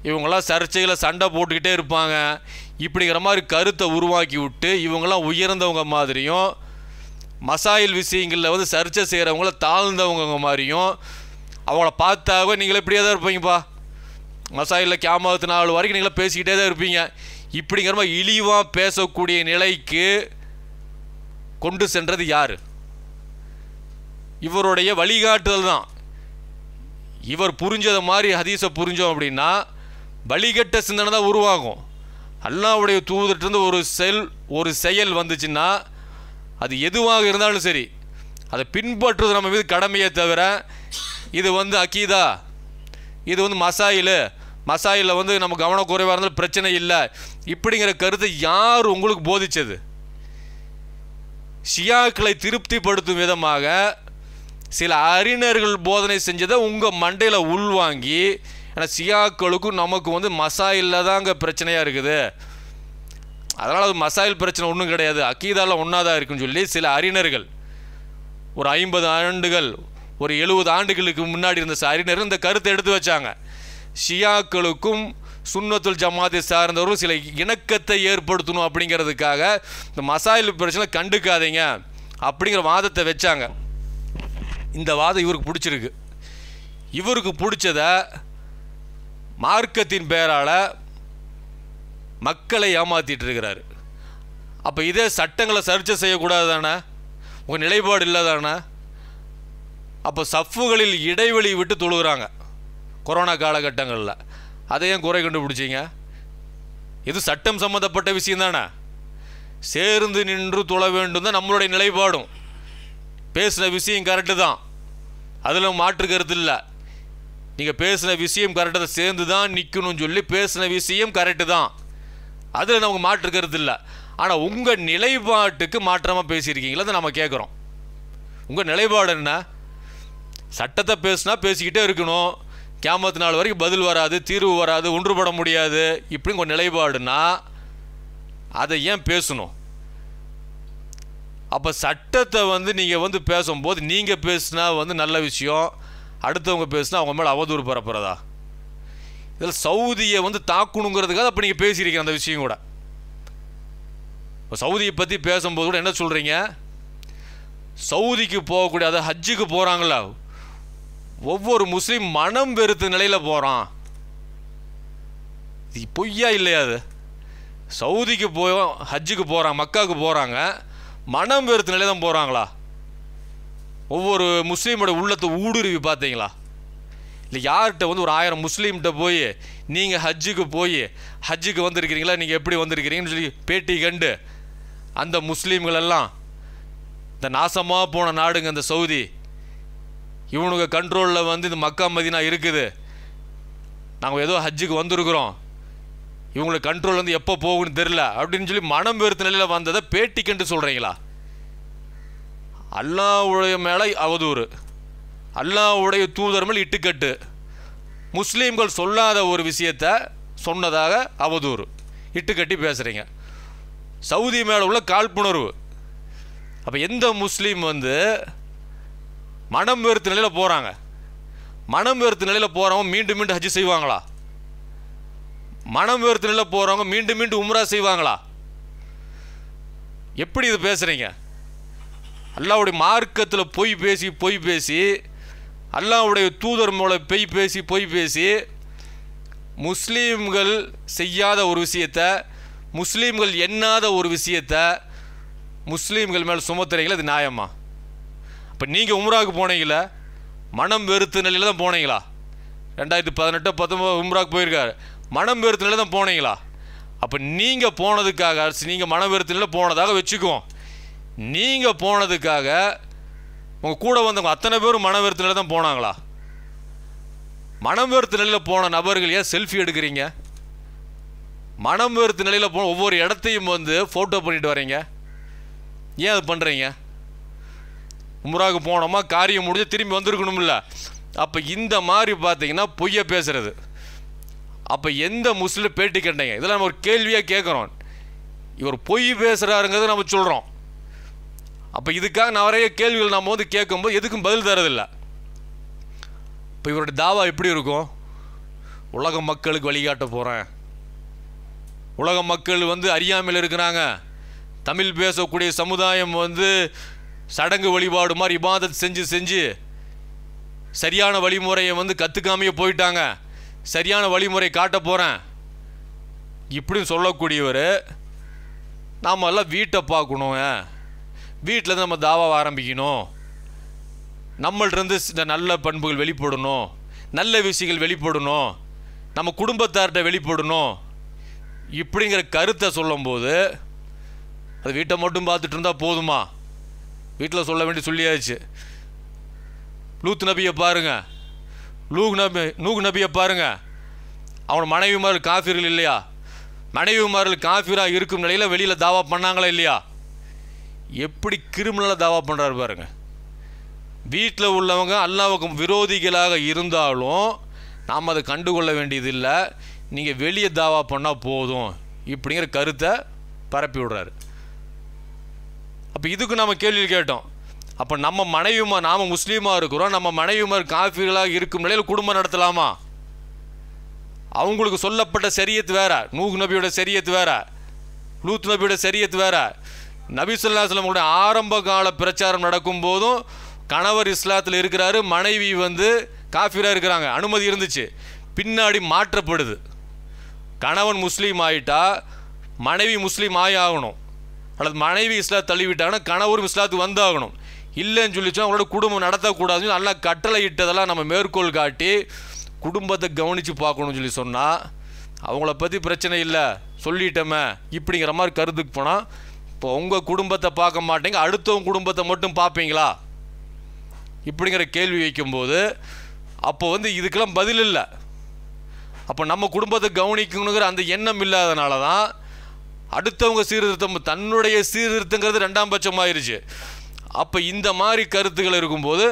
இவங்களாம் சர்ச்சைகளை சண்டை போட்டுக்கிட்டே இருப்பாங்க இப்படிங்கிற மாதிரி கருத்தை உருவாக்கி விட்டு இவங்களாம் உயர்ந்தவங்க மாதிரியும் மசாயில் விஷயங்களில் வந்து சர்ச்சை செய்கிறவங்கள தாழ்ந்தவங்க மாதிரியும் அவங்கள பார்த்தாவே நீங்கள் எப்படியாக தான் இருப்பீங்கப்பா மசாயில் கேமாவத்து நாள் வரைக்கும் நீங்களாம் பேசிக்கிட்டே தான் இருப்பீங்க இப்படிங்கிற மாதிரி இழிவாக பேசக்கூடிய நிலைக்கு கொண்டு சென்றது யார் இவருடைய வழிகாட்டுதல் தான் இவர் புரிஞ்சதை மாதிரி ஹதீஸை புரிஞ்சோம் அப்படின்னா வழிகட்ட சிந்தனை தான் உருவாகும் அல்லாவுடைய தூதட்டிருந்து ஒரு செல் ஒரு செயல் வந்துச்சுன்னா அது எதுவாக இருந்தாலும் சரி அதை பின்பற்றுவது நம்ம மீது கடமையை தவிர இது வந்து அக்கீதா இது வந்து மசாயில் மசாயில் வந்து நம்ம கவனக்குறைவாக இருந்தாலும் பிரச்சனை இல்லை இப்படிங்கிற கருத்தை யார் உங்களுக்கு போதித்தது ஷியாக்களை திருப்திப்படுத்தும் விதமாக சில அறிஞர்கள் போதனை செஞ்சதை உங்கள் மண்டையில் உள்வாங்கி ஏன்னா சியாக்களுக்கும் நமக்கு வந்து மசாயில் தாங்க பிரச்சனையாக இருக்குது அதனால் அது மசாயில் பிரச்சனை ஒன்றும் கிடையாது அக்கீதாவில் ஒன்றா தான் இருக்குன்னு சொல்லி சில அறிஞர்கள் ஒரு ஐம்பது ஆண்டுகள் ஒரு எழுபது ஆண்டுகளுக்கு முன்னாடி இருந்த சாரினர் இந்த கருத்தை எடுத்து வச்சாங்க ஷியாக்களுக்கும் சுன்னத்துல் ஜமாத்தை சார்ந்தவரும் சில இணக்கத்தை ஏற்படுத்தணும் அப்படிங்கிறதுக்காக இந்த மசாயில் பிரச்சனை கண்டுக்காதீங்க அப்படிங்கிற வாதத்தை வச்சாங்க இந்த வாதம் இவருக்கு பிடிச்சிருக்கு இவருக்கு பிடிச்சத மார்க்கத்தின் பெயரால் மக்களை ஏமாற்றிட்டு இருக்கிறாரு அப்போ இதே சட்டங்களை சர்ச்சை செய்யக்கூடாது தானே உங்கள் நிலைப்பாடு இல்லை தானே அப்போ சஃப்புகளில் இடைவெளி விட்டு தொழுகிறாங்க கொரோனா காலகட்டங்களில் அதையும் குறை கண்டுபிடிச்சிங்க இது சட்டம் சம்மந்தப்பட்ட விஷயம் தானே சேர்ந்து நின்று தொழ வேண்டும் தான் நம்மளுடைய நிலைப்பாடும் பேசின விஷயம் கரெக்டு தான் அதில் மாற்று கருத்து இல்லை நீங்கள் பேசின விஷயம் கரெக்டாக சேர்ந்து தான் நிற்கணும்னு சொல்லி பேசின விஷயம் கரெக்டு தான் அதில் நமக்கு மாற்று கருத்து இல்லை ஆனால் உங்கள் நிலைப்பாட்டுக்கு மாற்றமாக பேசியிருக்கீங்களா தான் நம்ம கேட்குறோம் உங்கள் நிலைப்பாடு என்ன சட்டத்தை பேசுனா பேசிக்கிட்டே இருக்கணும் கேமத்து நாள் வரைக்கும் பதில் வராது தீர்வு வராது ஒன்றுபட முடியாது இப்படி கொஞ்சம் நிலைப்பாடுனா அதை ஏன் பேசணும் அப்போ சட்டத்தை வந்து நீங்கள் வந்து பேசும்போது நீங்கள் பேசுனா வந்து நல்ல விஷயம் அடுத்தவங்க பேசுனா அவங்க மேலே அவதூறு பரப்புறதா இதில் சவுதியை வந்து தாக்கணுங்கிறதுக்காக அப்போ நீங்கள் பேசியிருக்கீங்க அந்த விஷயம் கூட இப்போ சவுதியை பற்றி பேசும்போது கூட என்ன சொல்கிறீங்க சவுதிக்கு போகக்கூடிய அதாவது ஹஜ்ஜுக்கு போகிறாங்களா ஒவ்வொரு முஸ்லீம் மனம் வெறுத்த நிலையில் போகிறான் இது பொய்யா இல்லையா அது சவுதிக்கு போய் ஹஜ்ஜுக்கு போகிறான் மக்காவுக்கு போகிறாங்க மனம் வெறுத்த நிலை தான் போகிறாங்களா ஒவ்வொரு முஸ்லீமோட உள்ளத்தை ஊடுருவி பார்த்தீங்களா இல்லை யார்கிட்ட வந்து ஒரு ஆயிரம் முஸ்லீம்கிட்ட போய் நீங்கள் ஹஜ்ஜுக்கு போய் ஹஜ்ஜுக்கு வந்திருக்கிறீங்களா நீங்கள் எப்படி வந்திருக்கிறீங்கன்னு சொல்லி பேட்டி கண்டு அந்த முஸ்லீம்களெல்லாம் இந்த நாசமாக போன நாடுங்க இந்த சவுதி இவனுங்க கண்ட்ரோலில் வந்து இது மக்கா மதினா இருக்குது நாங்கள் ஏதோ ஹஜ்ஜுக்கு வந்திருக்கிறோம் இவங்களை கண்ட்ரோல் வந்து எப்போ போகும்னு தெரில அப்படின்னு சொல்லி மனம் வெறுத்த நிலையில் வந்ததை பேட்டிக்கன்ட்டு சொல்கிறீங்களா அல்லாவுடைய மேலே அவதூறு அல்லாவுடைய தூதர் மேல் இட்டுக்கட்டு முஸ்லீம்கள் சொல்லாத ஒரு விஷயத்த சொன்னதாக அவதூறு இட்டுக்கட்டி பேசுகிறீங்க சவுதி மேலே உள்ள காழ்ப்புணர்வு அப்போ எந்த முஸ்லீம் வந்து மனம் வேறு நிலையில் போகிறாங்க மனம் வேறு நிலையில் போகிறவங்க மீண்டும் மீண்டும் ஹஜ் செய்வாங்களா மனம் வேறு நிலையில் போகிறவங்க மீண்டும் மீண்டும் உம்ரா செய்வாங்களா எப்படி இது பேசுகிறீங்க அல்லாவுடைய மார்க்கத்தில் பொய் பேசி பொய் பேசி அல்லாவுடைய தூதர் மூலம் பெய் பேசி பொய் பேசி முஸ்லீம்கள் செய்யாத ஒரு விஷயத்தை முஸ்லீம்கள் எண்ணாத ஒரு விஷயத்தை முஸ்லீம்கள் மேல் சுமத்துறீங்களா அது நியாயமா இப்போ நீங்கள் உம்ராவுக்கு போனீங்களா மனம் வெறுத்து நிலையில் தான் போனீங்களா ரெண்டாயிரத்தி பதினெட்டோ பத்தொம்போது உம்ராவுக்கு போயிருக்காரு மனம் வெறுத்து நிலையில் தான் போனீங்களா அப்போ நீங்கள் போனதுக்காக அரசு நீங்கள் மனம் வெறுத்து நிலையில் போனதாக வச்சுக்குவோம் நீங்கள் போனதுக்காக உங்கள் கூட வந்தவங்க அத்தனை பேரும் மனம் வெறுத்து நிலையில் தான் போனாங்களா மனம் வெறுத்து நிலையில் போன நபர்கள் ஏன் செல்ஃபி எடுக்கிறீங்க மனம் வெறுத்து நிலையில் போன ஒவ்வொரு இடத்தையும் வந்து ஃபோட்டோ பண்ணிட்டு வரீங்க ஏன் அது பண்ணுறீங்க உம்ராவுக்கு போனோமா காரியம் முடிஞ்சு திரும்பி வந்திருக்கணும்ல அப்போ இந்த மாதிரி பார்த்தீங்கன்னா பொய்யை பேசுகிறது அப்போ எந்த முஸ்லீம் பேட்டி கேட்டீங்க இதெல்லாம் நம்ம ஒரு கேள்வியாக கேட்குறோம் இவர் பொய் பேசுகிறாருங்கிறத நம்ம சொல்கிறோம் அப்போ இதுக்காக நிறைய கேள்விகள் நம்ம வந்து கேட்கும்போது எதுக்கும் பதில் தரதில்லை இப்போ இவருடைய தாவா எப்படி இருக்கும் உலக மக்களுக்கு வழிகாட்ட போகிறேன் உலக மக்கள் வந்து அறியாமையில் இருக்கிறாங்க தமிழ் பேசக்கூடிய சமுதாயம் வந்து சடங்கு வழிபாடு மாதிரி இபாதத் செஞ்சு செஞ்சு சரியான வழிமுறையை வந்து கற்றுக்காமையே போயிட்டாங்க சரியான வழிமுறை காட்ட போகிறேன் இப்படின்னு சொல்லக்கூடியவர் நாம் எல்லாம் வீட்டை பார்க்கணுங்க வீட்டில் நம்ம தாவா ஆரம்பிக்கணும் நம்மள்டருந்து இந்த நல்ல பண்புகள் வெளிப்படணும் நல்ல விஷயங்கள் வெளிப்படணும் நம்ம குடும்பத்தார்கிட்ட வெளிப்படணும் இப்படிங்கிற கருத்தை சொல்லும்போது அது வீட்டை மட்டும் பார்த்துட்டு இருந்தால் போதுமா வீட்டில் சொல்ல வேண்டி சொல்லியாச்சு லூத் நபியை பாருங்கள் லூக் நபி நூக் நபியை பாருங்கள் அவன் மனைவிமார்கள் காஃபிர்கள் இல்லையா மனைவிமார்கள் காஃபிராக இருக்கும் நிலையில் வெளியில் தாவா பண்ணாங்களா இல்லையா எப்படி கிரிமினலாக தாவா பண்ணுறாரு பாருங்கள் வீட்டில் உள்ளவங்க அல்லாவுக்கும் விரோதிகளாக இருந்தாலும் நாம் அதை கண்டுகொள்ள வேண்டியது இல்லை நீங்கள் வெளியே தாவா பண்ணால் போதும் இப்படிங்கிற கருத்தை பரப்பி விடுறாரு அப்போ இதுக்கு நம்ம கேள்வி கேட்டோம் அப்போ நம்ம மனைவிமா நாம் முஸ்லீமாக இருக்கிறோம் நம்ம மனைவிமார் காஃபிகளாக இருக்கும் நிலையில் குடும்பம் நடத்தலாமா அவங்களுக்கு சொல்லப்பட்ட சரியத்து வேற நூக் நபியோட சரியத்து வேற லூத் நபியோட சரியத்து வேற நபி சொல்லாஸ்லமுடைய ஆரம்ப கால பிரச்சாரம் நடக்கும் போதும் கணவர் இஸ்லாத்தில் இருக்கிறாரு மனைவி வந்து காஃபிராக இருக்கிறாங்க அனுமதி இருந்துச்சு பின்னாடி மாற்றப்படுது கணவன் முஸ்லீம் ஆயிட்டா மனைவி முஸ்லீம் ஆகி ஆகணும் அல்லது மனைவி இஸ்லாத் தள்ளிவிட்டாங்கன்னா கணவரும் இஸ்லாத்துக்கு வந்தாகணும் இல்லைன்னு சொல்லிச்சா அவங்களோட குடும்பம் நடத்தக்கூடாதுன்னு நல்லா கட்டளை இட்டதெல்லாம் நம்ம மேற்கோள் காட்டி குடும்பத்தை கவனித்து பார்க்கணும்னு சொல்லி சொன்னால் அவங்கள பற்றி பிரச்சனை இல்லை சொல்லிட்டோமே இப்படிங்கிற மாதிரி கருத்துக்கு போனால் இப்போ உங்கள் குடும்பத்தை பார்க்க மாட்டேங்க அடுத்தவங்க குடும்பத்தை மட்டும் பார்ப்பீங்களா இப்படிங்கிற கேள்வி வைக்கும்போது அப்போ வந்து இதுக்கெல்லாம் பதில் இல்லை அப்போ நம்ம குடும்பத்தை கவனிக்கணுங்கிற அந்த எண்ணம் இல்லாதனால தான் அடுத்தவங்க சீர்திருத்தம் தன்னுடைய சீர்திருத்தங்கிறது ரெண்டாம் பட்சம் ஆயிடுச்சு அப்போ இந்த மாதிரி கருத்துக்கள் இருக்கும்போது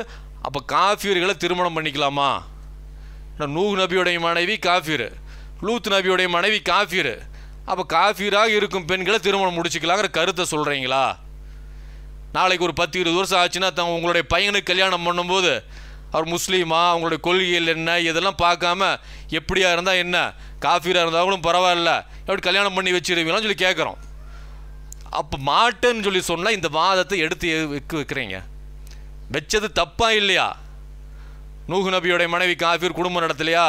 அப்போ காஃபியர்களை திருமணம் பண்ணிக்கலாமா நூ நபியுடைய மனைவி காஃபியர் லூத் நபியுடைய மனைவி காஃபியர் அப்போ காஃபியராக இருக்கும் பெண்களை திருமணம் முடிச்சுக்கலாங்கிற கருத்தை சொல்கிறீங்களா நாளைக்கு ஒரு பத்து இருபது வருஷம் ஆச்சுன்னா தான் உங்களுடைய பையனுக்கு கல்யாணம் பண்ணும்போது அவர் முஸ்லீமா அவங்களுடைய கொள்கைகள் என்ன இதெல்லாம் பார்க்காம எப்படியா இருந்தால் என்ன காஃபியாக இருந்தாலும் பரவாயில்ல எப்படி கல்யாணம் பண்ணி வச்சுருவீங்களாம் சொல்லி கேட்குறோம் அப்போ மாட்டேன்னு சொல்லி சொன்னால் இந்த வாதத்தை எடுத்து வைக்க வைக்கிறீங்க வச்சது தப்பா இல்லையா நூஹு நபியுடைய மனைவி காஃபீர் குடும்பம் நடத்தலையா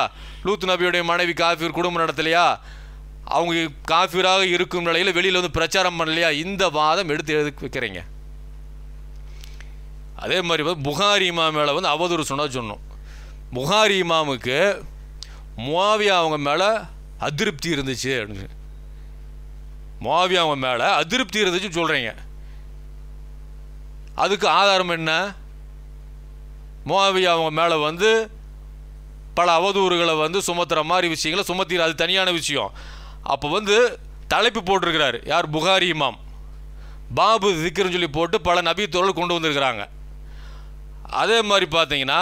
லூத் நபியுடைய மனைவி காஃபீர் குடும்பம் நடத்தலையா அவங்க காஃபீராக இருக்கும் நிலையில் வெளியில் வந்து பிரச்சாரம் பண்ணலையா இந்த வாதம் எடுத்து எடுத்து வைக்கிறீங்க அதே மாதிரி வந்து புகாரி இமாம் மேலே வந்து அவதூறு சொன்னால் சொன்னோம் புகாரி இமாமுக்கு முவாவியா அவங்க மேலே அதிருப்தி இருந்துச்சு அப்படின்னு முவாவியா அவங்க மேலே அதிருப்தி இருந்துச்சுன்னு சொல்கிறீங்க அதுக்கு ஆதாரம் என்ன முவாவியா அவங்க மேலே வந்து பல அவதூறுகளை வந்து சுமத்துற மாதிரி விஷயங்களை சுமத்திர அது தனியான விஷயம் அப்போ வந்து தலைப்பு போட்டிருக்கிறாரு யார் புகாரி இமாம் பாபு திக்கர்னு சொல்லி போட்டு பல நபித்தோர்கள் கொண்டு வந்திருக்கிறாங்க அதே மாதிரி பார்த்தீங்கன்னா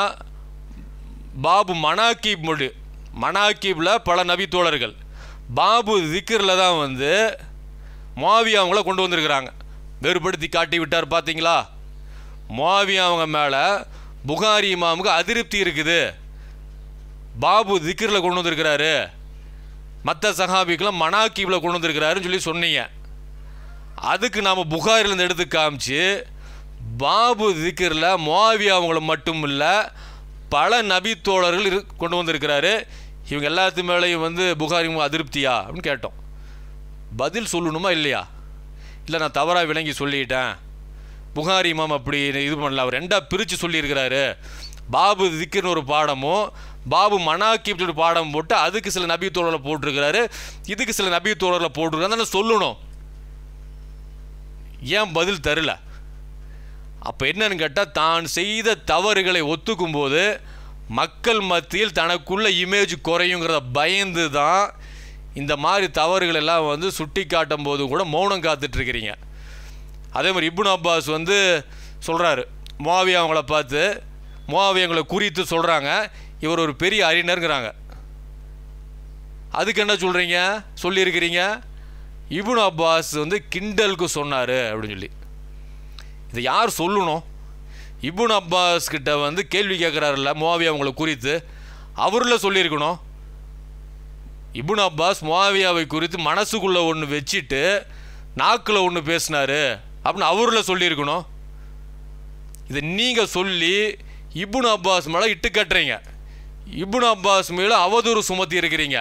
பாபு மனாக்கீப் மொழி மனாக்கீப்பில் பல நபி தோழர்கள் பாபு திக்கரில் தான் வந்து மாவி அவங்கள கொண்டு வந்திருக்கிறாங்க வேறுபடுத்தி காட்டி விட்டார் பார்த்தீங்களா மாவி அவங்க மேலே புகாரி மாமுக்கு அதிருப்தி இருக்குது பாபு திக்கரில் கொண்டு வந்திருக்கிறாரு மற்ற சகாபிக்கெலாம் மனாக்கீப்பில் கொண்டு வந்திருக்கிறாருன்னு சொல்லி சொன்னீங்க அதுக்கு நாம் புகாரிலேருந்து எடுத்து காமிச்சு பாபு திக்கரில் மோவியா அவங்கள மட்டும் இல்லை பல நபி தோழர்கள் இரு கொண்டு வந்திருக்கிறாரு இவங்க எல்லாத்து மேலேயும் வந்து புகாரி அதிருப்தியா அப்படின்னு கேட்டோம் பதில் சொல்லணுமா இல்லையா இல்லை நான் தவறாக விளங்கி சொல்லிட்டேன் புகாரி இமாம் அப்படி இது பண்ணல அவர் ரெண்டாக பிரித்து சொல்லியிருக்கிறாரு பாபு திக்கர்னு ஒரு பாடமும் பாபு மனாக்கிப்னு பாடம் போட்டு அதுக்கு சில நபி தோழரில் போட்டிருக்கிறாரு இதுக்கு சில நபி தோழரில் போட்டிருக்காரு சொல்லணும் ஏன் பதில் தரல அப்போ என்னன்னு கேட்டால் தான் செய்த தவறுகளை ஒத்துக்கும் போது மக்கள் மத்தியில் தனக்குள்ள இமேஜ் குறையுங்கிறத பயந்து தான் இந்த மாதிரி தவறுகள் எல்லாம் வந்து சுட்டி காட்டும் போது கூட மௌனம் காத்துட்ருக்கிறீங்க அதே மாதிரி இபுன் அப்பாஸ் வந்து சொல்கிறாரு மோவியா அவங்கள பார்த்து மோவியங்களை குறித்து சொல்கிறாங்க இவர் ஒரு பெரிய அறிஞருங்கிறாங்க அதுக்கு என்ன சொல்கிறீங்க சொல்லியிருக்கிறீங்க இபுன் அப்பாஸ் வந்து கிண்டலுக்கு சொன்னார் அப்படின்னு சொல்லி இதை யார் சொல்லணும் இபுன் அப்பாஸ் கிட்ட வந்து கேள்வி கேட்குறாருல்ல முவாவியா அவங்களை குறித்து அவரில் சொல்லியிருக்கணும் இபுன் அப்பாஸ் மோவியாவை குறித்து மனசுக்குள்ளே ஒன்று வச்சுட்டு நாக்கில் ஒன்று பேசினார் அப்படின்னு அவரில் சொல்லியிருக்கணும் இதை நீங்கள் சொல்லி இபுன் அப்பாஸ் மேலே இட்டு கட்டுறீங்க இபுன் அப்பாஸ் மேலே அவதூறு சுமத்தி இருக்கிறீங்க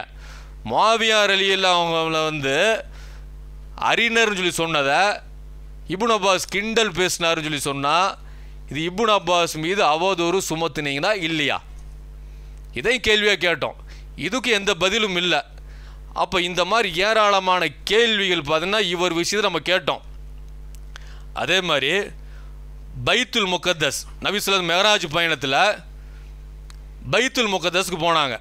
மாவியார் அலியில் அவங்கள வந்து அறிஞர்னு சொல்லி சொன்னதை இபுன் அப்பாஸ் கிண்டல் பேசினாருன்னு சொல்லி சொன்னால் இது இபுன் அப்பாஸ் மீது அவதூறு சுமத்துனீங்கன்னா இல்லையா இதையும் கேள்வியாக கேட்டோம் இதுக்கு எந்த பதிலும் இல்லை அப்போ இந்த மாதிரி ஏராளமான கேள்விகள் பார்த்தீங்கன்னா இவர் விஷயத்தை நம்ம கேட்டோம் அதே மாதிரி பைத்துல் முகத்தஸ் நபிசுலம் மெகராஜ் பயணத்தில் பைத்துல் முகத்தஸுக்கு போனாங்க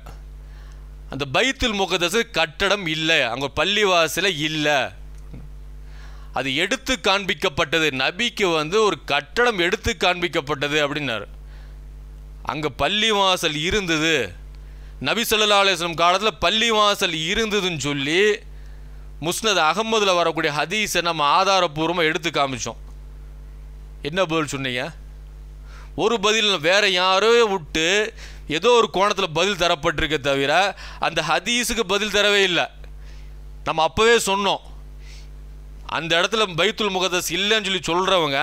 அந்த பைத்துல் முகத்தஸு கட்டடம் இல்லை அங்கே பள்ளிவாசல இல்லை அது எடுத்து காண்பிக்கப்பட்டது நபிக்கு வந்து ஒரு கட்டடம் எடுத்து காண்பிக்கப்பட்டது அப்படின்னாரு அங்கே பள்ளி வாசல் இருந்தது நபி சொல்லா அலுவலம் காலத்தில் பள்ளி வாசல் இருந்ததுன்னு சொல்லி முஸ்னத் அகமதில் வரக்கூடிய ஹதீஸை நம்ம ஆதாரபூர்வமாக எடுத்து காமிச்சோம் என்ன பதில் சொன்னீங்க ஒரு பதில் வேறு யாரோ விட்டு ஏதோ ஒரு கோணத்தில் பதில் தரப்பட்டிருக்க தவிர அந்த ஹதீஸுக்கு பதில் தரவே இல்லை நம்ம அப்போவே சொன்னோம் அந்த இடத்துல பைத்துல் முகதஸ் இல்லைன்னு சொல்லி சொல்கிறவங்க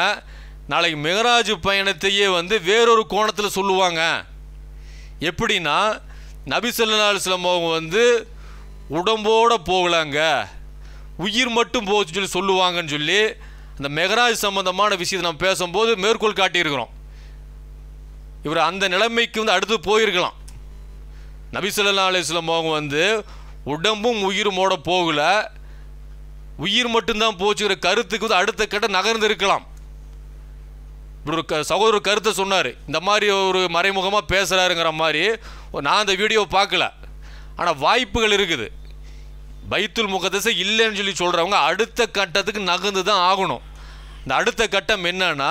நாளைக்கு மெகராஜ் பயணத்தையே வந்து வேறொரு கோணத்தில் சொல்லுவாங்க எப்படின்னா நபி சொல்லா அலுவலம் அவங்க வந்து உடம்போடு போகலாங்க உயிர் மட்டும் போச்சு சொல்லி சொல்லுவாங்கன்னு சொல்லி அந்த மெகராஜ் சம்மந்தமான விஷயத்தை நம்ம பேசும்போது மேற்கோள் காட்டியிருக்கிறோம் இவர் அந்த நிலைமைக்கு வந்து அடுத்து போயிருக்கலாம் நபி சொல்லா அலுவலம் அவங்க வந்து உடம்பும் ஓட போகலை உயிர் மட்டும்தான் போச்சுங்கிற கருத்துக்கு வந்து அடுத்த கட்ட நகர்ந்து இருக்கலாம் இப்படி ஒரு சகோதரர் கருத்தை சொன்னார் இந்த மாதிரி ஒரு மறைமுகமாக பேசுகிறாருங்கிற மாதிரி நான் அந்த வீடியோவை பார்க்கல ஆனால் வாய்ப்புகள் இருக்குது பைத்துல் முகத்தசை இல்லைன்னு சொல்லி சொல்கிறவங்க அடுத்த கட்டத்துக்கு நகர்ந்து தான் ஆகணும் இந்த அடுத்த கட்டம் என்னன்னா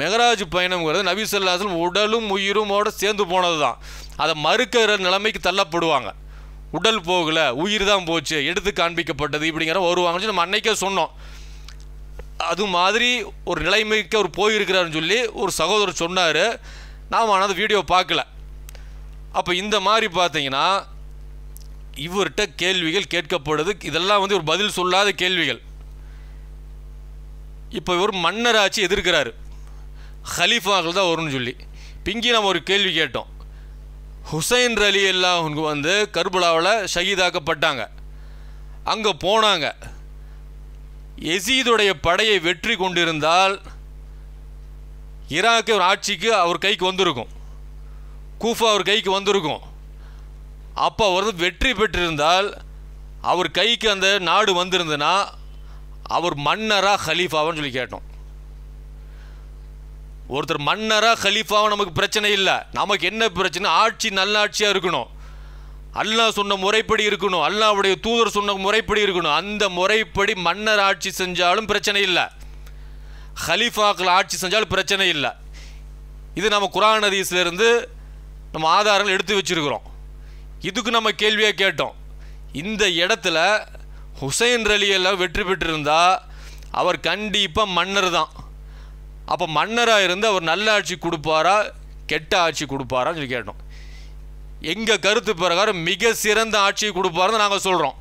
மெகராஜ் பயணம்ங்கிறது நபீசல்லாசன் உடலும் உயிருமோடு சேர்ந்து போனது தான் அதை மறுக்கிற நிலைமைக்கு தள்ளப்படுவாங்க உடல் போகல உயிர் தான் போச்சு எடுத்து காண்பிக்கப்பட்டது இப்படிங்கிற வருவாங்கன்னு நம்ம அன்னைக்கே சொன்னோம் அது மாதிரி ஒரு நிலைமைக்கு அவர் போயிருக்கிறாருன்னு சொல்லி ஒரு சகோதரர் சொன்னார் நாம் ஆனால் வீடியோ பார்க்கல அப்போ இந்த மாதிரி பார்த்தீங்கன்னா இவர்கிட்ட கேள்விகள் கேட்கப்படுது இதெல்லாம் வந்து ஒரு பதில் சொல்லாத கேள்விகள் இப்போ இவர் மன்னராட்சி எதிர்க்கிறாரு ஹலீஃபாக தான் வரும்னு சொல்லி பிங்கி நம்ம ஒரு கேள்வி கேட்டோம் ஹுசைன் அலி அல்லாஹுக்கு வந்து கர்புலாவில் ஷஹீதாக்கப்பட்டாங்க அங்கே போனாங்க எசீதுடைய படையை வெற்றி கொண்டிருந்தால் ஈராக்கு ஒரு ஆட்சிக்கு அவர் கைக்கு வந்திருக்கும் கூஃபா அவர் கைக்கு வந்திருக்கும் அப்போ அவர் வெற்றி பெற்றிருந்தால் அவர் கைக்கு அந்த நாடு வந்திருந்ததுன்னா அவர் மன்னராக ஹலீஃபாவன்னு சொல்லி கேட்டோம் ஒருத்தர் மன்னராக ஹலீஃபாவும் நமக்கு பிரச்சனை இல்லை நமக்கு என்ன பிரச்சனை ஆட்சி நல்ல ஆட்சியாக இருக்கணும் அல்லாஹ் சொன்ன முறைப்படி இருக்கணும் அல்லாவுடைய தூதர் சொன்ன முறைப்படி இருக்கணும் அந்த முறைப்படி மன்னர் ஆட்சி செஞ்சாலும் பிரச்சனை இல்லை ஹலீஃபாக்கள் ஆட்சி செஞ்சாலும் பிரச்சனை இல்லை இது நம்ம குரான் ஹதீஸ்லேருந்து நம்ம ஆதாரங்கள் எடுத்து வச்சுருக்கிறோம் இதுக்கு நம்ம கேள்வியாக கேட்டோம் இந்த இடத்துல ஹுசைன் ரலியெல்லாம் வெற்றி பெற்றிருந்தால் அவர் கண்டிப்பாக மன்னர் தான் அப்போ மன்னராக இருந்து அவர் நல்ல ஆட்சி கொடுப்பாரா கெட்ட ஆட்சி கொடுப்பாரான்னு சொல்லி கேட்டோம் எங்கள் கருத்து பிரகாரம் மிக சிறந்த ஆட்சி கொடுப்பாருன்னு நாங்கள் சொல்கிறோம்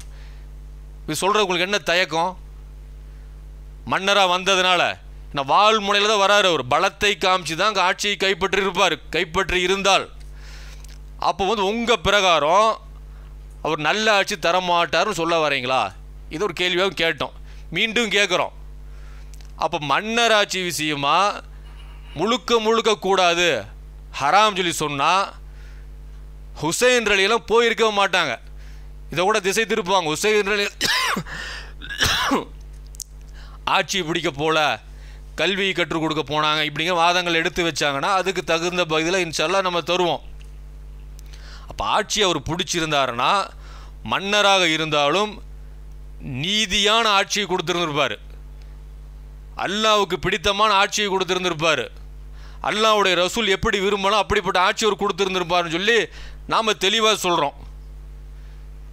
இது சொல்கிற உங்களுக்கு என்ன தயக்கம் மன்னராக வந்ததுனால நான் வாழ் முனையில் தான் வராரு அவர் பலத்தை காமிச்சு தான் அங்கே ஆட்சியை கைப்பற்றி இருப்பார் கைப்பற்றி இருந்தால் அப்போ வந்து உங்கள் பிரகாரம் அவர் நல்ல ஆட்சி தரமாட்டார்னு சொல்ல வரீங்களா இது ஒரு கேள்வியாகவும் கேட்டோம் மீண்டும் கேட்குறோம் அப்போ மன்னராட்சி விஷயமா முழுக்க முழுக்க கூடாது ஹராம் சொல்லி சொன்னால் ஹுசைன் ரலியெல்லாம் போயிருக்க மாட்டாங்க இதை கூட திசை திருப்புவாங்க ஹுசைன் ரலி ஆட்சி பிடிக்க போல கல்வி கற்றுக் கொடுக்க போனாங்க இப்படிங்கிற வாதங்கள் எடுத்து வச்சாங்கன்னா அதுக்கு தகுந்த பகுதியில் இன்ஷால்லாம் நம்ம தருவோம் அப்போ ஆட்சி அவர் பிடிச்சிருந்தாருன்னா மன்னராக இருந்தாலும் நீதியான ஆட்சியை கொடுத்துருந்துருப்பார் அல்லாவுக்கு பிடித்தமான ஆட்சியை கொடுத்துருந்துருப்பார் அல்லாவுடைய ரசூல் எப்படி விரும்பணும் அப்படிப்பட்ட ஆட்சி ஒரு கொடுத்துருந்துருப்பாருன்னு சொல்லி நாம் தெளிவாக சொல்கிறோம்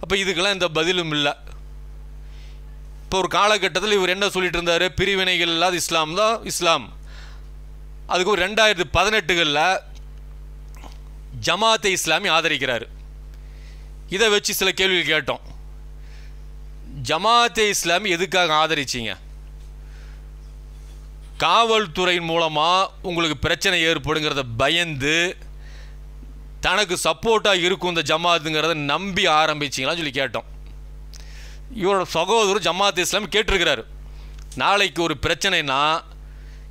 அப்போ இதுக்கெல்லாம் இந்த பதிலும் இல்லை இப்போ ஒரு காலகட்டத்தில் இவர் என்ன சொல்லிட்டு இருந்தார் பிரிவினைகள் இல்லாத இஸ்லாம் தான் இஸ்லாம் அதுக்கு ஒரு ரெண்டாயிரத்து பதினெட்டுகளில் ஜமாத்தை இஸ்லாமி ஆதரிக்கிறார் இதை வச்சு சில கேள்விகள் கேட்டோம் ஜமாத்தே இஸ்லாமி எதுக்காக ஆதரிச்சிங்க காவல்துறையின் மூலமாக உங்களுக்கு பிரச்சனை ஏற்படுங்கிறத பயந்து தனக்கு சப்போர்ட்டாக இருக்கும் இந்த ஜமாத்துங்கிறத நம்பி ஆரம்பிச்சிங்களான்னு சொல்லி கேட்டோம் இவரோட சகோதரர் ஜமாத் இஸ்லாம் கேட்டிருக்கிறாரு நாளைக்கு ஒரு பிரச்சனைனா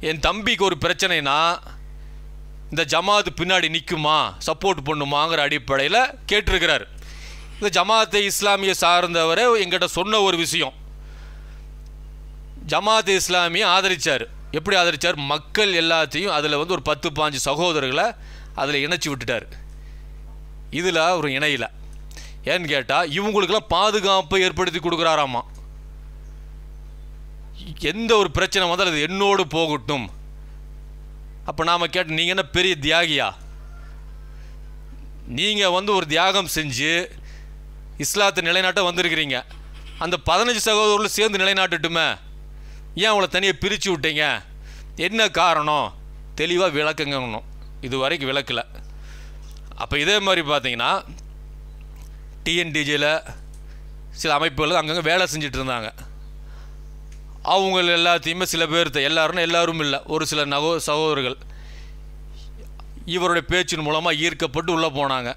என் தம்பிக்கு ஒரு பிரச்சனைனா இந்த ஜமாத்து பின்னாடி நிற்குமா சப்போர்ட் பண்ணுமாங்கிற அடிப்படையில் கேட்டிருக்கிறார் இந்த ஜமாத்தை இஸ்லாமிய சார்ந்தவரை எங்கிட்ட சொன்ன ஒரு விஷயம் ஜமாத் இஸ்லாமியை ஆதரித்தார் எப்படி ஆதரித்தார் மக்கள் எல்லாத்தையும் அதில் வந்து ஒரு பத்து பாஞ்சு சகோதரர்களை அதில் இணைச்சி விட்டுட்டார் இதில் ஒரு இணையில ஏன்னு கேட்டால் இவங்களுக்கெல்லாம் பாதுகாப்பை ஏற்படுத்தி கொடுக்குறாராமா எந்த ஒரு பிரச்சனை வந்தால் அது என்னோடு போகட்டும் அப்போ நாம் கேட்ட நீங்கள் என்ன பெரிய தியாகியா நீங்கள் வந்து ஒரு தியாகம் செஞ்சு இஸ்லாத்தை நிலைநாட்ட வந்திருக்கிறீங்க அந்த பதினஞ்சு சகோதரர்களும் சேர்ந்து நிலைநாட்டுட்டுமே ஏன் அவளை தனியாக பிரித்து விட்டீங்க என்ன காரணம் தெளிவாக விளக்குங்கணும் இது வரைக்கும் விளக்கலை அப்போ இதே மாதிரி பார்த்தீங்கன்னா டிஎன்டிஜியில் சில அமைப்புகள் அங்கங்கே வேலை செஞ்சுட்டு இருந்தாங்க அவங்க எல்லாத்தையுமே சில பேர்த்த எல்லாரும் எல்லாரும் இல்லை ஒரு சில நகோ சகோதரர்கள் இவருடைய பேச்சின் மூலமாக ஈர்க்கப்பட்டு உள்ளே போனாங்க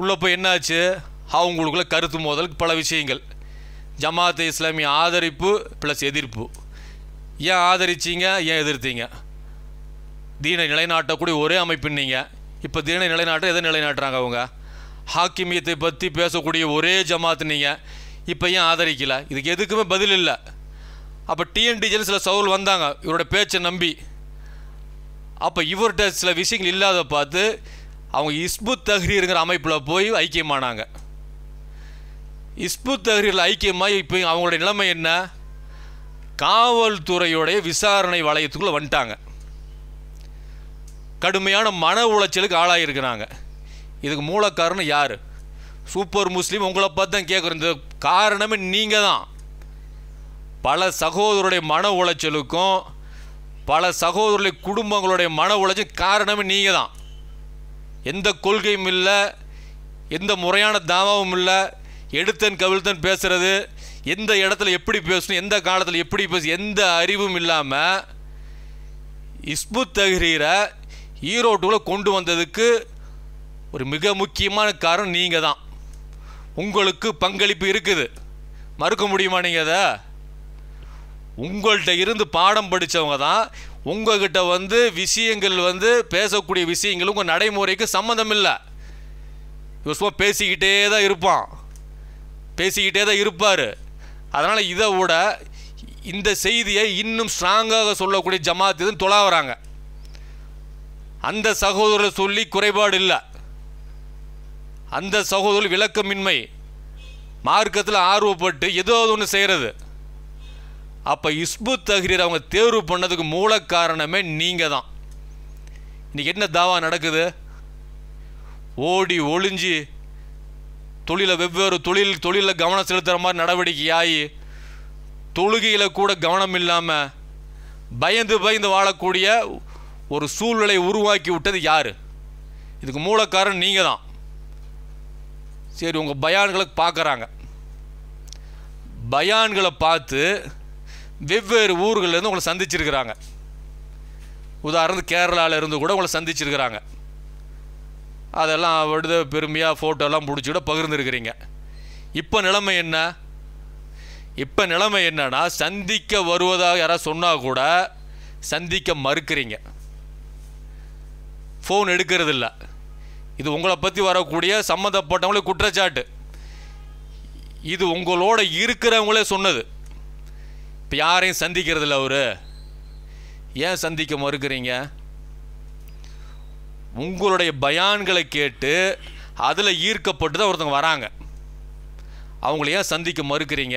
உள்ளே போய் என்னாச்சு அவங்களுக்குள்ள கருத்து மோதலுக்கு பல விஷயங்கள் ஜமாத்து இஸ்லாமிய ஆதரிப்பு ப்ளஸ் எதிர்ப்பு ஏன் ஆதரிச்சிங்க ஏன் எதிர்த்தீங்க தீன நிலைநாட்டக்கூடிய ஒரே நீங்கள் இப்போ தீன நிலைநாட்ட எதை நிலைநாட்டுறாங்க அவங்க ஹாக்கிமியத்தை பற்றி பேசக்கூடிய ஒரே ஜமாத்து நீங்கள் இப்போ ஏன் ஆதரிக்கல இதுக்கு எதுக்குமே பதில் இல்லை அப்போ டிஎன்டிஜியில் சில சவுல் வந்தாங்க இவரோட பேச்சை நம்பி அப்போ இவர்கிட்ட சில விஷயங்கள் இல்லாத பார்த்து அவங்க இஸ்புத் தஹ்ரீருங்கிற அமைப்பில் போய் ஐக்கியமானாங்க இஸ்பு தகரில் ஐக்கியமாக இப்போ அவங்களுடைய நிலைமை என்ன காவல்துறையுடைய விசாரணை வளையத்துக்குள்ளே வந்துட்டாங்க கடுமையான மன உளைச்சலுக்கு ஆளாகிருக்கிறாங்க இதுக்கு மூல காரணம் யார் சூப்பர் முஸ்லீம் உங்களை பார்த்து தான் கேட்குறது காரணமே நீங்கள் தான் பல சகோதரருடைய மன உளைச்சலுக்கும் பல சகோதரர்களுடைய குடும்பங்களுடைய மன உளைச்சல் காரணமே நீங்கள் தான் எந்த கொள்கையும் இல்லை எந்த முறையான தாவாவும் இல்லை எடுத்தன் கவிழ்த்தன் பேசுகிறது எந்த இடத்துல எப்படி பேசணும் எந்த காலத்தில் எப்படி பேச எந்த அறிவும் இல்லாமல் இஸ்பு தகிரீரை ஈரோட்டுக்குள்ளே கொண்டு வந்ததுக்கு ஒரு மிக முக்கியமான காரணம் நீங்கள் தான் உங்களுக்கு பங்களிப்பு இருக்குது மறுக்க முடியுமா நீங்கள் அதை உங்கள்கிட்ட இருந்து பாடம் படித்தவங்க தான் உங்கள்கிட்ட வந்து விஷயங்கள் வந்து பேசக்கூடிய விஷயங்கள் உங்கள் நடைமுறைக்கு சம்மந்தம் இல்லை யோசமாக பேசிக்கிட்டே தான் இருப்பான் பேசிக்கிட்டே தான் இருப்பார் அதனால் இதை விட இந்த செய்தியை இன்னும் ஸ்ட்ராங்காக சொல்லக்கூடிய ஜமாத்து இதுன்னு தொலாவறாங்க அந்த சகோதரரை சொல்லி குறைபாடு இல்லை அந்த சகோதரர் விளக்கமின்மை மார்க்கத்தில் ஆர்வப்பட்டு ஏதோ ஒன்று செய்கிறது அப்போ இஸ்பு தஹ்ரீர் அவங்க தேர்வு பண்ணதுக்கு மூல காரணமே நீங்கள் தான் இன்றைக்கி என்ன தாவா நடக்குது ஓடி ஒளிஞ்சு தொழிலை வெவ்வேறு தொழில் தொழிலில் கவனம் செலுத்துகிற மாதிரி நடவடிக்கையாகி தொழுகையில் கூட கவனம் இல்லாமல் பயந்து பயந்து வாழக்கூடிய ஒரு சூழ்நிலை உருவாக்கி விட்டது யார் இதுக்கு மூலக்காரன் நீங்கள் தான் சரி உங்கள் பயான்களை பார்க்குறாங்க பயான்களை பார்த்து வெவ்வேறு ஊர்கள்லேருந்து உங்களை சந்திச்சிருக்கிறாங்க உதாரணத்து கேரளாவிலேருந்து கூட உங்களை சந்திச்சிருக்கிறாங்க அதெல்லாம் விடுத பெருமையாக ஃபோட்டோலாம் பிடிச்சிக்கூட பகிர்ந்துருக்கிறீங்க இப்போ நிலைமை என்ன இப்போ நிலைமை என்னன்னா சந்திக்க வருவதாக யாராவது சொன்னால் கூட சந்திக்க மறுக்கிறீங்க ஃபோன் எடுக்கிறதில்ல இது உங்களை பற்றி வரக்கூடிய சம்மந்தப்பட்டவங்களே குற்றச்சாட்டு இது உங்களோட இருக்கிறவங்களே சொன்னது இப்போ யாரையும் சந்திக்கிறதில்ல அவர் ஏன் சந்திக்க மறுக்கிறீங்க உங்களுடைய பயான்களை கேட்டு அதில் ஈர்க்கப்பட்டு தான் ஒருத்தவங்க வராங்க அவங்கள ஏன் சந்திக்க மறுக்கிறீங்க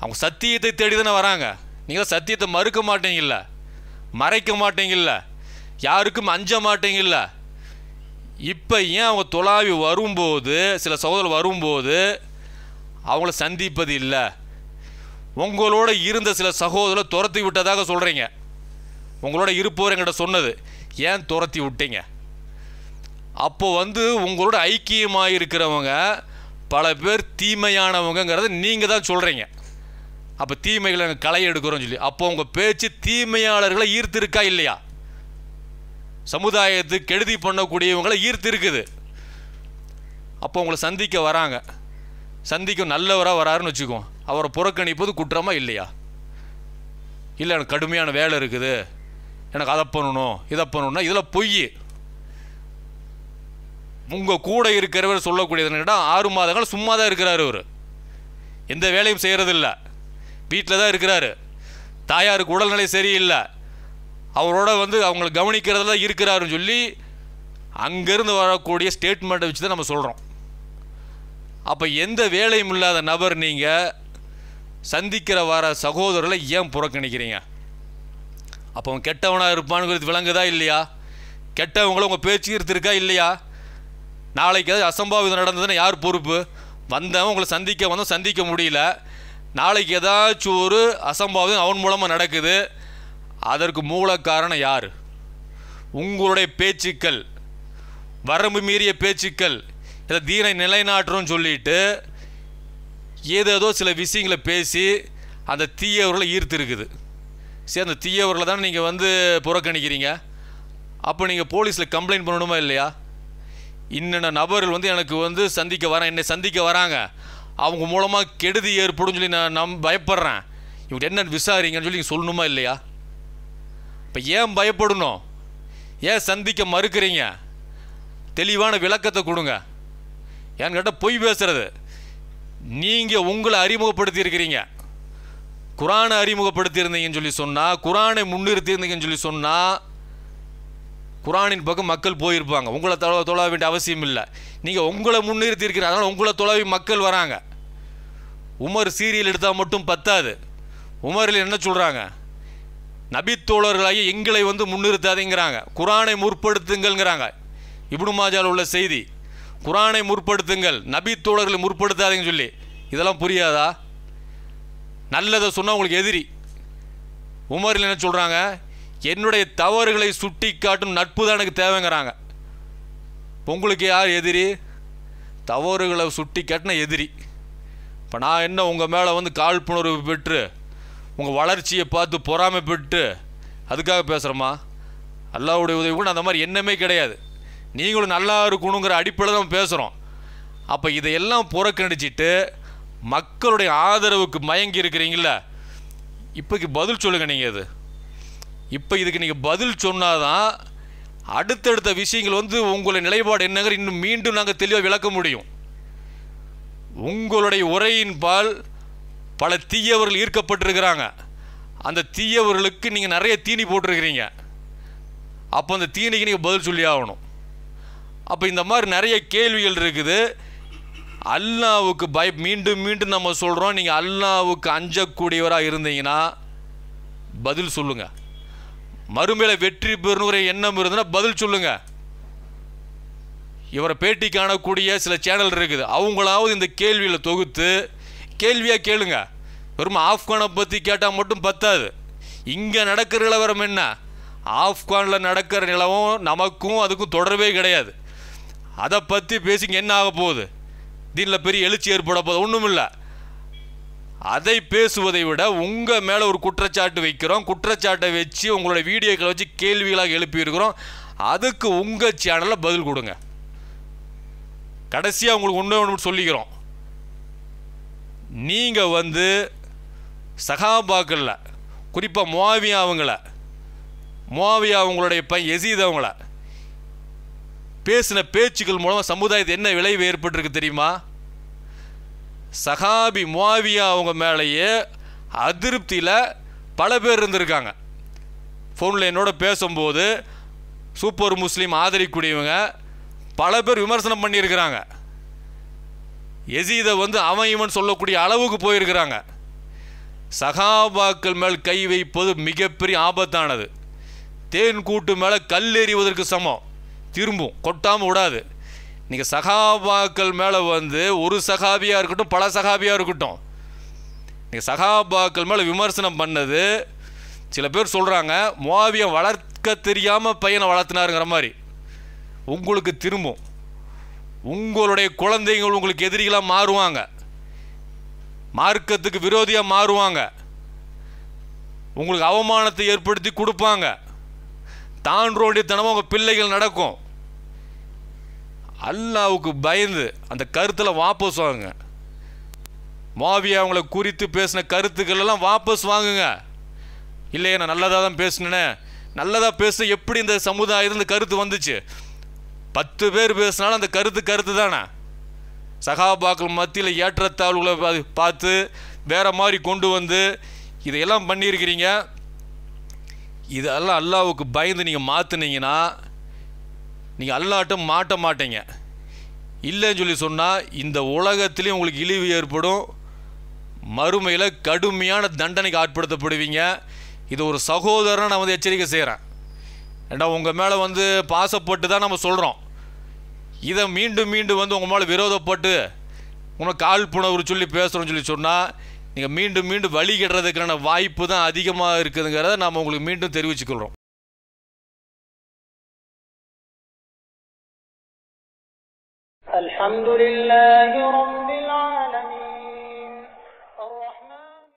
அவங்க சத்தியத்தை தேடி தானே வராங்க நீங்கள் சத்தியத்தை மறுக்க மாட்டீங்கல்ல மறைக்க மாட்டீங்கல்ல யாருக்கும் அஞ்ச மாட்டீங்கல்ல இப்போ ஏன் அவங்க துளாவி வரும்போது சில சகோதரர் வரும்போது அவங்கள சந்திப்பது இல்லை உங்களோட இருந்த சில சகோதரர் துரத்தி விட்டதாக சொல்கிறீங்க உங்களோட இருப்பவர் எங்கிட்ட சொன்னது ஏன் துரத்தி விட்டீங்க அப்போ வந்து உங்களோட ஐக்கியமாக இருக்கிறவங்க பல பேர் தீமையானவங்கிறத நீங்கள் தான் சொல்கிறீங்க அப்போ தீமைகளை நாங்கள் களை எடுக்கிறோம் சொல்லி அப்போ உங்கள் பேச்சு தீமையாளர்களை ஈர்த்திருக்கா இல்லையா சமுதாயத்துக்கு கெடுதி பண்ணக்கூடியவங்களை ஈர்த்து இருக்குது அப்போ உங்களை சந்திக்க வராங்க சந்திக்க நல்லவராக வராருன்னு வச்சுக்குவோம் அவரை புறக்கணிப்பது குற்றமாக இல்லையா இல்லை எனக்கு கடுமையான வேலை இருக்குது எனக்கு அதை பண்ணணும் இதை பண்ணணும்னா இதில் பொய் உங்கள் கூட இருக்கிறவர் சொல்லக்கூடியதுன்னா ஆறு மாதங்கள் சும்மா தான் இருக்கிறார் அவர் எந்த வேலையும் செய்கிறதில்ல வீட்டில் தான் இருக்கிறாரு தாயாருக்கு உடல்நிலை சரியில்லை அவரோட வந்து அவங்களை கவனிக்கிறதுல இருக்கிறாருன்னு சொல்லி அங்கேருந்து வரக்கூடிய ஸ்டேட்மெண்ட்டை வச்சு தான் நம்ம சொல்கிறோம் அப்போ எந்த வேலையும் இல்லாத நபர் நீங்கள் சந்திக்கிற வர சகோதரர்களை ஏன் புறக்கணிக்கிறீங்க அப்போ அவன் கெட்டவனாக இருப்பானுங்கிறது விளங்குதா இல்லையா கெட்டவங்கள உங்கள் பேச்சு இருக்கா இல்லையா நாளைக்கு ஏதாவது அசம்பாவிதம் நடந்ததுன்னா யார் பொறுப்பு வந்தவன் உங்களை சந்திக்க வந்தோம் சந்திக்க முடியல நாளைக்கு ஏதாச்சும் ஒரு அசம்பாவிதம் அவன் மூலமாக நடக்குது அதற்கு மூல காரணம் யார் உங்களுடைய பேச்சுக்கள் வரம்பு மீறிய பேச்சுக்கள் இதை தீனை நிலைநாட்டுறோம்னு சொல்லிட்டு ஏதேதோ சில விஷயங்களை பேசி அந்த தீயவர்களை ஈர்த்துருக்குது சேர்ந்த தீயவர்களை தான் நீங்கள் வந்து புறக்கணிக்கிறீங்க அப்போ நீங்கள் போலீஸில் கம்ப்ளைண்ட் பண்ணணுமா இல்லையா இன்னென்ன நபர்கள் வந்து எனக்கு வந்து சந்திக்க வரேன் என்னை சந்திக்க வராங்க அவங்க மூலமாக கெடுதி ஏற்படும் சொல்லி நான் நம் பயப்படுறேன் இவங்க என்னென்னு விசாரிங்கன்னு சொல்லி நீங்கள் சொல்லணுமா இல்லையா இப்போ ஏன் பயப்படணும் ஏன் சந்திக்க மறுக்கிறீங்க தெளிவான விளக்கத்தை கொடுங்க ஏன்னு கேட்டால் பொய் பேசுகிறது நீங்கள் உங்களை அறிமுகப்படுத்தி இருக்கிறீங்க குரானை அறிமுகப்படுத்தியிருந்தீங்கன்னு சொல்லி சொன்னால் குரானை முன்னிறுத்தியிருந்தீங்கன்னு சொல்லி சொன்னால் குரானின் பக்கம் மக்கள் போயிருப்பாங்க உங்களை தொலை தொழ வேண்டிய அவசியம் இல்லை நீங்கள் உங்களை முன்னிறுத்தி இருக்கிற அதனால் உங்களை தொலைவி மக்கள் வராங்க உமர் சீரியல் எடுத்தால் மட்டும் பத்தாது உமரில் என்ன சொல்கிறாங்க நபித்தோழர்களாகி எங்களை வந்து முன்னிறுத்தாதேங்கிறாங்க குரானை முற்படுத்துங்கள்ங்கிறாங்க இப்படி மாஜால் உள்ள செய்தி குரானை முற்படுத்துங்கள் நபித்தோழர்களை முற்படுத்தாதேன்னு சொல்லி இதெல்லாம் புரியாதா நல்லதை சொன்னால் உங்களுக்கு எதிரி உமரில் என்ன சொல்கிறாங்க என்னுடைய தவறுகளை சுட்டி காட்டும் நட்பு தான் எனக்கு தேவைங்கிறாங்க உங்களுக்கு யார் எதிரி தவறுகளை சுட்டி காட்டின எதிரி இப்போ நான் என்ன உங்கள் மேலே வந்து காழ்ப்புணர்வு பெற்று உங்கள் வளர்ச்சியை பார்த்து பொறாமை பெற்று அதுக்காக பேசுகிறோமா அல்லாவுடைய உதவி கூட அந்த மாதிரி எண்ணமே கிடையாது நீங்களும் நல்லா இருக்கணுங்கிற அடிப்படையில் தான் பேசுகிறோம் அப்போ இதையெல்லாம் புறக்கணிச்சிட்டு மக்களுடைய ஆதரவுக்கு மயங்கி இருக்கிறீங்கள இப்போக்கு பதில் சொல்லுங்கள் நீங்கள் அது இப்போ இதுக்கு நீங்கள் பதில் சொன்னால் தான் அடுத்தடுத்த விஷயங்கள் வந்து உங்களுடைய நிலைப்பாடு என்னங்கிற இன்னும் மீண்டும் நாங்கள் தெளிவாக விளக்க முடியும் உங்களுடைய உரையின்பால் பல தீயவர்கள் ஈர்க்கப்பட்டிருக்கிறாங்க அந்த தீயவர்களுக்கு நீங்கள் நிறைய தீனி போட்டிருக்கிறீங்க அப்போ அந்த தீனிக்கு நீங்கள் பதில் சொல்லி ஆகணும் அப்போ இந்த மாதிரி நிறைய கேள்விகள் இருக்குது அல்லாவுக்கு பய மீண்டும் மீண்டும் நம்ம சொல்கிறோம் நீங்கள் அல்லாவுக்கு அஞ்சக்கூடியவராக இருந்தீங்கன்னா பதில் சொல்லுங்கள் மறுமையில வெற்றி பெறுங்கிற எண்ணம் இருந்ததுன்னா பதில் சொல்லுங்கள் இவரை பேட்டி காணக்கூடிய சில சேனல் இருக்குது அவங்களாவது இந்த கேள்வியில் தொகுத்து கேள்வியாக கேளுங்க வெறும் ஆப்கானை பற்றி கேட்டால் மட்டும் பத்தாது இங்கே நடக்கிற நிலவரம் என்ன ஆப்கானில் நடக்கிற நிலவும் நமக்கும் அதுக்கும் தொடர்பே கிடையாது அதை பற்றி பேசிங்க என்ன ஆக போகுது தீனில் பெரிய எழுச்சி ஏற்பட போதும் ஒன்றும் இல்லை அதை பேசுவதை விட உங்கள் மேலே ஒரு குற்றச்சாட்டு வைக்கிறோம் குற்றச்சாட்டை வச்சு உங்களோட வீடியோக்களை வச்சு கேள்விகளாக எழுப்பியிருக்கிறோம் அதுக்கு உங்கள் சேனலில் பதில் கொடுங்க கடைசியாக உங்களுக்கு ஒன்று ஒன்று சொல்லிக்கிறோம் நீங்கள் வந்து சகாபாக்களில் குறிப்பாக மோவியா அவங்கள மோவியா அவங்களுடைய பையன் எசீத் அவங்கள பேசின பேச்சுக்கள் மூலமாக சமுதாயத்தை என்ன விளைவு ஏற்பட்டிருக்கு தெரியுமா சஹாபி மாவியா அவங்க மேலேயே அதிருப்தியில் பல பேர் இருந்திருக்காங்க ஃபோனில் என்னோட பேசும்போது சூப்பர் முஸ்லீம் ஆதரிக்கக்கூடியவங்க பல பேர் விமர்சனம் பண்ணியிருக்கிறாங்க எசீதை வந்து அவன் இவன் சொல்லக்கூடிய அளவுக்கு போயிருக்கிறாங்க சகாபாக்கள் மேல் கை வைப்பது மிகப்பெரிய ஆபத்தானது தேன் கூட்டு மேலே கல் எறிவதற்கு சமம் திரும்பும் கொட்டாமல் விடாது நீங்கள் சகாபாக்கள் மேலே வந்து ஒரு சகாபியாக இருக்கட்டும் பல சகாபியாக இருக்கட்டும் நீங்கள் சகாபாக்கள் மேலே விமர்சனம் பண்ணது சில பேர் சொல்கிறாங்க மோவியம் வளர்க்க தெரியாமல் பையனை வளர்த்தினாருங்கிற மாதிரி உங்களுக்கு திரும்பும் உங்களுடைய குழந்தைகள் உங்களுக்கு எதிரிகளாக மாறுவாங்க மார்க்கத்துக்கு விரோதியாக மாறுவாங்க உங்களுக்கு அவமானத்தை ஏற்படுத்தி கொடுப்பாங்க தான் ரோண்டித்தனமாக உங்கள் பிள்ளைகள் நடக்கும் அல்லாவுக்கு பயந்து அந்த கருத்தில் வாபஸ் வாங்குங்க மாவியா அவங்கள குறித்து பேசின கருத்துக்கள் எல்லாம் வாபஸ் வாங்குங்க இல்லையே நான் நல்லதாக தான் பேசினேனே நல்லதாக பேச எப்படி இந்த சமுதாயம் இந்த கருத்து வந்துச்சு பத்து பேர் பேசினாலும் அந்த கருத்து கருத்து தானே சகாபாக்கள் மத்தியில் ஏற்றத்தாழ்வுகளை பார்த்து வேறு மாதிரி கொண்டு வந்து இதையெல்லாம் பண்ணியிருக்கிறீங்க இதெல்லாம் அல்லாவுக்கு பயந்து நீங்கள் மாற்றினீங்கன்னா நீங்கள் அல்லாட்டும் மாட்ட மாட்டீங்க இல்லைன்னு சொல்லி சொன்னால் இந்த உலகத்துலேயும் உங்களுக்கு இழிவு ஏற்படும் மறுமையில் கடுமையான தண்டனைக்கு ஆட்படுத்தப்படுவீங்க இது ஒரு சகோதரன் நான் வந்து எச்சரிக்கை செய்கிறேன் ஏன்னா உங்கள் மேலே வந்து பாசப்பட்டு தான் நம்ம சொல்கிறோம் இதை மீண்டும் மீண்டும் வந்து உங்கள் மேலே விரோதப்பட்டு உனக்கு கால் புணர்வு சொல்லி பேசுகிறோம்னு சொல்லி சொன்னால் நீங்கள் மீண்டும் மீண்டும் கெடுறதுக்கான வாய்ப்பு தான் அதிகமாக இருக்குதுங்கிறத நாம் உங்களுக்கு மீண்டும் தெரிவிச்சுக்கொள்கிறோம் الحمد لله رب